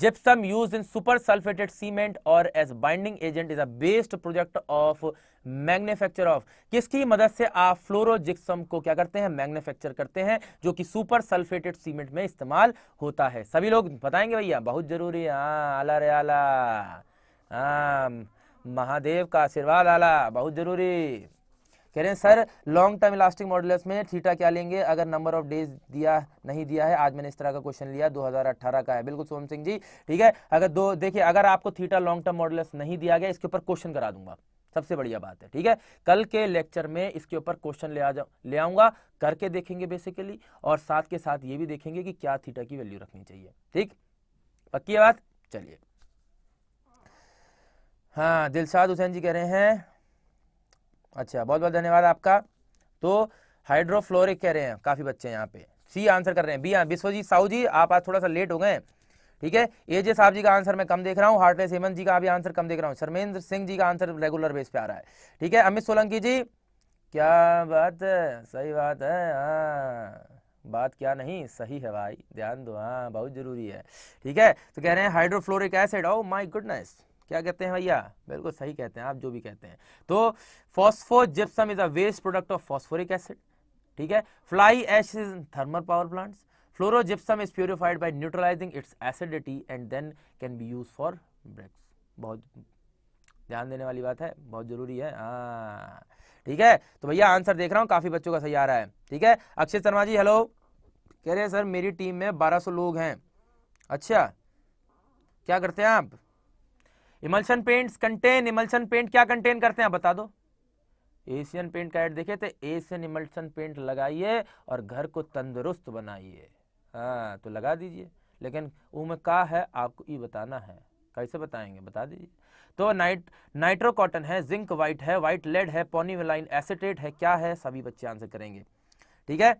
gypsum use in super sulphated cement और as binding agent is a best project of manufacture of किसकी मदद से आप फ्लोरो जिप्सम को क्या करते हैं मैग्नेफैक्चर करते हैं जो कि सुपर सल्फेटेड सीमेंट में इस्तेमाल होता है सभी लोग बताएंगे भैया बहुत जरूरी हाँ आला रे आला हाँ महादेव का आशीर्वाद आला बहुत जरूरी कह रहे हैं sir long term elastic models में थीटा क्या लेंगे अगर नंबर ऑफ डेज दिया नहीं दिया है आज मैंने इस तरह का क्वेश्चन लिया 2018 का है बिल्कुल सोम सिंह जी ठीक है अगर दो देखिए अगर आपको थीटा लॉन्ग टर्म मॉडल्स नहीं दिया गया इसके ऊपर क्वेश्चन करा दूंगा सबसे बढ़िया बात है ठीक है कल के लेक्चर में इसके ऊपर क्वेश्चन ले आ जाऊ ले आऊंगा करके देखेंगे बेसिकली और साथ के साथ ये भी देखेंगे कि क्या थीटा की वैल्यू रखनी चाहिए ठीक पक्की बात चलिए हाँ दिलशाद हुसैन जी कह रहे हैं अच्छा बहुत बहुत धन्यवाद आपका तो हाइड्रोफ्लोरिक कह रहे हैं काफ़ी बच्चे यहाँ पे सी आंसर कर रहे हैं बी विश्वजीत साहू जी आप आज थोड़ा सा लेट हो गए ठीक है ए जे साहब जी का आंसर मैं कम देख रहा हूँ हार्टलेस हेमंत जी का भी आंसर कम देख रहा हूँ शर्मेंद्र सिंह जी का आंसर रेगुलर बेस पे आ रहा है ठीक है अमित सोलंकी जी क्या बात है सही बात है हाँ बात क्या नहीं सही है भाई ध्यान दो हाँ बहुत जरूरी है ठीक है तो कह रहे हैं hydrofluoric acid oh my goodness क्या कहते हैं भैया बिल्कुल सही कहते हैं आप जो भी कहते हैं तो phospho gypsum is a waste product of phosphoric acid ठीक है fly ash is thermal power plants fluorogypsum is purified by neutralising its acidity and then can be use for bricks बहुत ध्यान देने वाली बात है बहुत जरूरी है हाँ ठीक है तो भैया आंसर देख रहा हूँ काफी बच्चों का सही आ रहा है ठीक है अक्षय शर्मा जी हेलो कह रहे हैं सर मेरी टीम में 1200 लोग हैं अच्छा क्या करते हैं आप emulsion paints contain emulsion paint क्या कंटेन करते हैं आप बता दो एशियन पेंट का एड देखे थे एशियन इमल्शन पेंट लगाइए और घर को तंदुरुस्त बनाइए हाँ तो लगा दीजिए लेकिन में का है आपको ये बताना है कैसे बताएंगे बता दीजिए तो नाइट नाइट्रो कॉटन है जिंक वाइट है वाइट लेड है पोनीवेलाइन एसिटेट है क्या है सभी बच्चे आंसर करेंगे ठीक है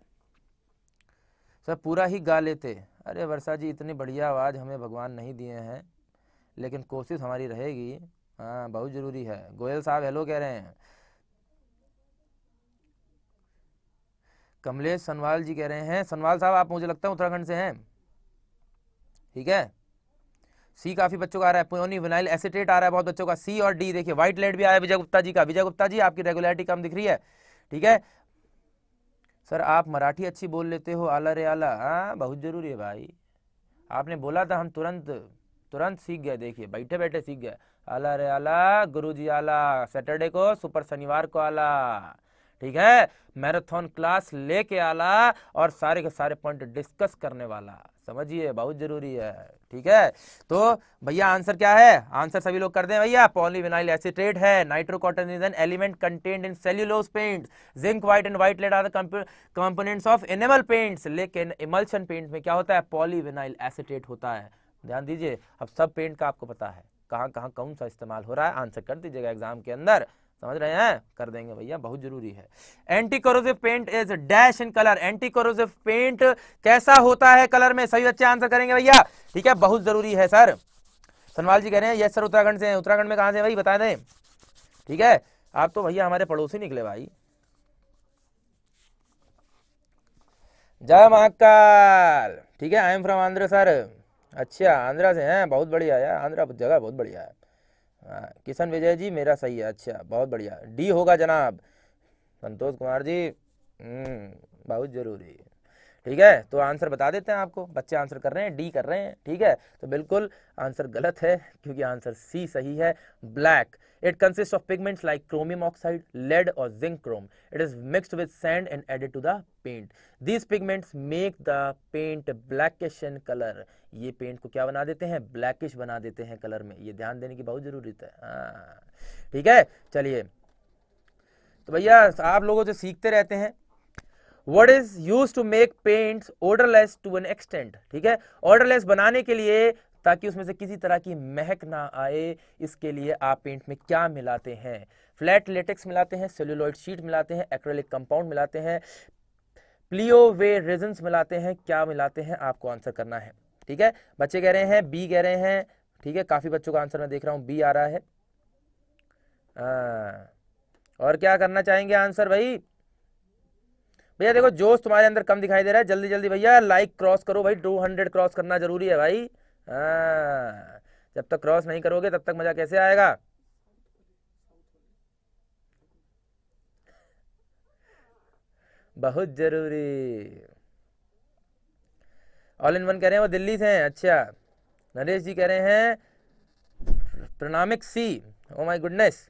सर पूरा ही गा लेते अरे वर्षा जी इतनी बढ़िया आवाज़ हमें भगवान नहीं दिए हैं लेकिन कोशिश हमारी रहेगी हाँ बहुत ज़रूरी है गोयल साहब हेलो कह रहे हैं कमलेश सनवाल जी कह रहे हैं सनवाल साहब आप मुझे लगता है उत्तराखंड से हैं ठीक है सी काफ़ी बच्चों का आ रहा है पोनी विनाइल एसिटेट आ रहा है बहुत बच्चों का सी और डी देखिए व्हाइट लेट भी आया विजय गुप्ता जी का विजय गुप्ता जी आपकी रेगुलरिटी कम दिख रही है ठीक है सर आप मराठी अच्छी बोल लेते हो आला रे आला हाँ बहुत ज़रूरी है भाई आपने बोला था हम तुरंत तुरंत सीख गए देखिए बैठे बैठे सीख गए आला रे आला गुरु जी आला सैटरडे को सुपर शनिवार को आला ठीक है मैराथन क्लास लेके आला और सारे के सारे पॉइंट डिस्कस करने वाला समझिए बहुत जरूरी है ठीक है तो भैया आंसर क्या है आंसर सभी लोग कर दें भैया पॉलीविनाइल एसिटेट है nitrocotton is an element contained in cellulose paint zinc white and white lead are the components of enamel paints लेकिन इमल्शन पेंट में क्या होता है पॉलीविनाइल एसिटेट होता है ध्यान दीजिए अब सब पेंट का आपको पता है कहाँ कहाँ कौन सा इस्तेमाल हो रहा है आंसर कर दीजिएगा एग्जाम के अंदर समझ रहे हैं कर देंगे भैया बहुत जरूरी है anti corrosive paint is dash in colour anti corrosive paint कैसा होता है कलर में सही बच्चे आंसर करेंगे भैया ठीक है बहुत जरूरी है सर सनवाल जी कह रहे हैं यस सर उत्तराखंड से हैं उत्तराखंड में कहाँ से भाई बता दें ठीक है आप तो भैया हमारे पड़ोसी निकले भाई जय महाकाल ठीक है I am from Andhra sir अच्छा आंध्रा से हैं बहुत बढ़िया यार आंध्रा जगह बहुत बढ़िया है हाँ, किशन विजय जी मेरा सही है अच्छा बहुत बढ़िया डी होगा जनाब संतोष कुमार जी हम्म, बहुत ज़रूरी ठीक है तो आंसर बता देते हैं आपको बच्चे आंसर कर रहे हैं डी कर रहे हैं ठीक है तो बिल्कुल आंसर गलत है क्योंकि आंसर सी सही है black it consist of pigments like chromium oxide lead और zinc chrome it is mixed with sand and added to the paint these pigments make the paint blackish in colour ये paint को क्या बना देते हैं blackish बना देते हैं कलर में ये ध्यान देने की बहुत जरूरी है हाँ। ठीक है चलिए तो भैया आप लोगों से सीखते रहते हैं what is use to make paint odourless to an extent ठीक है ऑर्डरलेस बनाने के लिए ताकि उसमें से किसी तरह की महक ना आए इसके लिए आप पेंट में क्या मिलाते हैं फ्लैट लेटेक्स मिलाते हैं सेलुलॉइड शीट मिलाते हैं एक्रेलिक कंपाउंड मिलाते हैं प्लियो वे रेजन मिलाते हैं क्या मिलाते हैं आपको आंसर करना है ठीक है बच्चे कह रहे हैं बी कह रहे हैं ठीक है काफ़ी बच्चों का आंसर मैं देख रहा हूं बी आ रहा है आ, हाँ। और क्या करना चाहेंगे आंसर भाई भैया देखो जोश तुम्हारे अंदर कम दिखाई दे रहा है जल्दी जल्दी भैया लाइक क्रॉस करो भाई टू हंड्रेड क्रॉस करना जरूरी है भाई हाँ, जब तक क्रॉस नहीं करोगे तब तक मजा कैसे आएगा बहुत जरूरी ऑल इन वन कह रहे हैं वो दिल्ली से हैं अच्छा नरेश जी कह रहे हैं प्रणामिक सी ओ माय गुडनेस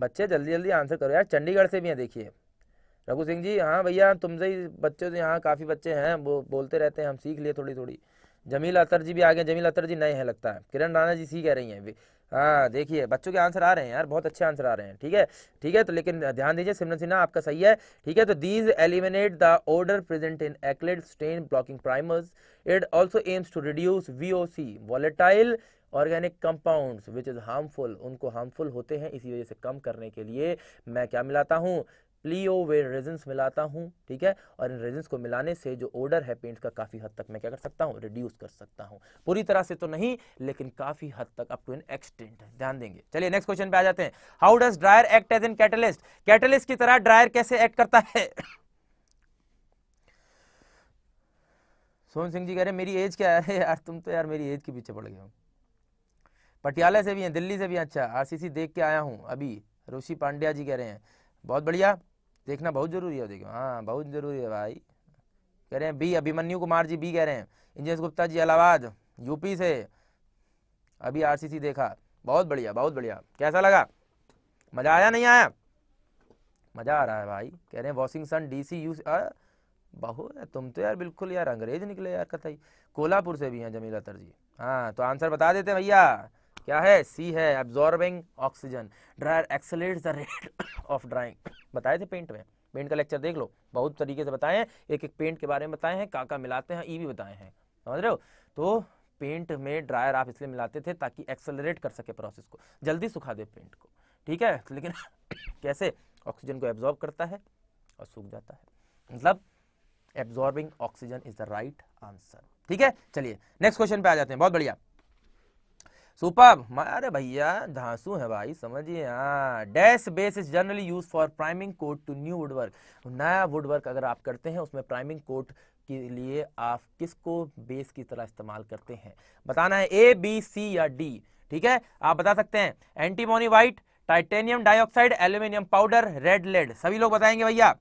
बच्चे जल्दी जल्दी आंसर करो यार चंडीगढ़ से भी हैं देखिए रघु सिंह जी हाँ भैया तुमसे ही बच्चों से यहाँ काफ़ी बच्चे हैं वो बोलते रहते हैं हम सीख लिए थोड़ी थोड़ी जमील अतर जी भी आ गए जमील अतर जी नए हैं लगता है किरण राणा जी सी कह रही हैं हाँ देखिए बच्चों के आंसर आ रहे हैं यार बहुत अच्छे आंसर आ रहे हैं ठीक है ठीक है तो लेकिन ध्यान दीजिए सिमरन सिन्हा आपका सही है ठीक है तो these eliminate the odour present in acrylic stain blocking primers it also aims to reduce V volatile organic compounds which is harmful उनको हार्मफुल होते हैं इसी वजह से कम करने के लिए मैं क्या मिलाता हूँ प्लियो वे रेजेंस मिलाता हूँ ठीक है और इन रेजेंस को मिलाने से जो ऑर्डर है पेंट का काफ़ी हद तक मैं क्या कर सकता हूँ रिड्यूस कर सकता हूँ पूरी तरह से तो नहीं लेकिन काफ़ी हद तक अप टू एन एक्सटेंट ध्यान देंगे चलिए नेक्स्ट क्वेश्चन पे आ जाते हैं how does dryer act as an catalyst catalyst की तरह ड्रायर कैसे एक्ट करता है सोहन सिंह जी कह रहे मेरी एज क्या है यार तुम तो यार मेरी एज के पीछे पड़ गए हो पटियाला से भी हैं दिल्ली से भी अच्छा आरसीसी देख के आया हूँ अभी ऋषि पांड्या जी कह रहे हैं बहुत बढ़िया देखना बहुत जरूरी है देखो हाँ बहुत जरूरी है भाई कह रहे हैं बी अभिमन्यु कुमार जी बी कह रहे हैं इंजेश गुप्ता जी इलाहाबाद यूपी से अभी आरसीसी देखा बहुत बढ़िया बहुत बढ़िया कैसा लगा मज़ा आया नहीं आया मज़ा आ रहा है भाई कह रहे हैं वॉशिंगटन डी सी यू बहुत तुम तो यार बिल्कुल यार अंग्रेज निकले यार कथाई कोल्हापुर से भी हैं जमीला तर जी हाँ तो आंसर बता देते भैया क्या है सी है absorbing oxygen dryer accelerate the rate of drying बताए थे पेंट में पेंट का लेक्चर देख लो बहुत तरीके से बताए हैं एक एक पेंट के बारे में बताए हैं काका मिलाते हैं ई e भी बताए हैं समझ रहे हो तो पेंट में ड्रायर आप इसलिए मिलाते थे ताकि एक्सेलरेट कर सके प्रोसेस को जल्दी सुखा दे पेंट को ठीक है लेकिन कैसे ऑक्सीजन को एब्जॉर्ब करता है और सूख जाता है मतलब absorbing oxygen is the right answer ठीक है चलिए नेक्स्ट क्वेश्चन पे आ जाते हैं बहुत बढ़िया सुपर अरे भैया धांसू है भाई समझिए हाँ dash base is generally use for priming coat to new woodwork नया वुडवर्क अगर आप करते हैं उसमें प्राइमिंग कोट के लिए आप किसको बेस की तरह इस्तेमाल करते हैं बताना है ए बी सी या डी ठीक है आप बता सकते हैं antimony white titanium dioxide aluminium powder red lead सभी लोग बताएंगे भैया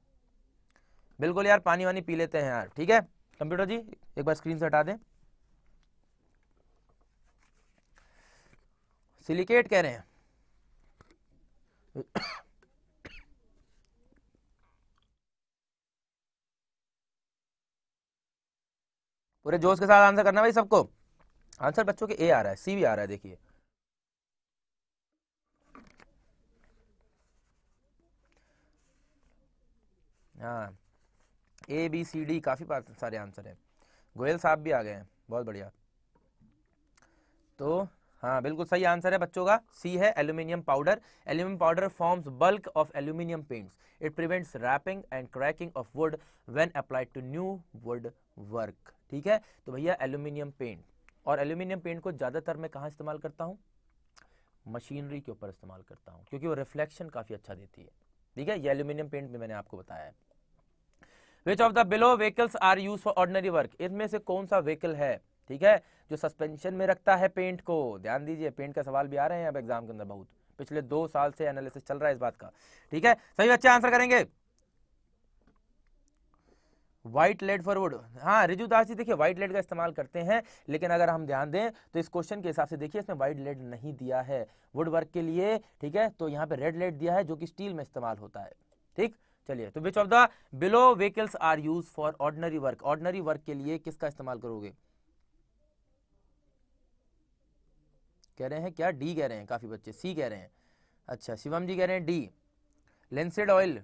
बिल्कुल यार पानी वानी पी लेते हैं यार ठीक है कंप्यूटर जी एक बार स्क्रीन से हटा दें सिलिकेट कह रहे हैं पूरे जोश के साथ आंसर करना भाई सबको आंसर बच्चों के ए आ रहा है सी भी आ रहा है देखिए हाँ ए बी सी डी काफ़ी सारे आंसर हैं गोयल साहब भी आ गए हैं बहुत बढ़िया तो हाँ बिल्कुल सही आंसर है बच्चों का सी है aluminium powder aluminium powder forms bulk of aluminium paints it prevents warping and cracking of wood when applied to new wood work ठीक है तो भैया एल्यूमिनियम पेंट और एल्यूमिनियम पेंट को ज़्यादातर मैं कहाँ इस्तेमाल करता हूँ मशीनरी के ऊपर इस्तेमाल करता हूँ क्योंकि वो रिफ्लेक्शन काफ़ी अच्छा देती है ठीक है ये एल्यूमिनियम पेंट भी मैंने आपको बताया है which of the below vehicles are use for ordinary work इसमें से कौन सा व्हीकल है ठीक है जो सस्पेंशन में रखता है पेंट को ध्यान दीजिए पेंट का सवाल भी आ रहे हैं अब एग्जाम के अंदर बहुत पिछले दो साल से एनालिसिस चल रहा है इस बात का ठीक है सभी बच्चे आंसर करेंगे व्हाइट लेड फॉरवर्ड हाँ रिजू दास जी देखिए व्हाइट लेड का इस्तेमाल करते हैं लेकिन अगर हम ध्यान दें तो इस क्वेश्चन के हिसाब से देखिए इसमें व्हाइट लेड नहीं दिया है वुड वर्क के लिए ठीक है तो यहाँ पे रेड लेड दिया है जो कि स्टील में इस्तेमाल होता है ठीक चलिए तो which of the below vehicles are use for ordinary work ordinary work के लिए किसका इस्तेमाल करोगे कह रहे हैं क्या डी कह रहे हैं काफ़ी बच्चे सी कह रहे हैं अच्छा शिवम जी कह रहे हैं डी लेंसेड ऑयल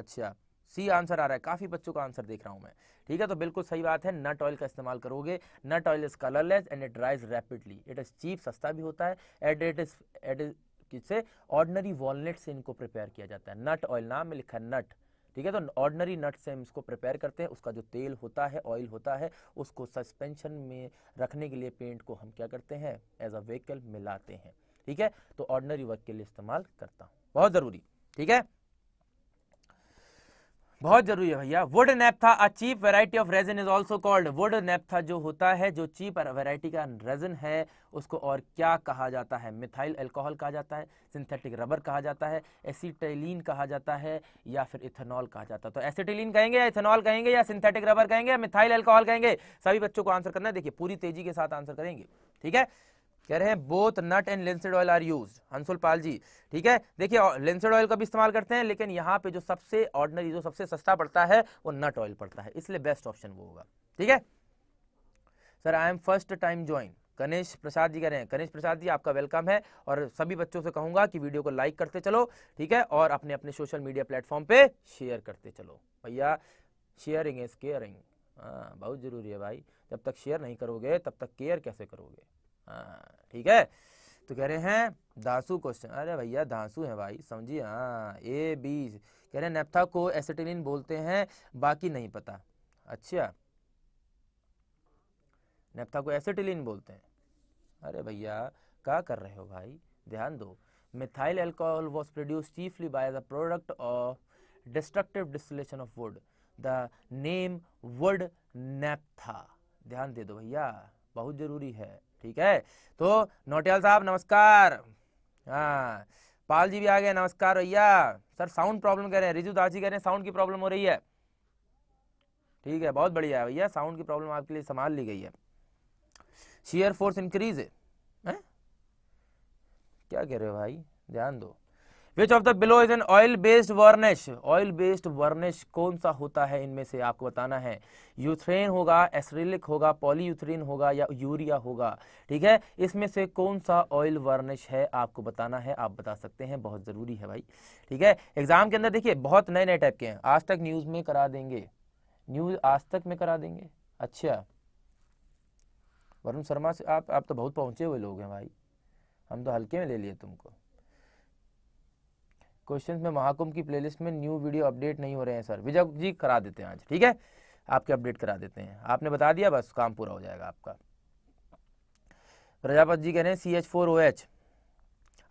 अच्छा सी आंसर आ रहा है काफ़ी बच्चों का आंसर देख रहा हूं मैं ठीक है तो बिल्कुल सही बात है नट ऑयल का इस्तेमाल करोगे nut oil is colourless and it dries rapidly it is cheap सस्ता भी होता है एट इट इज एट किससे ऑर्डनरी वॉलनेट से इनको प्रिपेयर किया जाता है नट ऑयल नाम में लिखा है नट ठीक है तो ऑर्डनरी नट से हम इसको प्रिपेयर करते हैं उसका जो तेल होता है ऑयल होता है उसको सस्पेंशन में रखने के लिए पेंट को हम क्या करते हैं एज अ व्हीकल मिलाते हैं ठीक है तो ऑर्डनरी वर्क के लिए इस्तेमाल करता हूँ बहुत ज़रूरी ठीक है बहुत जरूरी है भैया wood naphtha a cheap variety of resin is also called wood naphtha जो होता है जो चीप वैरायटी का रेजन है उसको और क्या कहा जाता है मिथाइल अल्कोहल कहा जाता है सिंथेटिक रबर कहा जाता है एसिटेलिन कहा जाता है या फिर इथेनॉल कहा जाता है तो एसिटेलिन कहेंगे या इथेनॉल कहेंगे या सिंथेटिक रबर कहेंगे या मिथाइल अल्कोहल कहेंगे सभी बच्चों को आंसर करना है देखिए पूरी तेजी के साथ आंसर करेंगे ठीक है कह रहे हैं both nut and linseed oil are use Hansul Pal ji ठीक है देखिए लेंसेड ऑयल का भी इस्तेमाल करते हैं लेकिन यहाँ पे जो सबसे ऑर्डनरी जो सबसे सस्ता पड़ता है वो नट ऑयल पड़ता है इसलिए बेस्ट ऑप्शन वो होगा ठीक है sir I am first time join Ganesh Prasad ji कह रहे हैं गणेश प्रसाद जी आपका वेलकम है और सभी बच्चों से कहूंगा कि वीडियो को लाइक करते चलो ठीक है और अपने अपने सोशल मीडिया प्लेटफॉर्म पे शेयर करते चलो भैया शेयरिंग इज केयरिंग हाँ बहुत ज़रूरी है भाई जब तक शेयर नहीं करोगे तब तक केयर कैसे करोगे हाँ, ठीक है तो कह रहे हैं धांसु क्वेश्चन अरे भैया धांसु है भाई समझिए हाँ ए बी कह रहे हैं नेप्था को एसिटिलिन बोलते हैं बाकी नहीं पता अच्छा नेप्था को एसिटिलिन बोलते हैं अरे भैया क्या कर रहे हो भाई ध्यान दो methyl alcohol was produce chiefly by the product of destructive distillation of wood the name wood naphtha ध्यान दे दो भैया बहुत जरूरी है ठीक है तो नोटियाल साहब नमस्कार हाँ पाल जी भी आ गए नमस्कार भैया सर साउंड प्रॉब्लम कह रहे हैं रिजू दास जी कह रहे हैं साउंड की प्रॉब्लम हो रही है ठीक है बहुत बढ़िया है भैया साउंड की प्रॉब्लम आपके लिए संभाल ली गई है शेयर फोर्स इंक्रीज है? क्या कह रहे हो भाई ध्यान दो which of the below is an oil based varnish oil based varnish कौन सा होता है इनमें से आपको बताना है यूथ्रेन होगा एसरिलिक होगा पॉलीयूथ्रेन होगा या यूरिया होगा ठीक है इसमें से कौन सा ऑयल वर्निश है आपको बताना है आप बता सकते हैं बहुत ज़रूरी है भाई ठीक है एग्जाम के अंदर देखिए बहुत नए नए टाइप के हैं आज तक न्यूज़ में करा देंगे न्यूज़ आज तक में करा देंगे अच्छा वरुण शर्मा से आप आप तो बहुत पहुंचे हुए लोग हैं भाई हम तो हल्के में ले लिए तुमको क्वेश्चन में महाकुंभ की प्लेलिस्ट में न्यू वीडियो अपडेट नहीं हो रहे हैं सर विजय जी करा देते हैं आज ठीक है आपके अपडेट करा देते हैं आपने बता दिया बस काम पूरा हो जाएगा आपका प्रजापत जी कह रहे हैं C H four O H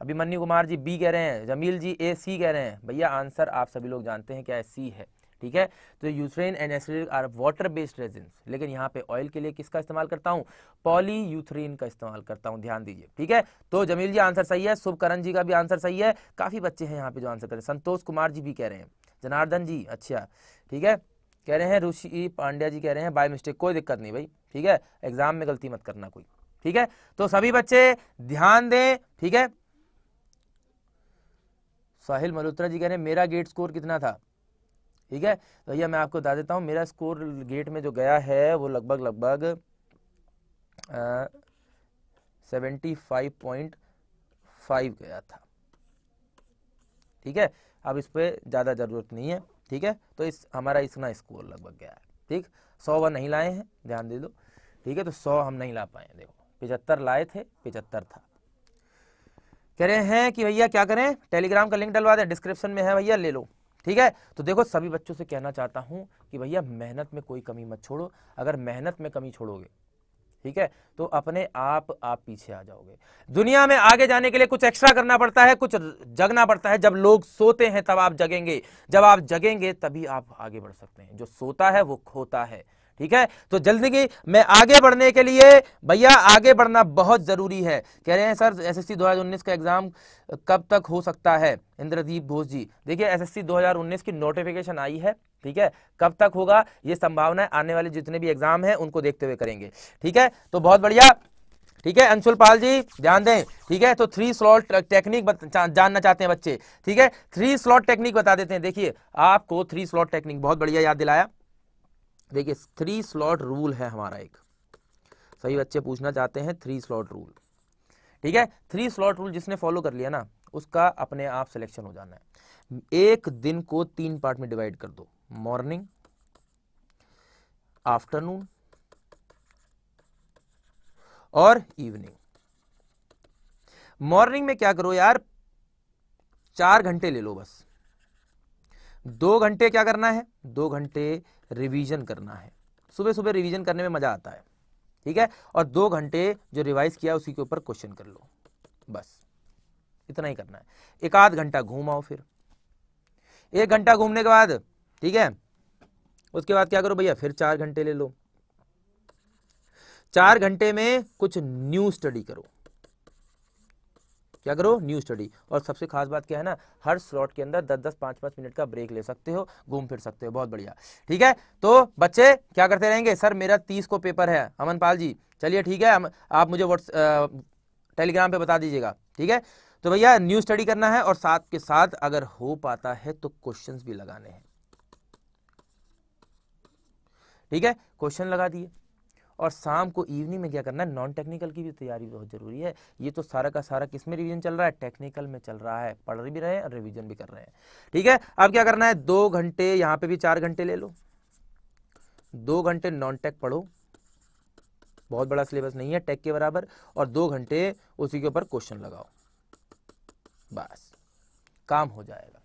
Abhimanyu Kumar ji B कह रहे हैं जमील जी ए सी कह रहे हैं भैया आंसर आप सभी लोग जानते हैं क्या है सी है ठीक है तो यूथ्रेन and acidic are water based resin लेकिन यहाँ पे ऑयल के लिए किसका इस्तेमाल करता हूँ पॉली यूथ्रेन का इस्तेमाल करता हूँ ध्यान दीजिए ठीक है तो जमील जी आंसर सही है शुभकरण जी का भी आंसर सही है काफी बच्चे हैं यहाँ पे जो आंसर कर रहे हैं संतोष कुमार जी भी कह रहे हैं जनार्दन जी अच्छा ठीक है कह रहे हैं ऋषि पांड्या जी कह रहे हैं बाय मिस्टेक कोई दिक्कत नहीं भाई ठीक है एग्जाम में गलती मत करना कोई ठीक है तो सभी बच्चे ध्यान दें ठीक है साहिल मल्होत्रा जी कह रहे हैं मेरा गेट स्कोर कितना था ठीक है तो भैया मैं आपको बता देता हूँ मेरा स्कोर गेट में जो गया है वो लगभग लगभग सेवेंटी फाइव पॉइंट फाइव गया था ठीक है अब इस पर ज़्यादा ज़रूरत नहीं है ठीक है तो इस हमारा इतना स्कोर लगभग गया है ठीक सौ वह नहीं लाए हैं ध्यान दे दो ठीक है तो सौ हम नहीं ला पाए देखो पिचहत्तर लाए थे पिचहत्तर था कह रहे हैं कि भैया क्या करें टेलीग्राम का लिंक डलवा दें डिस्क्रिप्शन में है भैया ले लो ठीक है तो देखो सभी बच्चों से कहना चाहता हूं कि भैया मेहनत में कोई कमी मत छोड़ो अगर मेहनत में कमी छोड़ोगे ठीक है तो अपने आप आप पीछे आ जाओगे दुनिया में आगे जाने के लिए कुछ एक्स्ट्रा करना पड़ता है कुछ जगना पड़ता है जब लोग सोते हैं तब आप जगेंगे जब आप जगेंगे तभी आप आगे बढ़ सकते हैं जो सोता है वो खोता है ठीक है तो जल्दी में आगे बढ़ने के लिए भैया आगे बढ़ना बहुत ज़रूरी है कह रहे हैं सर एसएससी 2019 का एग्ज़ाम कब तक हो सकता है इंद्रदीप घोष जी देखिए एसएससी 2019 की नोटिफिकेशन आई है ठीक है कब तक होगा ये संभावना आने वाले जितने भी एग्ज़ाम हैं उनको देखते हुए करेंगे ठीक है तो बहुत बढ़िया ठीक है अंशुल पाल जी ध्यान दें ठीक है तो थ्री स्लॉट टेक्निक जानना चाहते हैं बच्चे ठीक है थ्री स्लॉट टेक्निक बता देते हैं देखिए आपको थ्री स्लॉट टेक्निक बहुत बढ़िया याद दिलाया देखिए थ्री स्लॉट रूल है हमारा एक सही बच्चे पूछना चाहते हैं थ्री स्लॉट रूल ठीक है थ्री स्लॉट रूल जिसने फॉलो कर लिया ना उसका अपने आप सिलेक्शन हो जाना है एक दिन को तीन पार्ट में डिवाइड कर दो मॉर्निंग आफ्टरनून और इवनिंग मॉर्निंग में क्या करो यार चार घंटे ले लो बस दो घंटे क्या करना है दो घंटे रिवीजन करना है सुबह सुबह रिवीजन करने में मज़ा आता है ठीक है और दो घंटे जो रिवाइज किया उसी के ऊपर क्वेश्चन कर लो बस इतना ही करना है एक आध घंटा घूम आओ फिर एक घंटा घूमने के बाद ठीक है उसके बाद क्या करो भैया फिर चार घंटे ले लो चार घंटे में कुछ न्यू स्टडी करो क्या करो न्यू स्टडी और सबसे खास बात क्या है ना हर स्लॉट के अंदर दस दस पांच पांच मिनट का ब्रेक ले सकते हो घूम फिर सकते हो बहुत बढ़िया ठीक है तो बच्चे क्या करते रहेंगे सर मेरा तीस को पेपर है अमनपाल जी चलिए ठीक है आप मुझे व्हाट्स टेलीग्राम पे बता दीजिएगा ठीक है तो भैया न्यू स्टडी करना है और साथ के साथ अगर हो पाता है तो क्वेश्चंस भी लगाने हैं ठीक है क्वेश्चन लगा दिए और शाम को इवनिंग में क्या करना है नॉन टेक्निकल की भी तैयारी बहुत जरूरी है ये तो सारा का सारा किस में रिविजन चल रहा है टेक्निकल में चल रहा है पढ़ भी रहे हैं और रिविजन भी कर रहे हैं ठीक है अब क्या करना है दो घंटे यहाँ पे भी चार घंटे ले लो दो घंटे नॉन टेक पढ़ो बहुत बड़ा सिलेबस नहीं है टेक के बराबर और दो घंटे उसी के ऊपर क्वेश्चन लगाओ बस काम हो जाएगा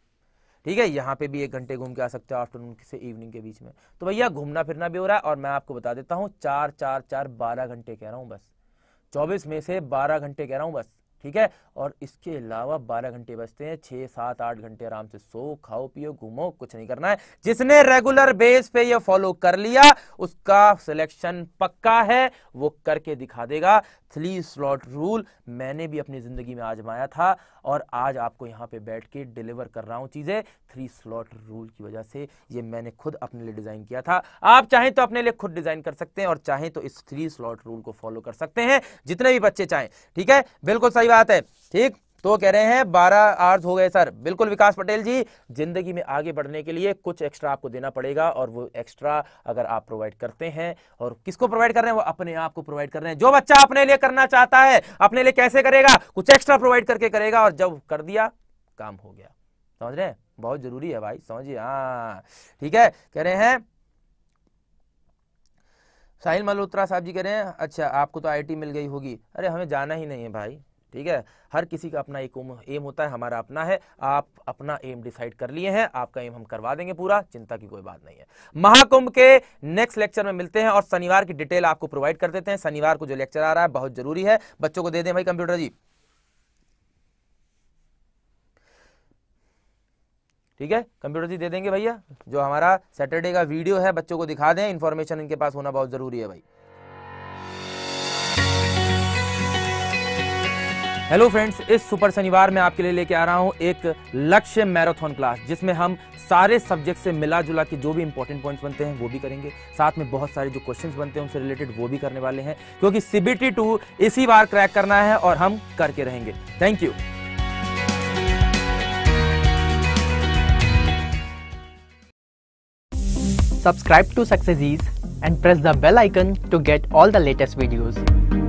ठीक है यहाँ पे भी एक घंटे घूम के आ सकते हो आफ्टरनून से इवनिंग के बीच में तो भैया घूमना फिरना भी हो रहा है और मैं आपको बता देता हूँ चार चार चार बारह घंटे कह रहा हूँ बस चौबीस में से बारह घंटे कह रहा हूँ बस ठीक है और इसके अलावा बारह घंटे बचते हैं छह सात आठ घंटे आराम से सो खाओ पियो घूमो कुछ नहीं करना है जिसने रेगुलर बेस पे ये फॉलो कर लिया उसका सिलेक्शन पक्का है वो करके दिखा देगा थ्री स्लॉट रूल मैंने भी अपनी ज़िंदगी में आजमाया था और आज आपको यहाँ पे बैठ के डिलीवर कर रहा हूँ चीज़ें थ्री स्लॉट रूल की वजह से ये मैंने खुद अपने लिए डिज़ाइन किया था आप चाहें तो अपने लिए खुद डिज़ाइन कर सकते हैं और चाहें तो इस थ्री स्लॉट रूल को फॉलो कर सकते हैं जितने भी बच्चे चाहें ठीक है बिल्कुल सही बात है ठीक तो कह रहे हैं बारह आर्स हो गए सर बिल्कुल विकास पटेल जी जिंदगी में आगे बढ़ने के लिए कुछ एक्स्ट्रा आपको देना पड़ेगा और वो एक्स्ट्रा अगर आप प्रोवाइड करते हैं और किसको प्रोवाइड कर रहे हैं वो अपने आप को प्रोवाइड कर रहे हैं जो बच्चा अपने लिए करना चाहता है अपने लिए कैसे करेगा कुछ एक्स्ट्रा प्रोवाइड करके करेगा और जब कर दिया काम हो गया समझ रहे हैं बहुत जरूरी है भाई समझिए हाँ ठीक है कह रहे हैं साहिल मल्होत्रा साहब जी कह रहे हैं अच्छा आपको तो आईटी मिल गई होगी अरे हमें जाना ही नहीं है भाई ठीक है हर किसी का अपना एक एम होता है हमारा अपना है आप अपना एम डिसाइड कर लिए हैं आपका एम हम करवा देंगे पूरा चिंता की कोई बात नहीं है महाकुंभ के नेक्स्ट लेक्चर में मिलते हैं और शनिवार की डिटेल आपको प्रोवाइड कर देते हैं शनिवार को जो लेक्चर आ रहा है बहुत जरूरी है बच्चों को दे दें भाई कंप्यूटर जी ठीक है कंप्यूटर जी दे देंगे भैया जो हमारा सैटरडे का वीडियो है बच्चों को दिखा दें इन्फॉर्मेशन इनके पास होना बहुत जरूरी है भाई हेलो फ्रेंड्स इस सुपर शनिवार में आपके लिए लेके आ रहा हूँ एक लक्ष्य मैराथन क्लास जिसमें हम सारे सब्जेक्ट से मिला जुला के जो भी इंपॉर्टेंट पॉइंट्स बनते हैं वो भी करेंगे साथ में बहुत सारे जो क्वेश्चंस बनते हैं उनसे रिलेटेड वो भी करने वाले हैं क्योंकि सीबीटी टू इसी बार क्रैक करना है और हम करके रहेंगे thank you subscribe to success and press the bell icon to get all the latest videos